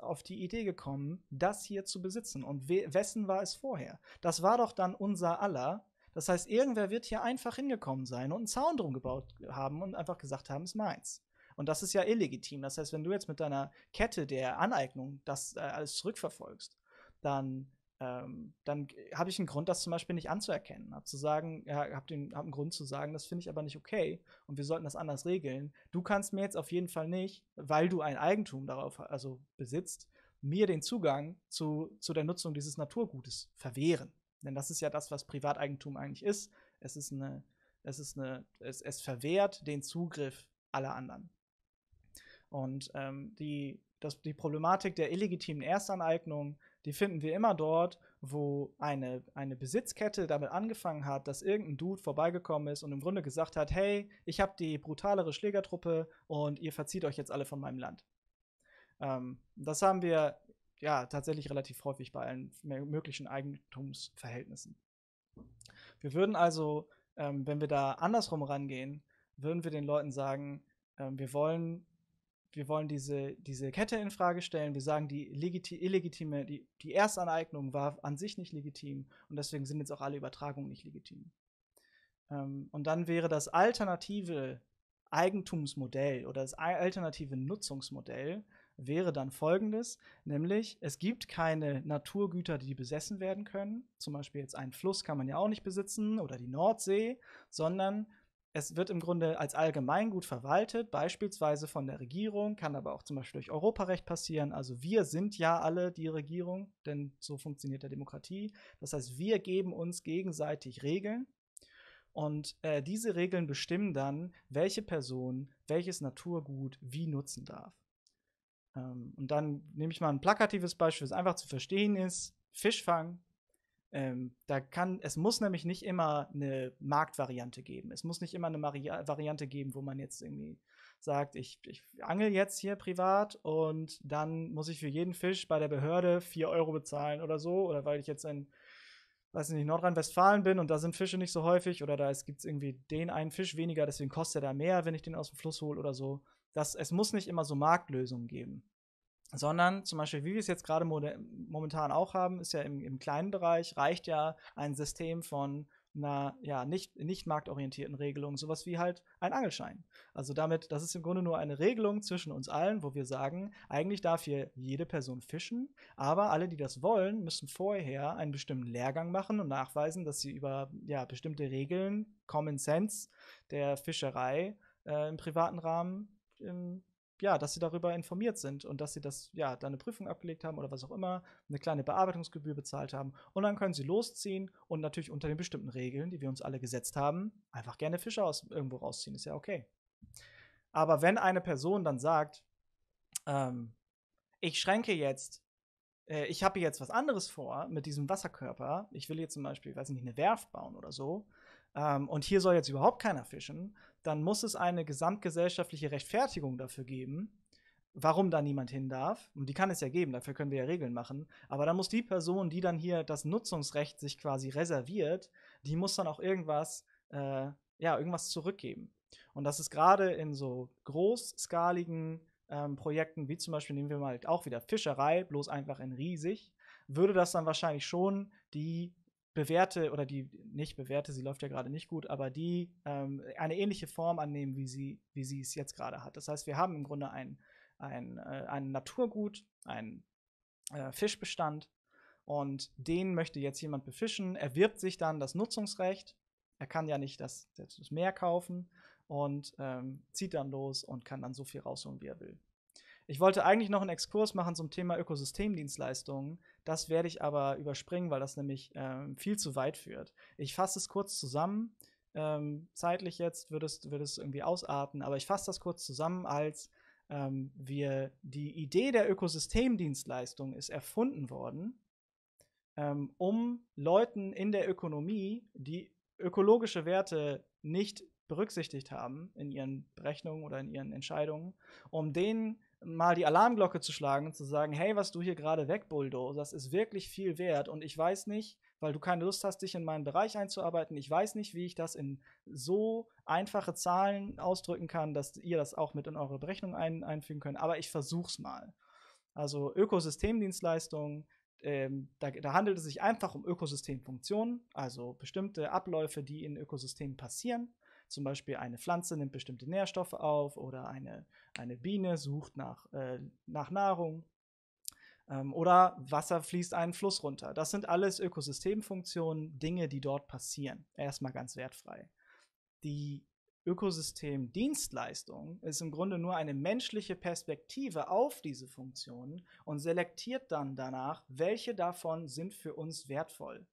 auf die Idee gekommen, das hier zu besitzen und we wessen war es vorher? Das war doch dann unser aller. Das heißt, irgendwer wird hier einfach hingekommen sein und einen Zaun drum gebaut haben und einfach gesagt haben, es ist meins. Und das ist ja illegitim. Das heißt, wenn du jetzt mit deiner Kette der Aneignung das äh, alles zurückverfolgst, dann, ähm, dann habe ich einen Grund, das zum Beispiel nicht anzuerkennen. Habe zu sagen, ja, hab, den, hab einen Grund zu sagen, das finde ich aber nicht okay und wir sollten das anders regeln. Du kannst mir jetzt auf jeden Fall nicht, weil du ein Eigentum darauf also besitzt, mir den Zugang zu, zu der Nutzung dieses Naturgutes verwehren. Denn das ist ja das, was Privateigentum eigentlich ist. Es ist eine, es ist eine, es, es verwehrt den Zugriff aller anderen. Und ähm, die, das, die Problematik der illegitimen Erstaneignung, die finden wir immer dort, wo eine, eine Besitzkette damit angefangen hat, dass irgendein Dude vorbeigekommen ist und im Grunde gesagt hat, hey, ich habe die brutalere Schlägertruppe und ihr verzieht euch jetzt alle von meinem Land. Ähm, das haben wir ja tatsächlich relativ häufig bei allen möglichen Eigentumsverhältnissen. Wir würden also, ähm, wenn wir da andersrum rangehen, würden wir den Leuten sagen, ähm, wir wollen wir wollen diese, diese Kette in Frage stellen. Wir sagen, die illegitime, die, die Erstaneignung war an sich nicht legitim und deswegen sind jetzt auch alle Übertragungen nicht legitim. Ähm, und dann wäre das alternative Eigentumsmodell oder das alternative Nutzungsmodell wäre dann folgendes, nämlich es gibt keine Naturgüter, die besessen werden können. Zum Beispiel jetzt einen Fluss kann man ja auch nicht besitzen oder die Nordsee, sondern es wird im Grunde als Allgemeingut verwaltet, beispielsweise von der Regierung, kann aber auch zum Beispiel durch Europarecht passieren. Also wir sind ja alle die Regierung, denn so funktioniert der Demokratie. Das heißt, wir geben uns gegenseitig Regeln und äh, diese Regeln bestimmen dann, welche Person welches Naturgut wie nutzen darf. Ähm, und dann nehme ich mal ein plakatives Beispiel, das einfach zu verstehen ist. Fischfang ähm, da kann, es muss nämlich nicht immer eine Marktvariante geben. Es muss nicht immer eine Mari Variante geben, wo man jetzt irgendwie sagt, ich, ich angel jetzt hier privat und dann muss ich für jeden Fisch bei der Behörde 4 Euro bezahlen oder so. Oder weil ich jetzt in, weiß nicht, Nordrhein-Westfalen bin und da sind Fische nicht so häufig oder da gibt es irgendwie den einen Fisch weniger, deswegen kostet er da mehr, wenn ich den aus dem Fluss hole oder so. Das, es muss nicht immer so Marktlösungen geben sondern zum Beispiel, wie wir es jetzt gerade momentan auch haben, ist ja im, im kleinen Bereich, reicht ja ein System von einer ja, nicht, nicht marktorientierten Regelung, sowas wie halt ein Angelschein. Also damit, das ist im Grunde nur eine Regelung zwischen uns allen, wo wir sagen, eigentlich darf hier jede Person fischen, aber alle, die das wollen, müssen vorher einen bestimmten Lehrgang machen und nachweisen, dass sie über ja, bestimmte Regeln, Common Sense der Fischerei äh, im privaten Rahmen ähm, ja, dass sie darüber informiert sind und dass sie das, ja, dann eine Prüfung abgelegt haben oder was auch immer, eine kleine Bearbeitungsgebühr bezahlt haben. Und dann können sie losziehen und natürlich unter den bestimmten Regeln, die wir uns alle gesetzt haben, einfach gerne Fische aus irgendwo rausziehen. Ist ja okay. Aber wenn eine Person dann sagt, ähm, ich schränke jetzt, äh, ich habe jetzt was anderes vor mit diesem Wasserkörper, ich will jetzt zum Beispiel, weiß nicht, eine Werft bauen oder so, ähm, und hier soll jetzt überhaupt keiner fischen, dann muss es eine gesamtgesellschaftliche Rechtfertigung dafür geben, warum da niemand hin darf. Und die kann es ja geben, dafür können wir ja Regeln machen. Aber dann muss die Person, die dann hier das Nutzungsrecht sich quasi reserviert, die muss dann auch irgendwas, äh, ja, irgendwas zurückgeben. Und das ist gerade in so großskaligen ähm, Projekten, wie zum Beispiel nehmen wir mal auch wieder Fischerei, bloß einfach in riesig, würde das dann wahrscheinlich schon die bewährte oder die nicht bewährte, sie läuft ja gerade nicht gut, aber die ähm, eine ähnliche Form annehmen, wie sie, wie sie es jetzt gerade hat. Das heißt, wir haben im Grunde ein, ein, äh, ein Naturgut, einen äh, Fischbestand und den möchte jetzt jemand befischen, Er wirbt sich dann das Nutzungsrecht, er kann ja nicht das, das Meer kaufen und ähm, zieht dann los und kann dann so viel rausholen, wie er will. Ich wollte eigentlich noch einen Exkurs machen zum Thema Ökosystemdienstleistungen. Das werde ich aber überspringen, weil das nämlich ähm, viel zu weit führt. Ich fasse es kurz zusammen. Ähm, zeitlich jetzt würde es, würde es irgendwie ausarten, aber ich fasse das kurz zusammen als ähm, wir, die Idee der Ökosystemdienstleistung ist erfunden worden, ähm, um Leuten in der Ökonomie, die ökologische Werte nicht berücksichtigt haben in ihren Berechnungen oder in ihren Entscheidungen, um denen mal die Alarmglocke zu schlagen und zu sagen, hey, was du hier gerade wegbulldo, das ist wirklich viel wert und ich weiß nicht, weil du keine Lust hast, dich in meinen Bereich einzuarbeiten, ich weiß nicht, wie ich das in so einfache Zahlen ausdrücken kann, dass ihr das auch mit in eure Berechnung ein einfügen könnt, aber ich versuch's mal. Also Ökosystemdienstleistungen, ähm, da, da, handelt es sich einfach um Ökosystemfunktionen, also bestimmte Abläufe, die in Ökosystemen passieren. Zum Beispiel eine Pflanze nimmt bestimmte Nährstoffe auf oder eine, eine Biene sucht nach, äh, nach Nahrung ähm, oder Wasser fließt einen Fluss runter. Das sind alles Ökosystemfunktionen, Dinge, die dort passieren. Erstmal ganz wertfrei. Die Ökosystemdienstleistung ist im Grunde nur eine menschliche Perspektive auf diese Funktionen und selektiert dann danach, welche davon sind für uns wertvoll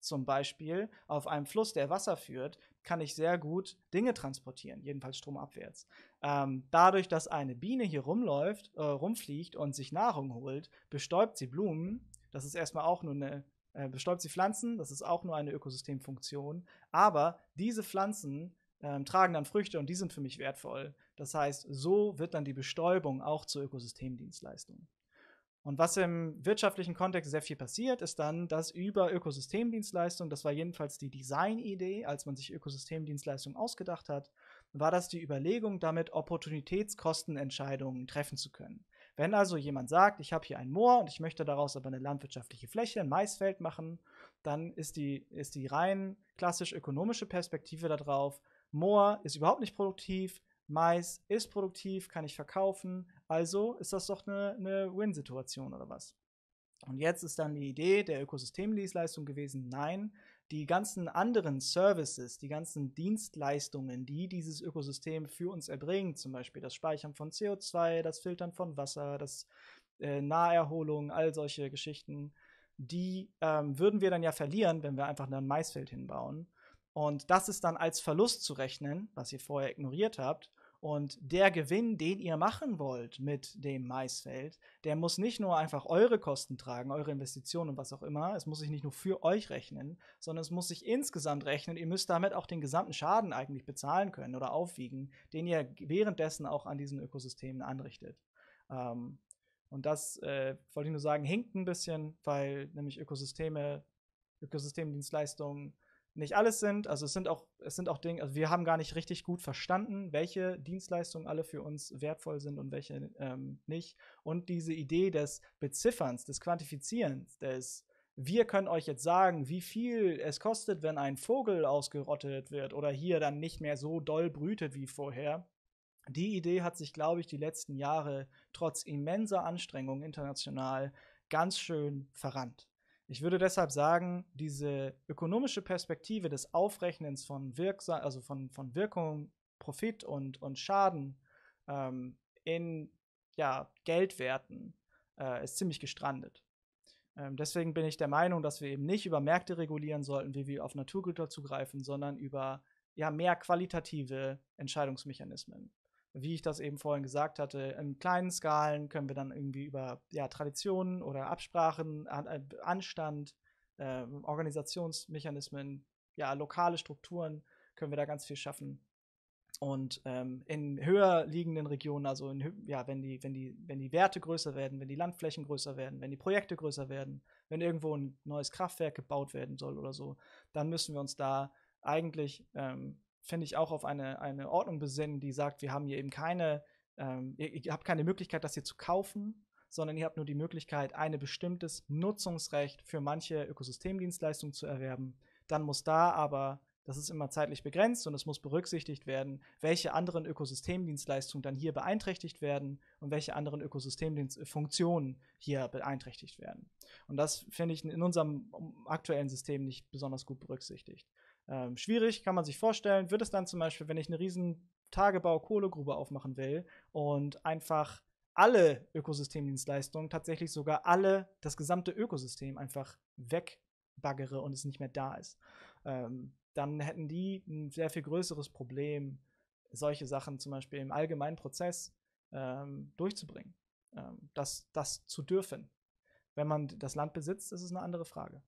zum Beispiel auf einem Fluss, der Wasser führt, kann ich sehr gut Dinge transportieren, jedenfalls stromabwärts. Ähm, dadurch, dass eine Biene hier rumläuft, äh, rumfliegt und sich Nahrung holt, bestäubt sie Blumen. Das ist erstmal auch nur eine, äh, bestäubt sie Pflanzen, das ist auch nur eine Ökosystemfunktion. Aber diese Pflanzen ähm, tragen dann Früchte und die sind für mich wertvoll. Das heißt, so wird dann die Bestäubung auch zur Ökosystemdienstleistung. Und was im wirtschaftlichen Kontext sehr viel passiert, ist dann, dass über Ökosystemdienstleistungen, das war jedenfalls die Designidee, als man sich Ökosystemdienstleistungen ausgedacht hat, war das die Überlegung, damit Opportunitätskostenentscheidungen treffen zu können. Wenn also jemand sagt, ich habe hier ein Moor und ich möchte daraus aber eine landwirtschaftliche Fläche, ein Maisfeld machen, dann ist die, ist die rein klassisch ökonomische Perspektive darauf, Moor ist überhaupt nicht produktiv, Mais ist produktiv, kann ich verkaufen, also ist das doch eine, eine Win-Situation oder was? Und jetzt ist dann die Idee der Ökosystemdienstleistung gewesen, nein, die ganzen anderen Services, die ganzen Dienstleistungen, die dieses Ökosystem für uns erbringt, zum Beispiel das Speichern von CO2, das Filtern von Wasser, das äh, Naherholung, all solche Geschichten, die ähm, würden wir dann ja verlieren, wenn wir einfach ein Maisfeld hinbauen. Und das ist dann als Verlust zu rechnen, was ihr vorher ignoriert habt. Und der Gewinn, den ihr machen wollt mit dem Maisfeld, der muss nicht nur einfach eure Kosten tragen, eure Investitionen und was auch immer. Es muss sich nicht nur für euch rechnen, sondern es muss sich insgesamt rechnen. Ihr müsst damit auch den gesamten Schaden eigentlich bezahlen können oder aufwiegen, den ihr währenddessen auch an diesen Ökosystemen anrichtet. Ähm, und das äh, wollte ich nur sagen, hinkt ein bisschen, weil nämlich Ökosysteme, Ökosystemdienstleistungen nicht alles sind. Also es sind auch, es sind auch Dinge, also wir haben gar nicht richtig gut verstanden, welche Dienstleistungen alle für uns wertvoll sind und welche ähm, nicht. Und diese Idee des Bezifferns, des Quantifizierens, des wir können euch jetzt sagen, wie viel es kostet, wenn ein Vogel ausgerottet wird oder hier dann nicht mehr so doll brütet wie vorher. Die Idee hat sich, glaube ich, die letzten Jahre trotz immenser Anstrengungen international ganz schön verrannt. Ich würde deshalb sagen, diese ökonomische Perspektive des Aufrechnens von, Wirksa also von, von Wirkung, Profit und, und Schaden ähm, in ja, Geldwerten äh, ist ziemlich gestrandet. Ähm, deswegen bin ich der Meinung, dass wir eben nicht über Märkte regulieren sollten, wie wir auf Naturgüter zugreifen, sondern über ja, mehr qualitative Entscheidungsmechanismen wie ich das eben vorhin gesagt hatte, in kleinen Skalen können wir dann irgendwie über ja, Traditionen oder Absprachen, An äh, Anstand, äh, Organisationsmechanismen, ja, lokale Strukturen, können wir da ganz viel schaffen. Und ähm, in höher liegenden Regionen, also in, ja, wenn die, wenn, die, wenn die Werte größer werden, wenn die Landflächen größer werden, wenn die Projekte größer werden, wenn irgendwo ein neues Kraftwerk gebaut werden soll oder so, dann müssen wir uns da eigentlich ähm, finde ich, auch auf eine, eine Ordnung besinnen, die sagt, wir haben hier eben keine, ähm, ihr, ihr habt keine Möglichkeit, das hier zu kaufen, sondern ihr habt nur die Möglichkeit, ein bestimmtes Nutzungsrecht für manche Ökosystemdienstleistungen zu erwerben. Dann muss da aber, das ist immer zeitlich begrenzt und es muss berücksichtigt werden, welche anderen Ökosystemdienstleistungen dann hier beeinträchtigt werden und welche anderen Ökosystemfunktionen hier beeinträchtigt werden. Und das finde ich in unserem aktuellen System nicht besonders gut berücksichtigt. Ähm, schwierig, kann man sich vorstellen. Wird es dann zum Beispiel, wenn ich eine riesen Tagebau-Kohlegrube aufmachen will und einfach alle Ökosystemdienstleistungen, tatsächlich sogar alle, das gesamte Ökosystem einfach wegbaggere und es nicht mehr da ist, ähm, dann hätten die ein sehr viel größeres Problem, solche Sachen zum Beispiel im allgemeinen Prozess ähm, durchzubringen, ähm, das, das zu dürfen. Wenn man das Land besitzt, ist es eine andere Frage.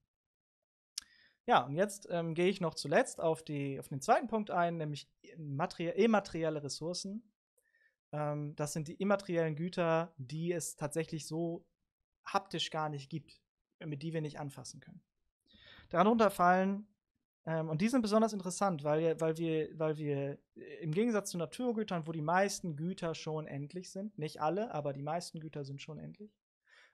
Ja, und jetzt ähm, gehe ich noch zuletzt auf, die, auf den zweiten Punkt ein, nämlich immaterielle Ressourcen. Ähm, das sind die immateriellen Güter, die es tatsächlich so haptisch gar nicht gibt, mit die wir nicht anfassen können. Darunter fallen, ähm, und die sind besonders interessant, weil, weil, wir, weil wir äh, im Gegensatz zu Naturgütern, wo die meisten Güter schon endlich sind, nicht alle, aber die meisten Güter sind schon endlich,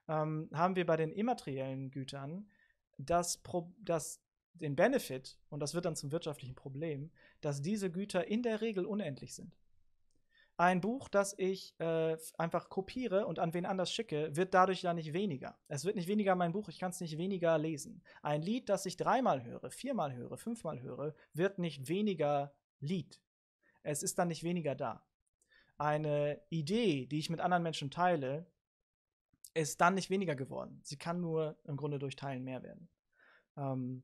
ähm, haben wir bei den immateriellen Gütern das, Pro das den Benefit, und das wird dann zum wirtschaftlichen Problem, dass diese Güter in der Regel unendlich sind. Ein Buch, das ich äh, einfach kopiere und an wen anders schicke, wird dadurch ja nicht weniger. Es wird nicht weniger mein Buch, ich kann es nicht weniger lesen. Ein Lied, das ich dreimal höre, viermal höre, fünfmal höre, wird nicht weniger Lied. Es ist dann nicht weniger da. Eine Idee, die ich mit anderen Menschen teile, ist dann nicht weniger geworden. Sie kann nur im Grunde durch Teilen mehr werden. Ähm,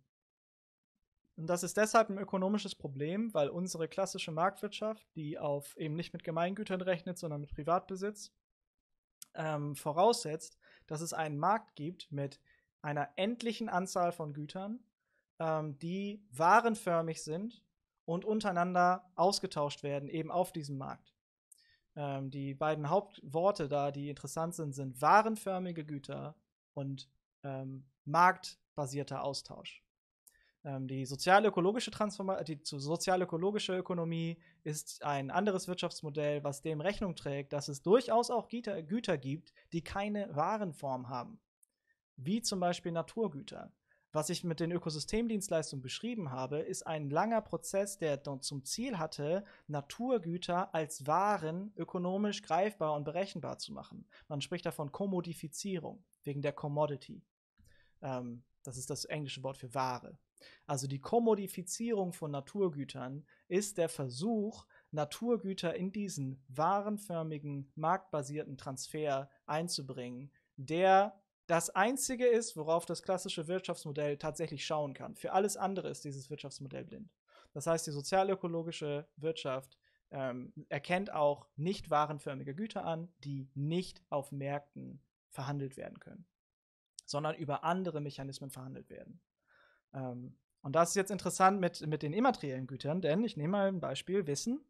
und das ist deshalb ein ökonomisches Problem, weil unsere klassische Marktwirtschaft, die auf eben nicht mit Gemeingütern rechnet, sondern mit Privatbesitz, ähm, voraussetzt, dass es einen Markt gibt mit einer endlichen Anzahl von Gütern, ähm, die warenförmig sind und untereinander ausgetauscht werden, eben auf diesem Markt. Ähm, die beiden Hauptworte da, die interessant sind, sind warenförmige Güter und ähm, marktbasierter Austausch. Ähm, die sozialökologische Transformation, die Ökonomie ist ein anderes Wirtschaftsmodell, was dem Rechnung trägt, dass es durchaus auch Güter, Güter gibt, die keine Warenform haben, wie zum Beispiel Naturgüter. Was ich mit den Ökosystemdienstleistungen beschrieben habe, ist ein langer Prozess, der zum Ziel hatte, Naturgüter als Waren ökonomisch greifbar und berechenbar zu machen. Man spricht davon Kommodifizierung wegen der Commodity. Ähm, das ist das englische Wort für Ware. Also die Kommodifizierung von Naturgütern ist der Versuch, Naturgüter in diesen warenförmigen, marktbasierten Transfer einzubringen, der das Einzige ist, worauf das klassische Wirtschaftsmodell tatsächlich schauen kann. Für alles andere ist dieses Wirtschaftsmodell blind. Das heißt, die sozialökologische Wirtschaft ähm, erkennt auch nicht warenförmige Güter an, die nicht auf Märkten verhandelt werden können, sondern über andere Mechanismen verhandelt werden. Ähm, und das ist jetzt interessant mit, mit den immateriellen Gütern, denn ich nehme mal ein Beispiel Wissen.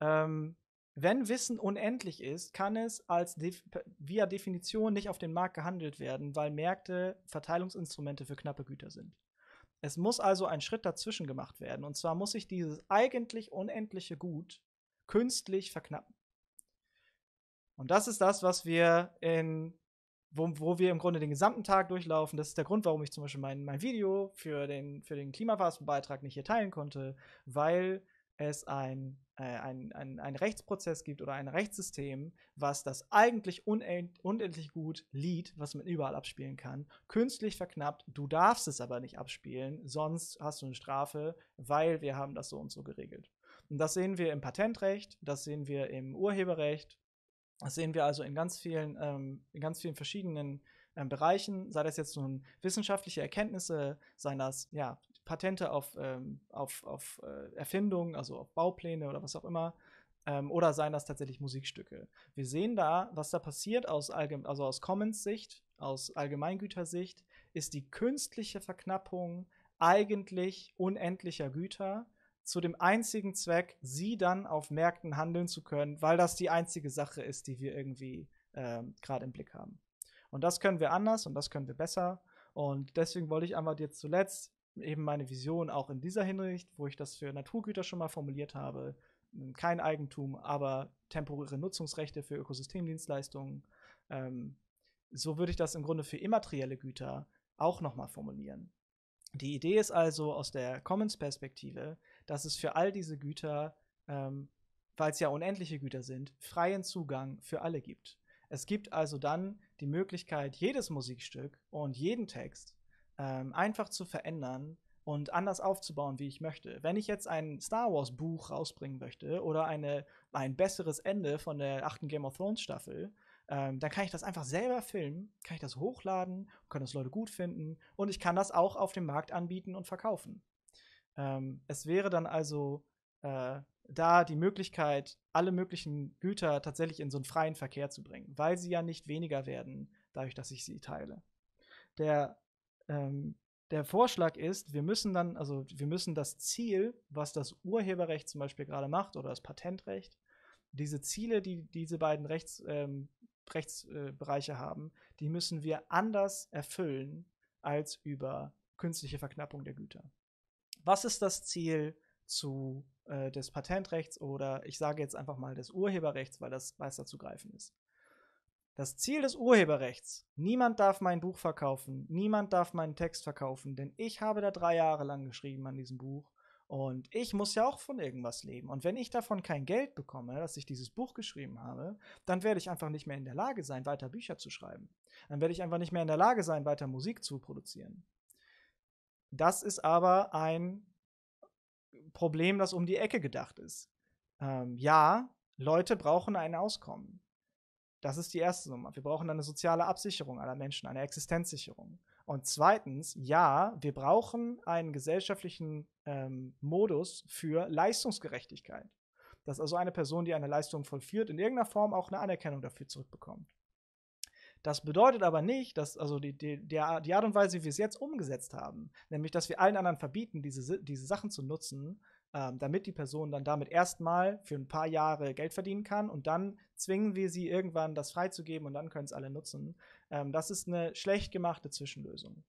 Ähm, wenn Wissen unendlich ist, kann es als Def via Definition nicht auf den Markt gehandelt werden, weil Märkte Verteilungsinstrumente für knappe Güter sind. Es muss also ein Schritt dazwischen gemacht werden. Und zwar muss sich dieses eigentlich unendliche Gut künstlich verknappen. Und das ist das, was wir in wo, wo wir im Grunde den gesamten Tag durchlaufen. Das ist der Grund, warum ich zum Beispiel mein, mein Video für den, für den Klimafastenbeitrag nicht hier teilen konnte, weil es ein, äh, ein, ein, ein Rechtsprozess gibt oder ein Rechtssystem, was das eigentlich unend, unendlich gut Lied, was man überall abspielen kann, künstlich verknappt. Du darfst es aber nicht abspielen, sonst hast du eine Strafe, weil wir haben das so und so geregelt. Und das sehen wir im Patentrecht, das sehen wir im Urheberrecht, das sehen wir also in ganz vielen, ähm, in ganz vielen verschiedenen ähm, Bereichen, sei das jetzt nun wissenschaftliche Erkenntnisse, seien das ja, Patente auf, ähm, auf, auf äh, Erfindungen, also auf Baupläne oder was auch immer, ähm, oder seien das tatsächlich Musikstücke. Wir sehen da, was da passiert aus, also aus Commons-Sicht, aus Allgemeingütersicht, ist die künstliche Verknappung eigentlich unendlicher Güter zu dem einzigen Zweck, sie dann auf Märkten handeln zu können, weil das die einzige Sache ist, die wir irgendwie äh, gerade im Blick haben. Und das können wir anders und das können wir besser. Und deswegen wollte ich einmal dir zuletzt eben meine Vision auch in dieser Hinsicht, wo ich das für Naturgüter schon mal formuliert habe, hm, kein Eigentum, aber temporäre Nutzungsrechte für Ökosystemdienstleistungen. Ähm, so würde ich das im Grunde für immaterielle Güter auch nochmal formulieren. Die Idee ist also aus der Commons-Perspektive, dass es für all diese Güter, ähm, weil es ja unendliche Güter sind, freien Zugang für alle gibt. Es gibt also dann die Möglichkeit, jedes Musikstück und jeden Text ähm, einfach zu verändern und anders aufzubauen, wie ich möchte. Wenn ich jetzt ein Star Wars Buch rausbringen möchte oder eine, ein besseres Ende von der achten Game of Thrones Staffel, ähm, dann kann ich das einfach selber filmen, kann ich das hochladen, kann das Leute gut finden und ich kann das auch auf dem Markt anbieten und verkaufen. Ähm, es wäre dann also äh, da die Möglichkeit, alle möglichen Güter tatsächlich in so einen freien Verkehr zu bringen, weil sie ja nicht weniger werden, dadurch, dass ich sie teile. Der, ähm, der Vorschlag ist, wir müssen dann, also wir müssen das Ziel, was das Urheberrecht zum Beispiel gerade macht oder das Patentrecht, diese Ziele, die diese beiden Rechts, ähm, Rechtsbereiche haben, die müssen wir anders erfüllen als über künstliche Verknappung der Güter was ist das Ziel zu, äh, des Patentrechts oder ich sage jetzt einfach mal des Urheberrechts, weil das meister greifen ist. Das Ziel des Urheberrechts, niemand darf mein Buch verkaufen, niemand darf meinen Text verkaufen, denn ich habe da drei Jahre lang geschrieben an diesem Buch und ich muss ja auch von irgendwas leben. Und wenn ich davon kein Geld bekomme, dass ich dieses Buch geschrieben habe, dann werde ich einfach nicht mehr in der Lage sein, weiter Bücher zu schreiben. Dann werde ich einfach nicht mehr in der Lage sein, weiter Musik zu produzieren. Das ist aber ein Problem, das um die Ecke gedacht ist. Ähm, ja, Leute brauchen ein Auskommen. Das ist die erste Nummer. Wir brauchen eine soziale Absicherung aller Menschen, eine Existenzsicherung. Und zweitens, ja, wir brauchen einen gesellschaftlichen ähm, Modus für Leistungsgerechtigkeit. Dass also eine Person, die eine Leistung vollführt, in irgendeiner Form auch eine Anerkennung dafür zurückbekommt. Das bedeutet aber nicht, dass also die, die, die Art und Weise, wie wir es jetzt umgesetzt haben, nämlich dass wir allen anderen verbieten, diese, diese Sachen zu nutzen, ähm, damit die Person dann damit erstmal für ein paar Jahre Geld verdienen kann und dann zwingen wir sie irgendwann, das freizugeben und dann können es alle nutzen. Ähm, das ist eine schlecht gemachte Zwischenlösung.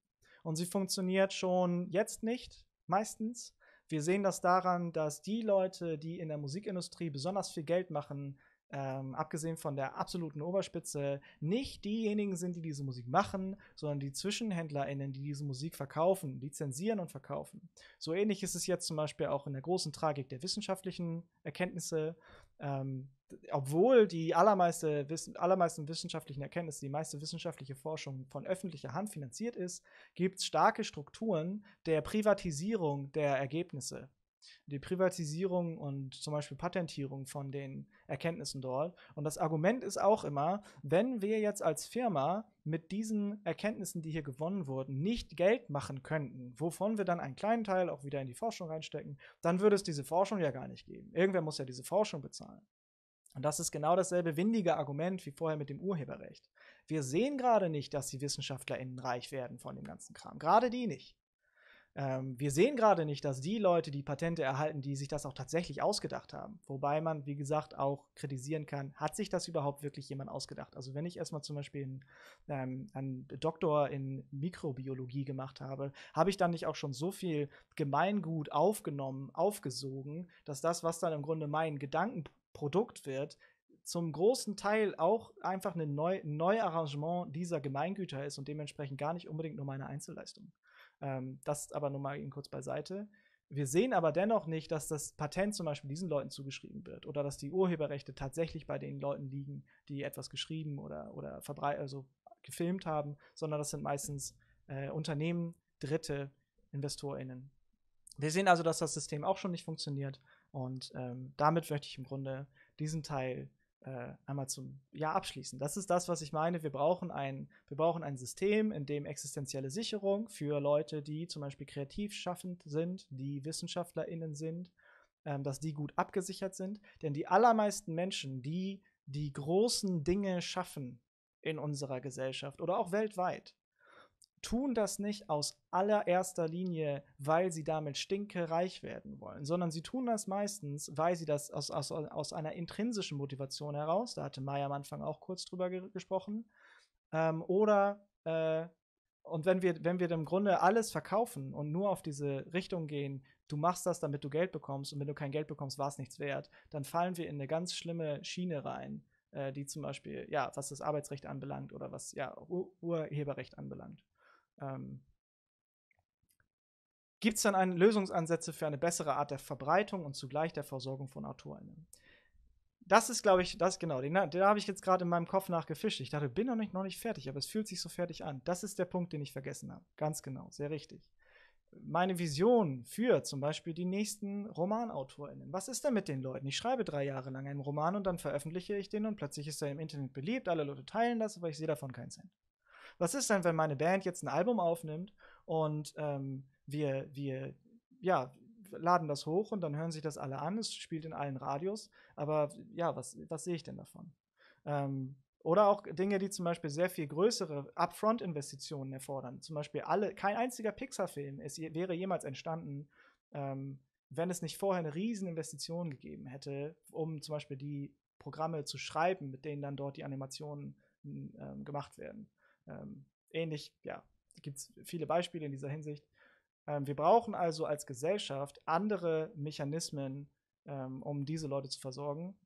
Und sie funktioniert schon jetzt nicht, meistens. Wir sehen das daran, dass die Leute, die in der Musikindustrie besonders viel Geld machen, ähm, abgesehen von der absoluten Oberspitze, nicht diejenigen sind, die diese Musik machen, sondern die ZwischenhändlerInnen, die diese Musik verkaufen, lizenzieren und verkaufen. So ähnlich ist es jetzt zum Beispiel auch in der großen Tragik der wissenschaftlichen Erkenntnisse. Ähm, obwohl die allermeiste, allermeisten wissenschaftlichen Erkenntnisse, die meiste wissenschaftliche Forschung von öffentlicher Hand finanziert ist, gibt es starke Strukturen der Privatisierung der Ergebnisse die Privatisierung und zum Beispiel Patentierung von den Erkenntnissen dort. Und das Argument ist auch immer, wenn wir jetzt als Firma mit diesen Erkenntnissen, die hier gewonnen wurden, nicht Geld machen könnten, wovon wir dann einen kleinen Teil auch wieder in die Forschung reinstecken, dann würde es diese Forschung ja gar nicht geben. Irgendwer muss ja diese Forschung bezahlen. Und das ist genau dasselbe windige Argument wie vorher mit dem Urheberrecht. Wir sehen gerade nicht, dass die WissenschaftlerInnen reich werden von dem ganzen Kram. Gerade die nicht. Ähm, wir sehen gerade nicht, dass die Leute, die Patente erhalten, die sich das auch tatsächlich ausgedacht haben. Wobei man, wie gesagt, auch kritisieren kann, hat sich das überhaupt wirklich jemand ausgedacht? Also wenn ich erstmal zum Beispiel einen, ähm, einen Doktor in Mikrobiologie gemacht habe, habe ich dann nicht auch schon so viel Gemeingut aufgenommen, aufgesogen, dass das, was dann im Grunde mein Gedankenprodukt wird, zum großen Teil auch einfach ein Neu Neuarrangement dieser Gemeingüter ist und dementsprechend gar nicht unbedingt nur meine Einzelleistung. Ähm, das aber nur mal eben kurz beiseite. Wir sehen aber dennoch nicht, dass das Patent zum Beispiel diesen Leuten zugeschrieben wird oder dass die Urheberrechte tatsächlich bei den Leuten liegen, die etwas geschrieben oder, oder also gefilmt haben, sondern das sind meistens äh, Unternehmen, Dritte, InvestorInnen. Wir sehen also, dass das System auch schon nicht funktioniert und ähm, damit möchte ich im Grunde diesen Teil äh, einmal zum Jahr abschließen. Das ist das, was ich meine. Wir brauchen ein, wir brauchen ein System, in dem existenzielle Sicherung für Leute, die zum Beispiel kreativ schaffend sind, die WissenschaftlerInnen sind, ähm, dass die gut abgesichert sind. Denn die allermeisten Menschen, die die großen Dinge schaffen in unserer Gesellschaft oder auch weltweit, tun das nicht aus allererster Linie, weil sie damit stinkereich werden wollen, sondern sie tun das meistens, weil sie das aus, aus, aus einer intrinsischen Motivation heraus, da hatte Maya am Anfang auch kurz drüber ge gesprochen, ähm, oder äh, und wenn wir, wenn wir im Grunde alles verkaufen und nur auf diese Richtung gehen, du machst das, damit du Geld bekommst, und wenn du kein Geld bekommst, war es nichts wert, dann fallen wir in eine ganz schlimme Schiene rein, äh, die zum Beispiel, ja, was das Arbeitsrecht anbelangt oder was ja Ur Urheberrecht anbelangt. Ähm, Gibt es dann einen Lösungsansätze für eine bessere Art der Verbreitung und zugleich der Versorgung von AutorInnen? Das ist, glaube ich, das genau. Da habe ich jetzt gerade in meinem Kopf nachgefischt. Ich dachte, bin noch nicht, noch nicht fertig, aber es fühlt sich so fertig an. Das ist der Punkt, den ich vergessen habe. Ganz genau, sehr richtig. Meine Vision für zum Beispiel die nächsten RomanautorInnen. Was ist denn mit den Leuten? Ich schreibe drei Jahre lang einen Roman und dann veröffentliche ich den und plötzlich ist er im Internet beliebt. Alle Leute teilen das, aber ich sehe davon keinen Cent. Was ist denn, wenn meine Band jetzt ein Album aufnimmt und ähm, wir, wir, ja, laden das hoch und dann hören sich das alle an, es spielt in allen Radios, aber ja, was, was sehe ich denn davon? Ähm, oder auch Dinge, die zum Beispiel sehr viel größere Upfront-Investitionen erfordern. Zum Beispiel alle, kein einziger Pixar-Film wäre jemals entstanden, ähm, wenn es nicht vorher eine riesen Investition gegeben hätte, um zum Beispiel die Programme zu schreiben, mit denen dann dort die Animationen ähm, gemacht werden. Ähm, ähnlich, ja, gibt es viele Beispiele in dieser Hinsicht. Ähm, wir brauchen also als Gesellschaft andere Mechanismen, ähm, um diese Leute zu versorgen.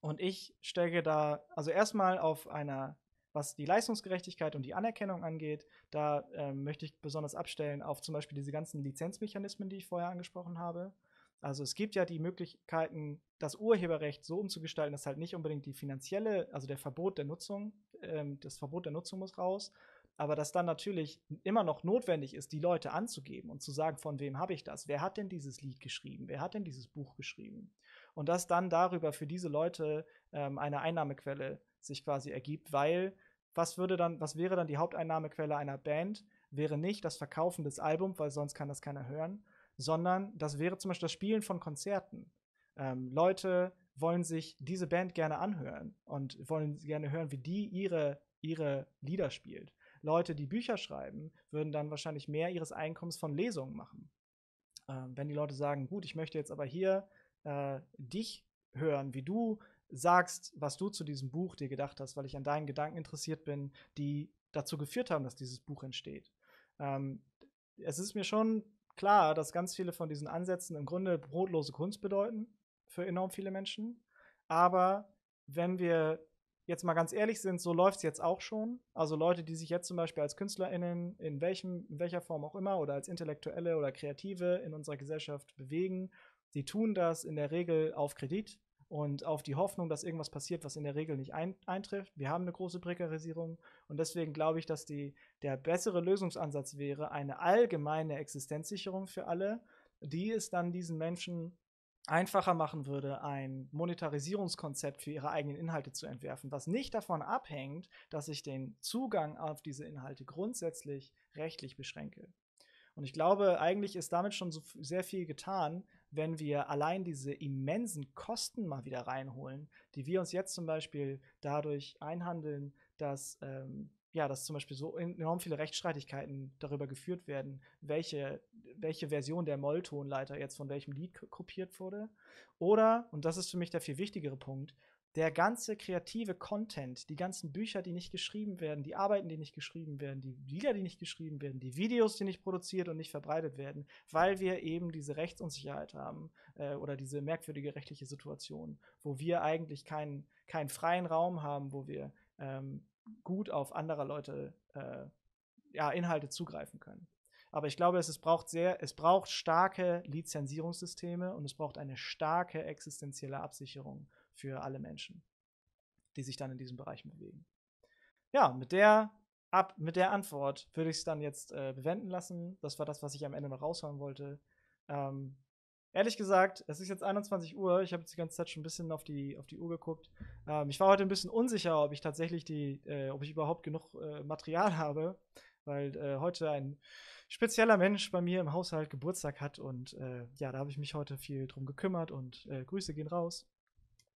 Und ich stecke da, also erstmal auf einer, was die Leistungsgerechtigkeit und die Anerkennung angeht, da ähm, möchte ich besonders abstellen auf zum Beispiel diese ganzen Lizenzmechanismen, die ich vorher angesprochen habe. Also es gibt ja die Möglichkeiten, das Urheberrecht so umzugestalten, dass halt nicht unbedingt die finanzielle, also der Verbot der Nutzung ähm, das Verbot der Nutzung muss raus. Aber dass dann natürlich immer noch notwendig ist, die Leute anzugeben und zu sagen, von wem habe ich das? Wer hat denn dieses Lied geschrieben? Wer hat denn dieses Buch geschrieben? Und dass dann darüber für diese Leute ähm, eine Einnahmequelle sich quasi ergibt, weil was würde dann, was wäre dann die Haupteinnahmequelle einer Band? Wäre nicht das Verkaufen des Albums, weil sonst kann das keiner hören, sondern das wäre zum Beispiel das Spielen von Konzerten. Ähm, Leute wollen sich diese Band gerne anhören und wollen gerne hören, wie die ihre, ihre Lieder spielt. Leute, die Bücher schreiben, würden dann wahrscheinlich mehr ihres Einkommens von Lesungen machen. Ähm, wenn die Leute sagen, gut, ich möchte jetzt aber hier äh, dich hören, wie du sagst, was du zu diesem Buch dir gedacht hast, weil ich an deinen Gedanken interessiert bin, die dazu geführt haben, dass dieses Buch entsteht. Ähm, es ist mir schon klar, dass ganz viele von diesen Ansätzen im Grunde brotlose Kunst bedeuten für enorm viele Menschen. Aber wenn wir jetzt mal ganz ehrlich sind, so läuft es jetzt auch schon. Also Leute, die sich jetzt zum Beispiel als KünstlerInnen, in, welchem, in welcher Form auch immer, oder als Intellektuelle oder Kreative in unserer Gesellschaft bewegen, die tun das in der Regel auf Kredit und auf die Hoffnung, dass irgendwas passiert, was in der Regel nicht ein, eintrifft. Wir haben eine große Prekarisierung und deswegen glaube ich, dass die, der bessere Lösungsansatz wäre, eine allgemeine Existenzsicherung für alle, die es dann diesen Menschen einfacher machen würde, ein Monetarisierungskonzept für ihre eigenen Inhalte zu entwerfen, was nicht davon abhängt, dass ich den Zugang auf diese Inhalte grundsätzlich rechtlich beschränke. Und ich glaube, eigentlich ist damit schon so sehr viel getan, wenn wir allein diese immensen Kosten mal wieder reinholen, die wir uns jetzt zum Beispiel dadurch einhandeln, dass ähm, ja, dass zum Beispiel so enorm viele Rechtsstreitigkeiten darüber geführt werden, welche, welche Version der Molltonleiter jetzt von welchem Lied kopiert wurde. Oder, und das ist für mich der viel wichtigere Punkt, der ganze kreative Content, die ganzen Bücher, die nicht geschrieben werden, die Arbeiten, die nicht geschrieben werden, die Lieder, die nicht geschrieben werden, die Videos, die nicht produziert und nicht verbreitet werden, weil wir eben diese Rechtsunsicherheit haben äh, oder diese merkwürdige rechtliche Situation, wo wir eigentlich keinen, keinen freien Raum haben, wo wir ähm, gut auf andere Leute, äh, ja, Inhalte zugreifen können. Aber ich glaube, es, es, braucht sehr, es braucht starke Lizenzierungssysteme und es braucht eine starke existenzielle Absicherung für alle Menschen, die sich dann in diesen Bereichen bewegen. Ja, mit der, ab, mit der Antwort würde ich es dann jetzt äh, bewenden lassen. Das war das, was ich am Ende noch raushauen wollte. Ähm, ehrlich gesagt, es ist jetzt 21 Uhr. Ich habe jetzt die ganze Zeit schon ein bisschen auf die, auf die Uhr geguckt. Ähm, ich war heute ein bisschen unsicher, ob ich tatsächlich die, äh, ob ich überhaupt genug äh, Material habe, weil äh, heute ein spezieller Mensch bei mir im Haushalt Geburtstag hat und äh, ja, da habe ich mich heute viel drum gekümmert und äh, Grüße gehen raus.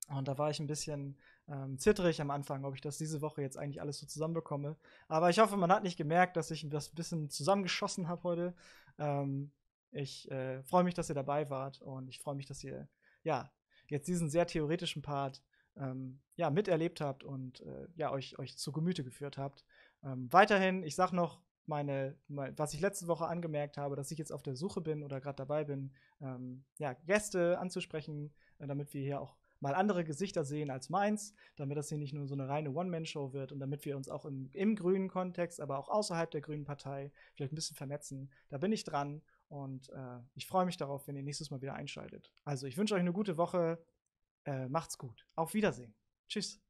Und da war ich ein bisschen ähm, zitterig am Anfang, ob ich das diese Woche jetzt eigentlich alles so zusammenbekomme. Aber ich hoffe, man hat nicht gemerkt, dass ich das ein bisschen zusammengeschossen habe heute. Ähm, ich äh, freue mich, dass ihr dabei wart und ich freue mich, dass ihr ja jetzt diesen sehr theoretischen Part ähm, ja, miterlebt habt und äh, ja, euch, euch zu Gemüte geführt habt. Ähm, weiterhin, ich sage noch, meine, mein, was ich letzte Woche angemerkt habe, dass ich jetzt auf der Suche bin oder gerade dabei bin, ähm, ja, Gäste anzusprechen, äh, damit wir hier auch mal andere Gesichter sehen als meins, damit das hier nicht nur so eine reine One-Man-Show wird und damit wir uns auch im, im grünen Kontext, aber auch außerhalb der grünen Partei vielleicht ein bisschen vernetzen. Da bin ich dran und äh, ich freue mich darauf, wenn ihr nächstes Mal wieder einschaltet. Also ich wünsche euch eine gute Woche. Äh, macht's gut. Auf Wiedersehen. Tschüss.